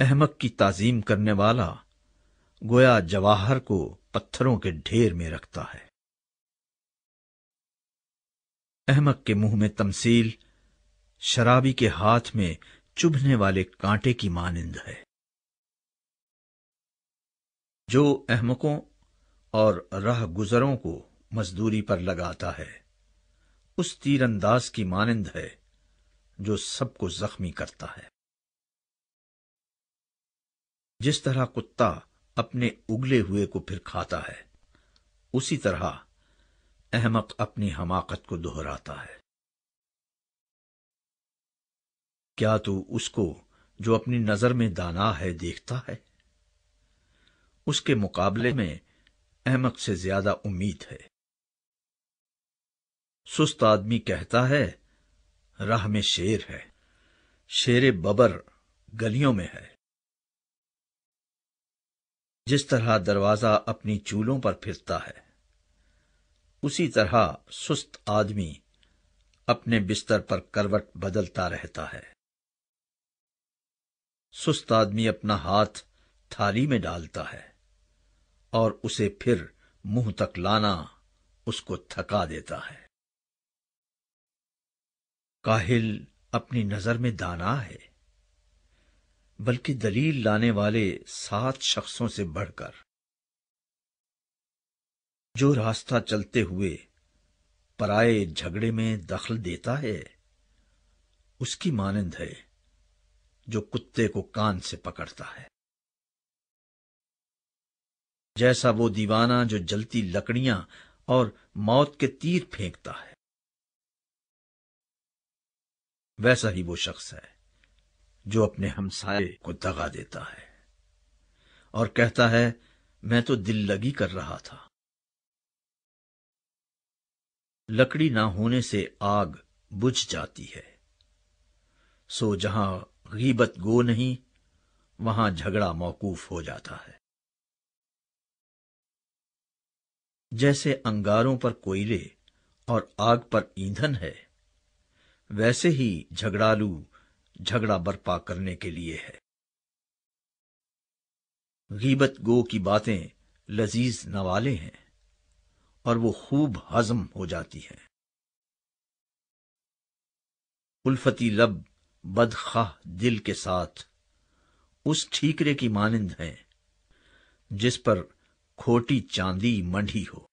अहमक की ताजीम करने वाला गोया जवाहर को पत्थरों के ढेर में रखता है अहमक के मुंह में तमसील शराबी के हाथ में चुभने वाले कांटे की मानिंद है जो अहमकों और राह गुजरों को मजदूरी पर लगाता है उस तीरंदाज की मानंद है जो सबको जख्मी करता है जिस तरह कुत्ता अपने उगले हुए को फिर खाता है उसी तरह अहमक अपनी हमाकत को दोहराता है क्या तू उसको जो अपनी नजर में दाना है देखता है उसके मुकाबले में अहमक से ज्यादा उम्मीद है सुस्त आदमी कहता है राह में शेर है शेर बबर गलियों में है जिस तरह दरवाजा अपनी चूलों पर फिरता है उसी तरह सुस्त आदमी अपने बिस्तर पर करवट बदलता रहता है सुस्त आदमी अपना हाथ थाली में डालता है और उसे फिर मुंह तक लाना उसको थका देता है काहिल अपनी नजर में दाना है बल्कि दलील लाने वाले सात शख्सों से बढ़कर जो रास्ता चलते हुए पराए झगड़े में दखल देता है उसकी मानंद है जो कुत्ते को कान से पकड़ता है जैसा वो दीवाना जो जलती लकड़ियां और मौत के तीर फेंकता है वैसा ही वो शख्स है जो अपने हमसाये को दगा देता है और कहता है मैं तो दिल लगी कर रहा था लकड़ी ना होने से आग बुझ जाती है सो जहां गीबत गो नहीं वहां झगड़ा मौकूफ हो जाता है जैसे अंगारों पर कोयले और आग पर ईंधन है वैसे ही झगड़ालू झगड़ा बर्पा करने के लिए है गीबत गो की बातें लजीज नवाले हैं और वो खूब हजम हो जाती हैं उल्फती लब बदखा दिल के साथ उस ठीकरे की मानिंद है जिस पर खोटी चांदी मंडी हो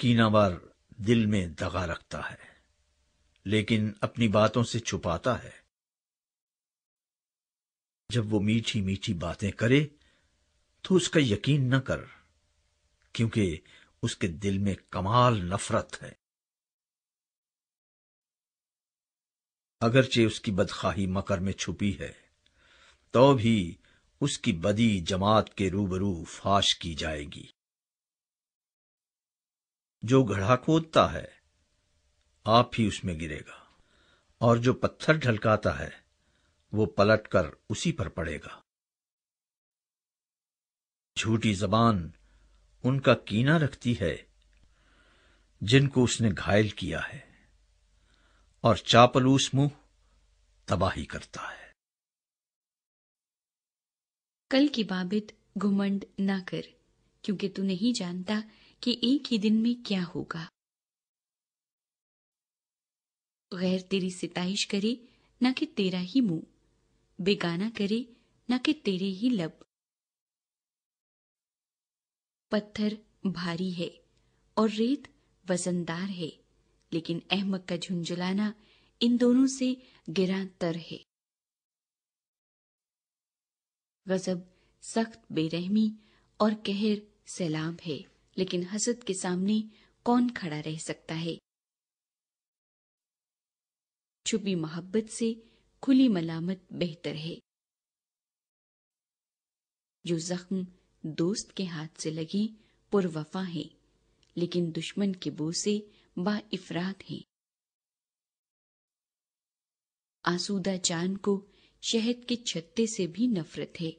कीनावार दिल में दगा रखता है लेकिन अपनी बातों से छुपाता है जब वो मीठी मीठी बातें करे तो उसका यकीन न कर क्योंकि उसके दिल में कमाल नफरत है अगरचे उसकी बदखाही मकर में छुपी है तो भी उसकी बदी जमात के रूबरू फाश की जाएगी जो घड़ा खोदता है आप ही उसमें गिरेगा और जो पत्थर ढलकाता है वो पलटकर उसी पर पड़ेगा झूठी जबान उनका कीना रखती है जिनको उसने घायल किया है और चापलूस मुंह तबाही करता है कल की बाबित घुमंड ना कर क्योंकि तू नहीं जानता कि एक ही दिन में क्या होगा गैर तेरी सिताइश करे न कि तेरा ही मुंह बेगाना करे न कि तेरे ही लब पत्थर भारी है और रेत वजनदार है लेकिन अहमद का झुंझुलाना इन दोनों से गिरा तर है गजब सख्त बेरहमी और कहर सैलाब है लेकिन हसद के सामने कौन खड़ा रह सकता है छुपी मोहब्बत से खुली मलामत बेहतर है जो जख्म दोस्त के हाथ से लगे पुरवफा है लेकिन दुश्मन के बो से बाइफरात है आसूदा चांद को शहद के छत्ते से भी नफरत है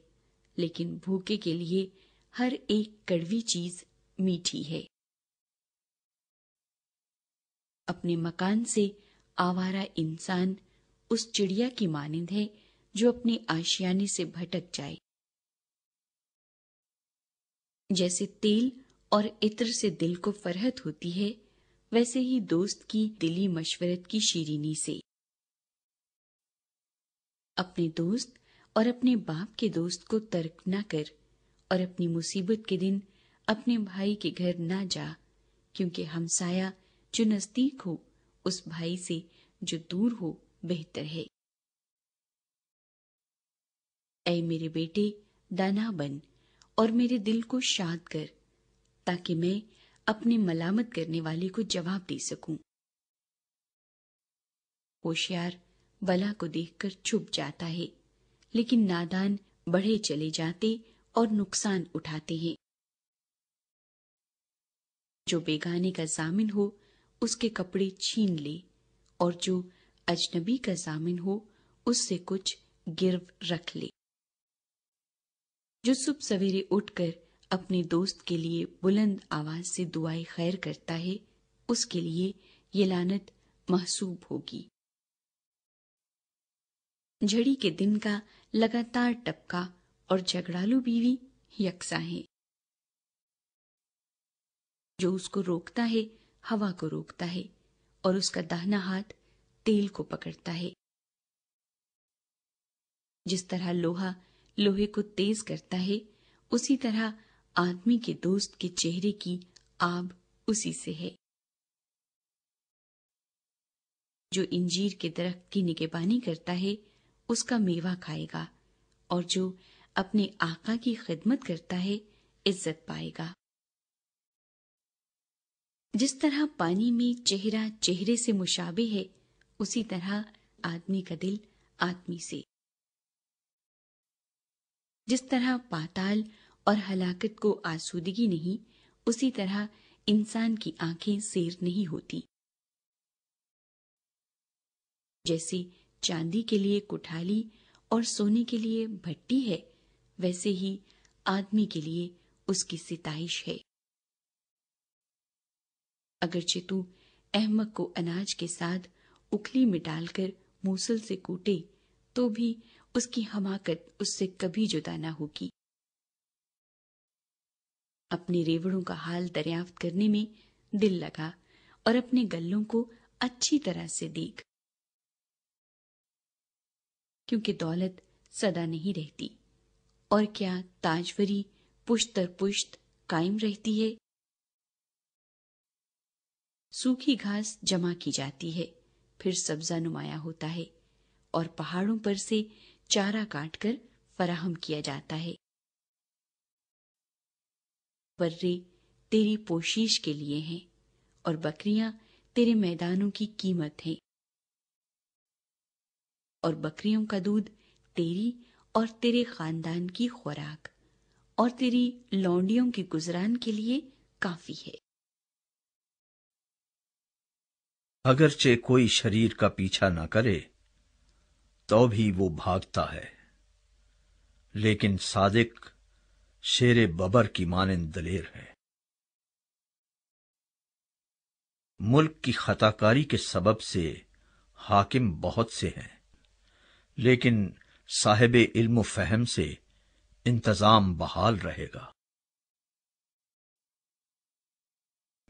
लेकिन भूखे के लिए हर एक कड़वी चीज मीठी है अपने मकान से आवारा इंसान उस चिड़िया की मानिंद है जो अपने आशियाने से भटक जाए जैसे तेल और इत्र से दिल को फरहत होती है वैसे ही दोस्त की दिली मशवरत की शीरीनी से अपने दोस्त और अपने बाप के दोस्त को तर्क ना कर और अपनी मुसीबत के दिन अपने भाई के घर ना जा क्योंकि हमसाया जो नजदीक हो उस भाई से जो दूर हो बेहतर है ऐ मेरे बेटे दाना बन और मेरे दिल को शांत कर ताकि मैं अपने मलामत करने वाले को जवाब दे सकूं होशियार बला को देखकर छुप जाता है लेकिन नादान बढ़े चले जाते और नुकसान उठाते हैं जो बेगाने का जामिन हो उसके कपड़े छीन ले और जो अजनबी का जामिन हो उससे कुछ गिरव रख ले जो सुबह सवेरे उठकर अपने दोस्त के लिए बुलंद आवाज से दुआई खैर करता है उसके लिए ये लानत महसूब होगी झड़ी के दिन का लगातार टपका और झगड़ालू बीवी यकसा है जो उसको रोकता है हवा को रोकता है और उसका दाहना हाथ तेल को पकड़ता है जिस तरह लोहा लोहे को तेज करता है उसी तरह आदमी के दोस्त के चेहरे की आब उसी से है जो इंजीर के दरख्त की निगेबानी करता है उसका मेवा खाएगा और जो अपने आका की खिदमत करता है इज्जत पाएगा जिस तरह पानी में चेहरा चेहरे से मुशाबे है उसी तरह आदमी का दिल आदमी से जिस तरह पाताल और हलाकत को आसूदगी नहीं उसी तरह इंसान की आंखें सेर नहीं होती जैसे चांदी के लिए कुठाली और सोने के लिए भट्टी है वैसे ही आदमी के लिए उसकी सिताइश है अगरचे तू अहमक को अनाज के साथ उखली में डालकर मूसल से कूटे तो भी उसकी हमाकत उससे कभी जुदा ना होगी अपने रेवड़ों का हाल दरियाफ्त करने में दिल लगा और अपने गल्लों को अच्छी तरह से देख क्योंकि दौलत सदा नहीं रहती और क्या ताजवरी पुश्त दर पुश्त कायम रहती है सूखी घास जमा की जाती है फिर सब्जा नुमाया होता है और पहाड़ों पर से चारा काटकर फराहम किया जाता है बर्रे तेरी पोशीश के लिए हैं और बकरियां तेरे मैदानों की कीमत हैं और बकरियों का दूध तेरी और तेरे खानदान की खुराक और तेरी लौंडियों की गुजरान के लिए काफी है अगरचे कोई शरीर का पीछा न करे तो भी वो भागता है लेकिन सादिक शेर बबर की मानंद दलेर है मुल्क की खताकारी के सबब से हाकिम बहुत से हैं लेकिन साहेब इल्म फहम से इंतजाम बहाल रहेगा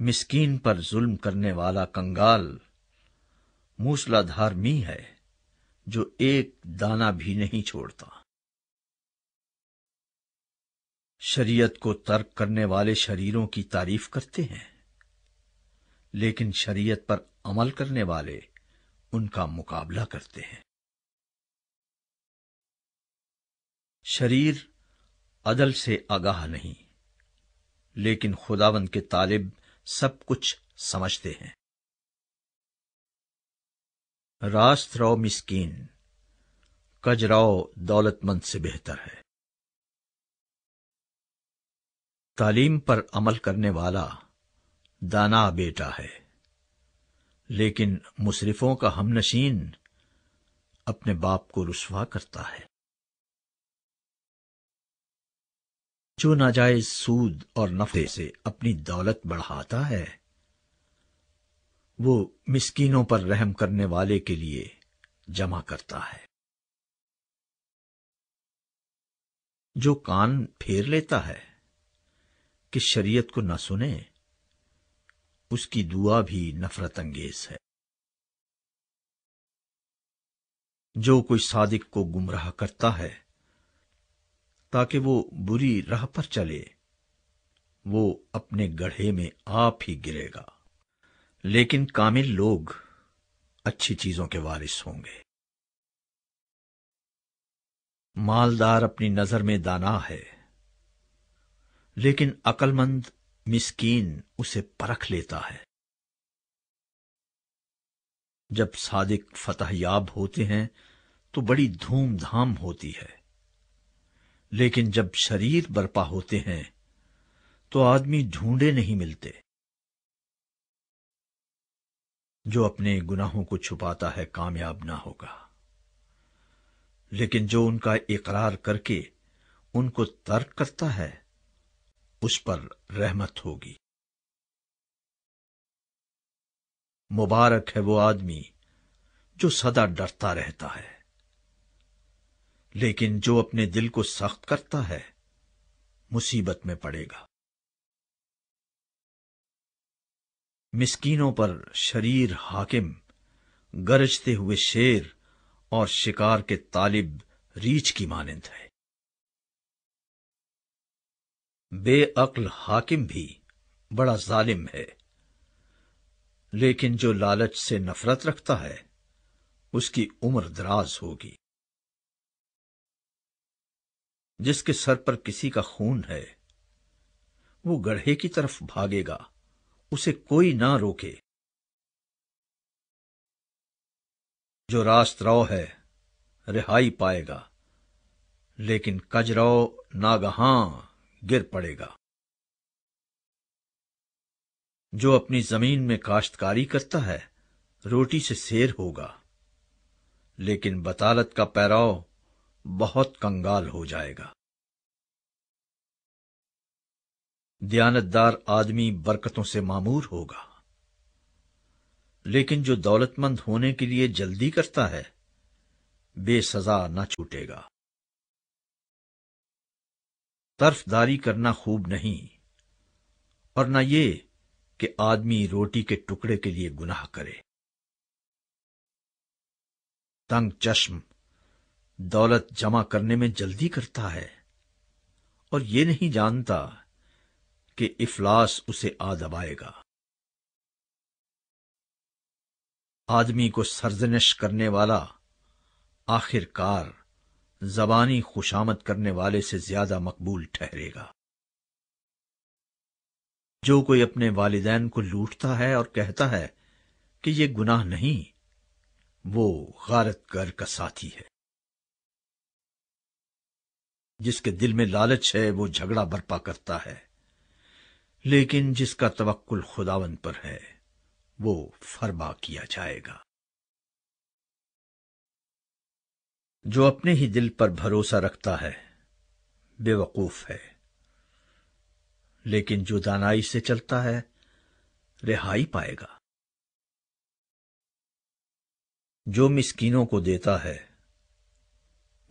मिस्कीन पर जुल्म करने वाला कंगाल मूसलाधार मी है जो एक दाना भी नहीं छोड़ता शरीयत को तर्क करने वाले शरीरों की तारीफ करते हैं लेकिन शरीयत पर अमल करने वाले उनका मुकाबला करते हैं शरीर अदल से आगाह नहीं लेकिन खुदावंद के तालिब सब कुछ समझते हैं रास्तराव मिस्कीन कजराव दौलतमंद से बेहतर है तालीम पर अमल करने वाला दाना बेटा है लेकिन मुशरफों का हमनशीन अपने बाप को रुसवा करता है जो नाजायज सूद और नफे से अपनी दौलत बढ़ाता है वो मिस्किनों पर रहम करने वाले के लिए जमा करता है जो कान फेर लेता है कि शरीयत को न सुने उसकी दुआ भी नफरत अंगेज है जो कोई सादिक को गुमराह करता है ताकि वो बुरी राह पर चले वो अपने गढ़े में आप ही गिरेगा लेकिन कामिल लोग अच्छी चीजों के वारिस होंगे मालदार अपनी नजर में दाना है लेकिन अकलमंद मिस्कीन उसे परख लेता है जब सादिक फतहयाब होते हैं तो बड़ी धूमधाम होती है लेकिन जब शरीर बर्पा होते हैं तो आदमी ढूंढे नहीं मिलते जो अपने गुनाहों को छुपाता है कामयाब ना होगा लेकिन जो उनका इकरार करके उनको तर्क करता है उस पर रहमत होगी मुबारक है वो आदमी जो सदा डरता रहता है लेकिन जो अपने दिल को सख्त करता है मुसीबत में पड़ेगा मिस्किनों पर शरीर हाकिम गरजते हुए शेर और शिकार के तालिब रीछ की मानंद है बेअक्ल हाकिम भी बड़ा जालिम है लेकिन जो लालच से नफरत रखता है उसकी उम्र दराज होगी जिसके सर पर किसी का खून है वो गढ़े की तरफ भागेगा उसे कोई ना रोके जो रास्तराव है रिहाई पाएगा लेकिन कजरो नागहां गिर पड़ेगा जो अपनी जमीन में काश्तकारी करता है रोटी से शेर होगा लेकिन बतालत का पैराव बहुत कंगाल हो जाएगा दयानतदार आदमी बरकतों से मामूर होगा लेकिन जो दौलतमंद होने के लिए जल्दी करता है बेसजा न छूटेगा तरफदारी करना खूब नहीं और न ये कि आदमी रोटी के टुकड़े के लिए गुनाह करे तंग चश्म दौलत जमा करने में जल्दी करता है और ये नहीं जानता कि इफलास उसे आ दबाएगा आदमी को सरजनश करने वाला आखिरकार जबानी खुशामद करने वाले से ज्यादा मकबूल ठहरेगा जो कोई अपने वालिदैन को लूटता है और कहता है कि यह गुनाह नहीं वो गारत कर का साथी है जिसके दिल में लालच है वो झगड़ा बर्पा करता है लेकिन जिसका तवक्ल खुदावन पर है वो फरमा किया जाएगा जो अपने ही दिल पर भरोसा रखता है बेवकूफ है लेकिन जो दानाई से चलता है रिहाई पाएगा जो मिसकीनों को देता है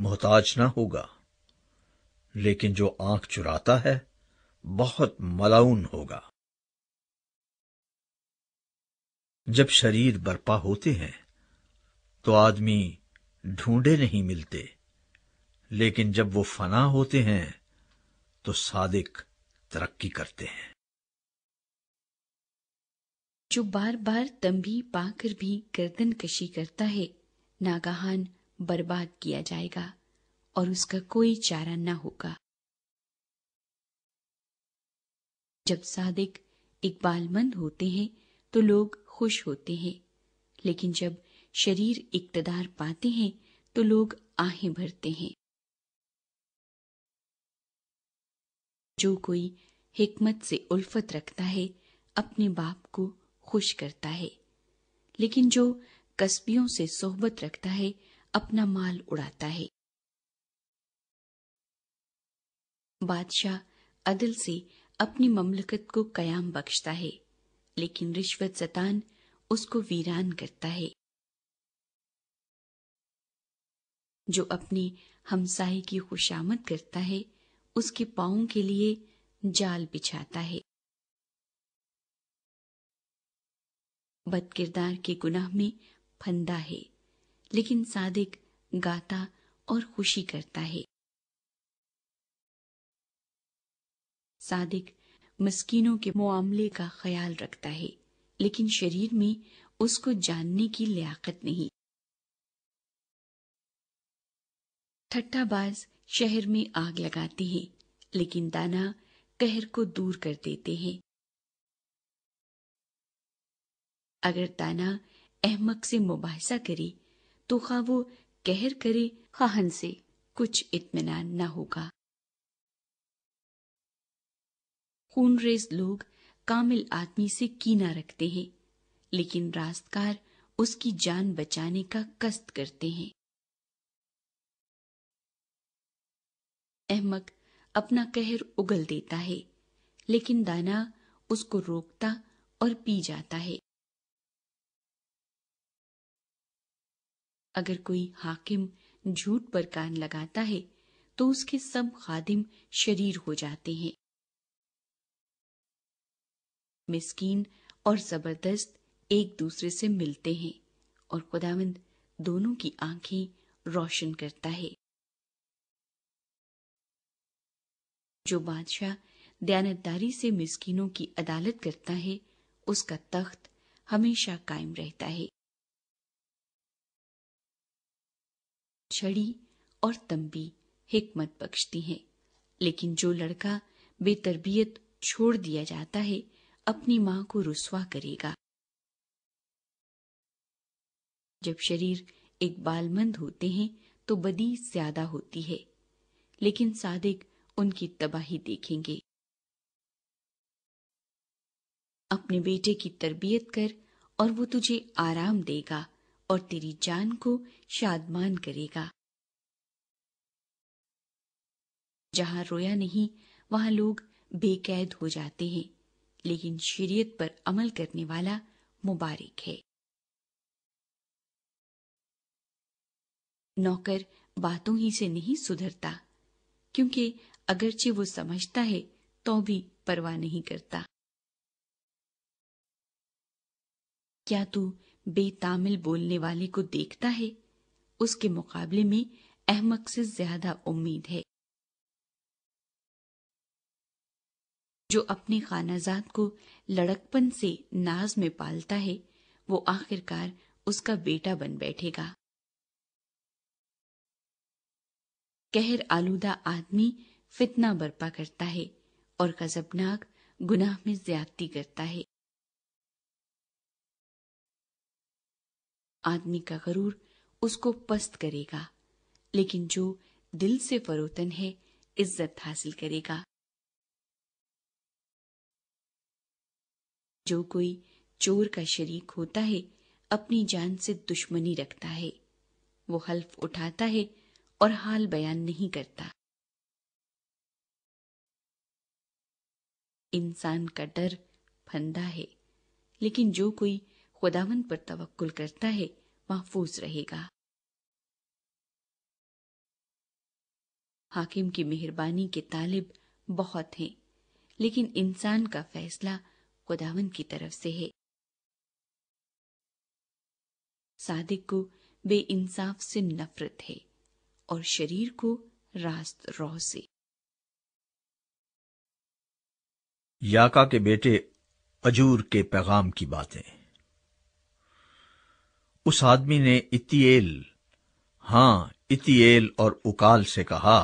मोहताज ना होगा लेकिन जो आंख चुराता है बहुत मलाउन होगा जब शरीर बर्पा होते हैं तो आदमी ढूंढे नहीं मिलते लेकिन जब वो फना होते हैं तो सादिक तरक्की करते हैं जो बार बार तंबी पाकर भी गर्दन कशी करता है नागाहान बर्बाद किया जाएगा और उसका कोई चारा न होगा जब सादिक इकबालमंद होते हैं तो लोग खुश होते हैं लेकिन जब शरीर इकतदार पाते हैं तो लोग आहें भरते हैं जो कोई हिकमत से उल्फत रखता है अपने बाप को खुश करता है लेकिन जो कस्बियों से सोहबत रखता है अपना माल उड़ाता है बादशाह अदल से अपनी ममलकत को कयाम बख्शता है लेकिन रिश्वत जतान उसको वीरान करता है जो अपने हमसाए की खुशामद करता है उसके पाओ के लिए जाल बिछाता है बदकिरदार के गुनाह में फंदा है लेकिन सादिक गाता और खुशी करता है सादिक मस्कीनों के मामले का ख्याल रखता है लेकिन शरीर में उसको जानने की लियाकत नहीं ठट्टाबाज शहर में आग लगाते हैं लेकिन दाना कहर को दूर कर देते हैं अगर दाना अहमक से मुबासा करे तो खा वो कहर करे खाहन से कुछ इत्मीनान न होगा खूनरेज लोग कामिल आदमी से कीना रखते हैं लेकिन रास्तकार उसकी जान बचाने का कष्ट करते हैं अहमक अपना कहर उगल देता है लेकिन दाना उसको रोकता और पी जाता है अगर कोई हाकिम झूठ पर कान लगाता है तो उसके सब खादिम शरीर हो जाते हैं मिस्कीन और जबरदस्त एक दूसरे से मिलते हैं और खुदावंद दोनों की आंखें रोशन करता है जो बादशाह दयानतदारी से मिस्कीनों की अदालत करता है उसका तख्त हमेशा कायम रहता है छड़ी और तंबी हिकमत बख्शती हैं लेकिन जो लड़का बेतरबियत छोड़ दिया जाता है अपनी मां को रुसवा करेगा जब शरीर एक बालमंद होते हैं तो बदी ज्यादा होती है लेकिन सादिक उनकी तबाही देखेंगे अपने बेटे की तरबियत कर और वो तुझे आराम देगा और तेरी जान को शादमान करेगा जहां रोया नहीं वहां लोग बेकैद हो जाते हैं लेकिन शरीयत पर अमल करने वाला मुबारक है नौकर बातों ही से नहीं सुधरता क्योंकि अगरचे वो समझता है तो भी परवाह नहीं करता क्या तू बेतामिल बोलने वाले को देखता है उसके मुकाबले में अहमक से ज्यादा उम्मीद है जो अपने खानाजाद को लड़कपन से नाज में पालता है वो आखिरकार उसका बेटा बन बैठेगा कहर आलूदा आदमी फितना बर्पा करता है और गजबनाक गुनाह में ज्यादती करता है आदमी का गरूर उसको पस्त करेगा लेकिन जो दिल से फरोतन है इज्जत हासिल करेगा जो कोई चोर का शरीक होता है अपनी जान से दुश्मनी रखता है वो हल्फ उठाता है और हाल बयान नहीं करता इंसान का डर फंदा है लेकिन जो कोई खुदावन पर तवक्कुल करता है महफूज रहेगा हाकिम की मेहरबानी के तालिब बहुत हैं लेकिन इंसान का फैसला खुदावन की तरफ से है सादिक को बेइंसाफ से नफरत है और शरीर को रास्त रोह से याका के बेटे अजूर के पैगाम की बातें उस आदमी ने इतिएल हां इतिएल और उकाल से कहा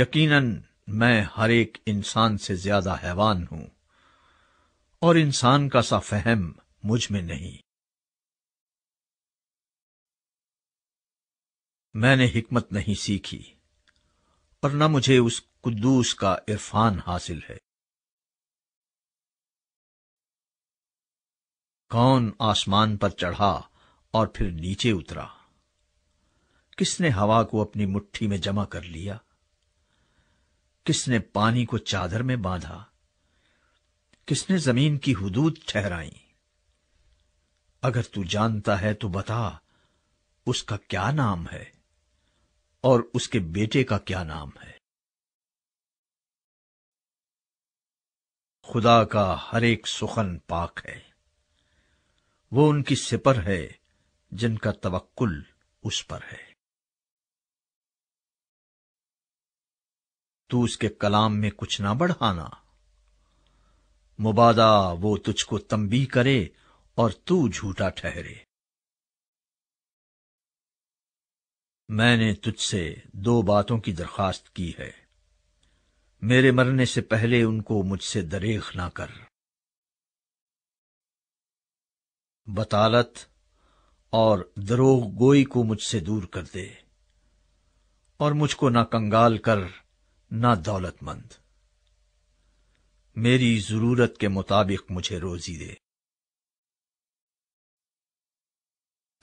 यकीनन मैं हर एक इंसान से ज्यादा हैवान हूं और इंसान का सा फहम मुझ में नहीं मैंने हिकमत नहीं सीखी और न मुझे उस कुदूस का इरफान हासिल है कौन आसमान पर चढ़ा और फिर नीचे उतरा किसने हवा को अपनी मुट्ठी में जमा कर लिया किसने पानी को चादर में बांधा किसने जमीन की हुदूद ठहराई अगर तू जानता है तो बता उसका क्या नाम है और उसके बेटे का क्या नाम है खुदा का हर एक सुखन पाक है वो उनकी सिपर है जिनका तवक्कुल उस पर है तू उसके कलाम में कुछ ना बढ़ाना मुबादा वो तुझको तंबी करे और तू झूठा ठहरे मैंने तुझसे दो बातों की दरखास्त की है मेरे मरने से पहले उनको मुझसे दरेख ना कर बतालत और दरोग गोई को मुझसे दूर कर दे और मुझको ना कंगाल कर ना दौलतमंद मेरी जरूरत के मुताबिक मुझे रोजी दे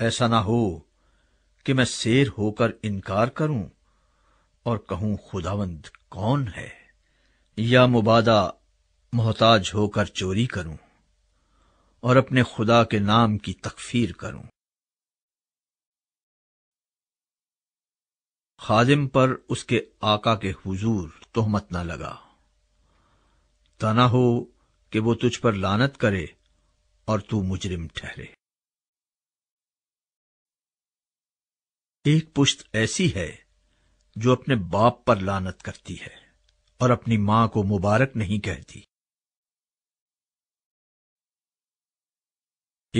ऐसा ना हो कि मैं शेर होकर इनकार करूं और कहूं खुदावंद कौन है या मुबादा मोहताज होकर चोरी करूं और अपने खुदा के नाम की तकफीर करूं खादिम पर उसके आका के हुजूर तोहमत न लगा तना हो कि वो तुझ पर लानत करे और तू मुजरिम ठहरे एक पुश्त ऐसी है जो अपने बाप पर लानत करती है और अपनी मां को मुबारक नहीं कहती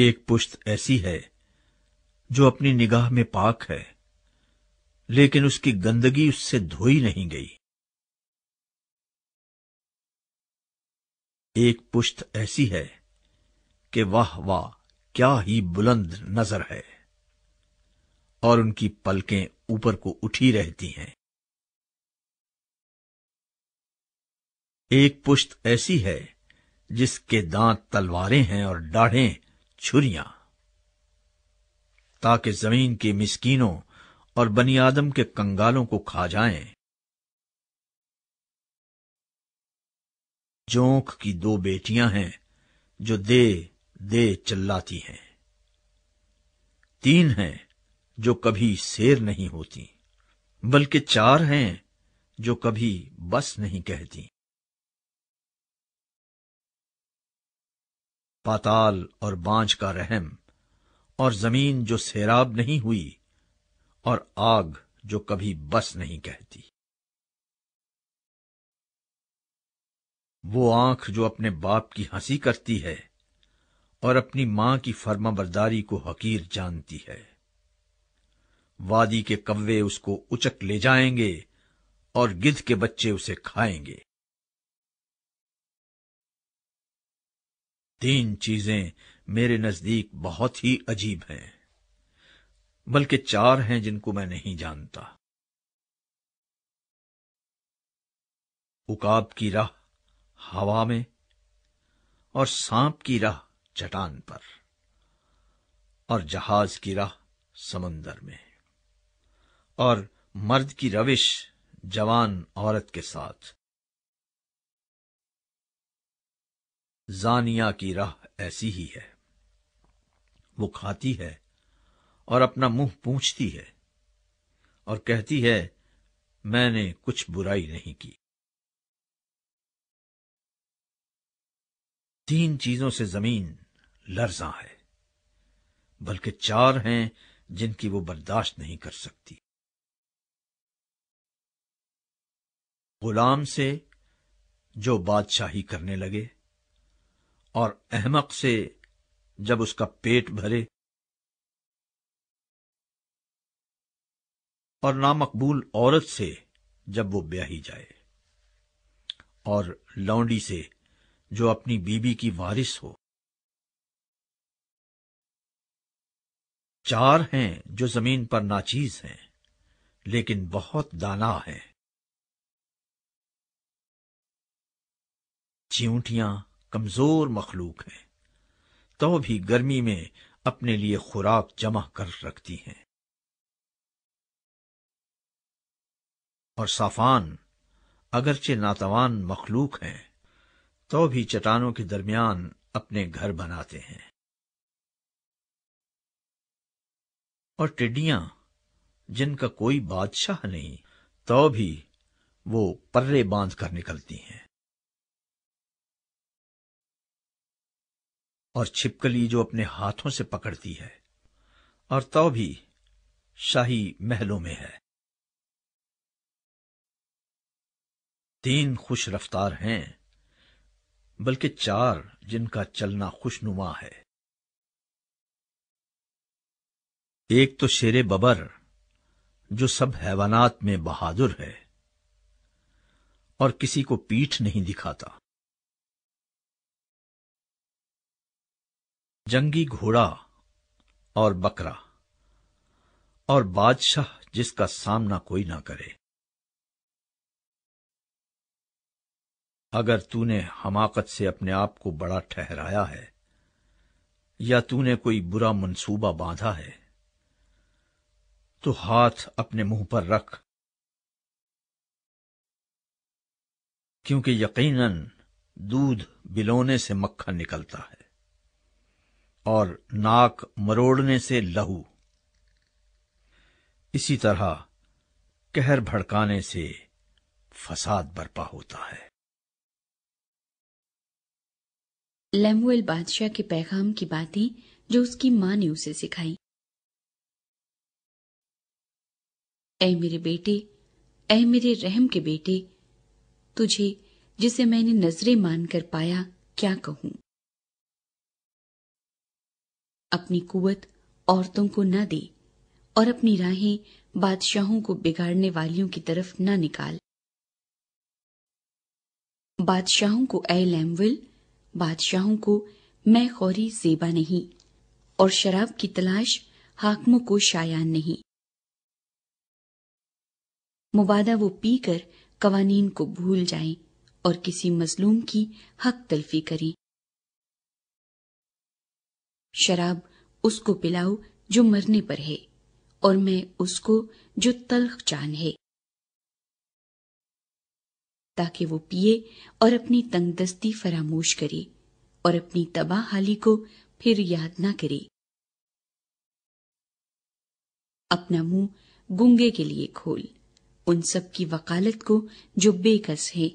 एक पुश्त ऐसी है जो अपनी निगाह में पाक है लेकिन उसकी गंदगी उससे धोई नहीं गई एक पुष्ट ऐसी है कि वाह वाह क्या ही बुलंद नजर है और उनकी पलकें ऊपर को उठी रहती हैं एक पुष्ट ऐसी है जिसके दांत तलवारें हैं और डाढ़ें छुरियां ताकि जमीन के मिस्कीनों और बनी आदम के कंगालों को खा जाएं। जोंक की दो बेटियां हैं जो दे दे चिल्लाती हैं तीन हैं जो कभी शेर नहीं होती बल्कि चार हैं जो कभी बस नहीं कहती पाताल और बांझ का रहम और जमीन जो सैराब नहीं हुई और आग जो कभी बस नहीं कहती वो आंख जो अपने बाप की हंसी करती है और अपनी मां की फर्माबरदारी को हकीर जानती है वादी के कव्वे उसको उचक ले जाएंगे और गिद्ध के बच्चे उसे खाएंगे तीन चीजें मेरे नजदीक बहुत ही अजीब हैं बल्कि चार हैं जिनको मैं नहीं जानता उकाब की राह हवा में और सांप की राह चटान पर और जहाज की राह समंदर में और मर्द की रविश जवान औरत के साथ जानिया की राह ऐसी ही है वो खाती है और अपना मुंह पूछती है और कहती है मैंने कुछ बुराई नहीं की तीन चीजों से जमीन लर्जा है बल्कि चार हैं जिनकी वो बर्दाश्त नहीं कर सकती गुलाम से जो बादशाही करने लगे और अहमक से जब उसका पेट भरे और नामकबूल औरत से जब वो ब्याही जाए और लौंडी से जो अपनी बीबी की वारिस हो चार हैं जो जमीन पर नाचीज हैं लेकिन बहुत दाना है चींटियां कमजोर मखलूक हैं तो भी गर्मी में अपने लिए खुराक जमा कर रखती हैं और साफान अगरचे नातवान मखलूक हैं तो भी चट्टानों के दरमियान अपने घर बनाते हैं और टिड्डियां जिनका कोई बादशाह नहीं तो भी वो पर्रे बांध कर निकलती हैं और छिपकली जो अपने हाथों से पकड़ती है और तो भी शाही महलों में है तीन खुश रफ्तार हैं बल्कि चार जिनका चलना खुशनुमा है एक तो शेर बबर जो सब हैवानात में बहादुर है और किसी को पीठ नहीं दिखाता जंगी घोड़ा और बकरा और बादशाह जिसका सामना कोई ना करे अगर तूने हमाकत से अपने आप को बड़ा ठहराया है या तूने कोई बुरा मंसूबा बांधा है तो हाथ अपने मुंह पर रख क्योंकि यकीनन दूध बिलोने से मक्खन निकलता है और नाक मरोड़ने से लहू इसी तरह कहर भड़काने से फसाद बर्पा होता है लेमुएल बादशाह के पैगाम की बातें जो उसकी मां ने उसे सिखाई ऐ मेरे बेटे ऐ मेरे रहम के बेटे तुझे जिसे मैंने नजरे मानकर पाया क्या कहूं अपनी कुवत औरतों को न दे और अपनी राहें बादशाहों को बिगाड़ने वालियों की तरफ न निकाल बादशाहों को ऐ लैमविल बादशाहों को मैं खौरी जेबा नहीं और शराब की तलाश हाकमों को शायान नहीं मुबादा वो पीकर कवानीन को भूल जाएं और किसी मजलूम की हक तलफी करें शराब उसको पिलाओ जो मरने पर है और मैं उसको जो तलख जान है ताकि वो पिए और अपनी तंगदस्ती फरामोश करे और अपनी तबाह हाली को फिर याद ना करे अपना मुंह गुंगे के लिए खोल उन सब की वकालत को जो बेकस है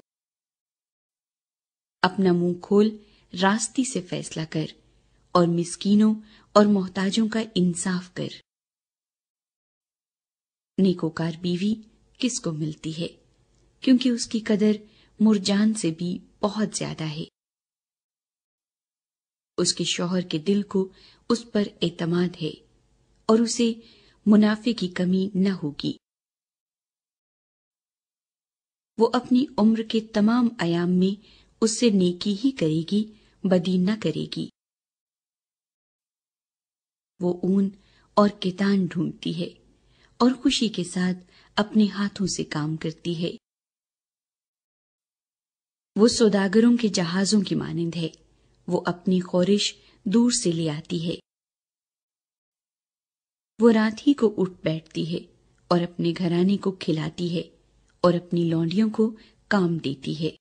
अपना मुंह खोल रास्ती से फैसला कर और मिस्कीनों और मोहताजों का इंसाफ कर नेकोकार बीवी किसको मिलती है क्योंकि उसकी कदर मुरजान से भी बहुत ज्यादा है उसके शौहर के दिल को उस पर एतमाद है और उसे मुनाफे की कमी न होगी वो अपनी उम्र के तमाम आयाम में उससे नेकी ही करेगी बदी न करेगी वो ऊन और कितान ढूंढती है और खुशी के साथ अपने हाथों से काम करती है वो सौदागरों के जहाजों की मानिंद है वो अपनी खोरिश दूर से ले आती है वो रात ही को उठ बैठती है और अपने घराने को खिलाती है और अपनी लौंडियों को काम देती है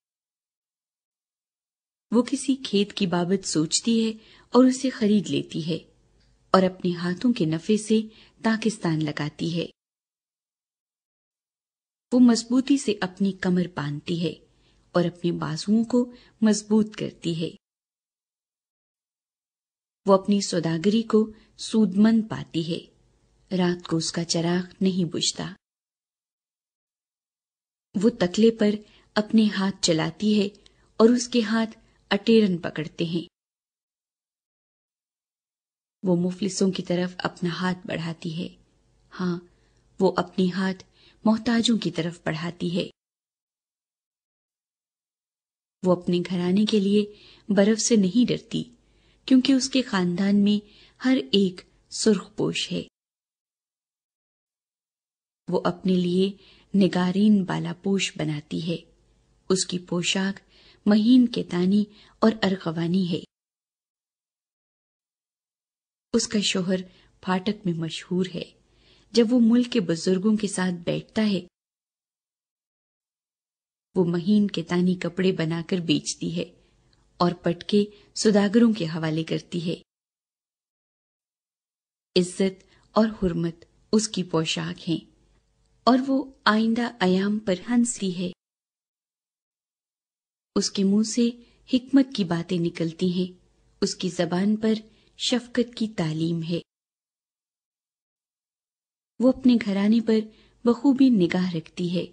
वो किसी खेत की बाबत सोचती है और उसे खरीद लेती है और अपने हाथों के नफे से ताकिस्तान लगाती है वो मजबूती से अपनी कमर बांधती है और अपने बाजुओं को मजबूत करती है वो अपनी सौदागरी को सूदमंद पाती है रात को उसका चराग नहीं बुझता वो तकले पर अपने हाथ चलाती है और उसके हाथ अटेरन पकड़ते हैं वो मुफलिसों की तरफ अपना हाथ बढ़ाती है हाँ वो अपने हाथ मोहताजों की तरफ बढ़ाती है वो अपने घराने के लिए बर्फ से नहीं डरती क्योंकि उसके खानदान में हर एक सुर्खपोश है वो अपने लिए निगारीन बालापोश बनाती है उसकी पोशाक महीन केतानी और अरगवानी है उसका शोहर फाटक में मशहूर है जब वो मुल्क के बुजुर्गों के साथ बैठता है वो महीन के तानी कपड़े बनाकर बेचती है और पटके सुदागरों के हवाले करती है इज्जत और हुरमत उसकी पोशाक है और वो आइंदा आयाम पर हंसती है उसके मुंह से हिकमत की बातें निकलती हैं उसकी जबान पर शफकत की तालीम है वो अपने घराने पर बखूबी निगाह रखती है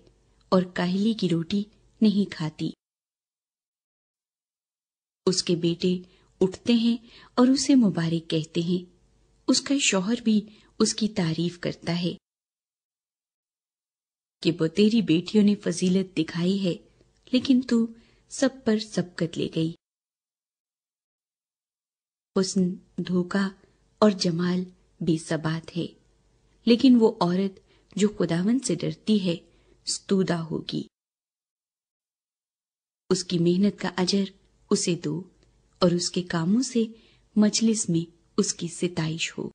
और काहली की रोटी नहीं खाती उसके बेटे उठते हैं और उसे मुबारक कहते हैं उसका शौहर भी उसकी तारीफ करता है कि वो तेरी बेटियों ने फजीलत दिखाई है लेकिन तू सब पर सबकत ले गई हुस्न धोखा और जमाल बेसबात है लेकिन वो औरत जो खुदावन से डरती है स्तूदा होगी उसकी मेहनत का अजर उसे दो और उसके कामों से मजलिस में उसकी सिताइश हो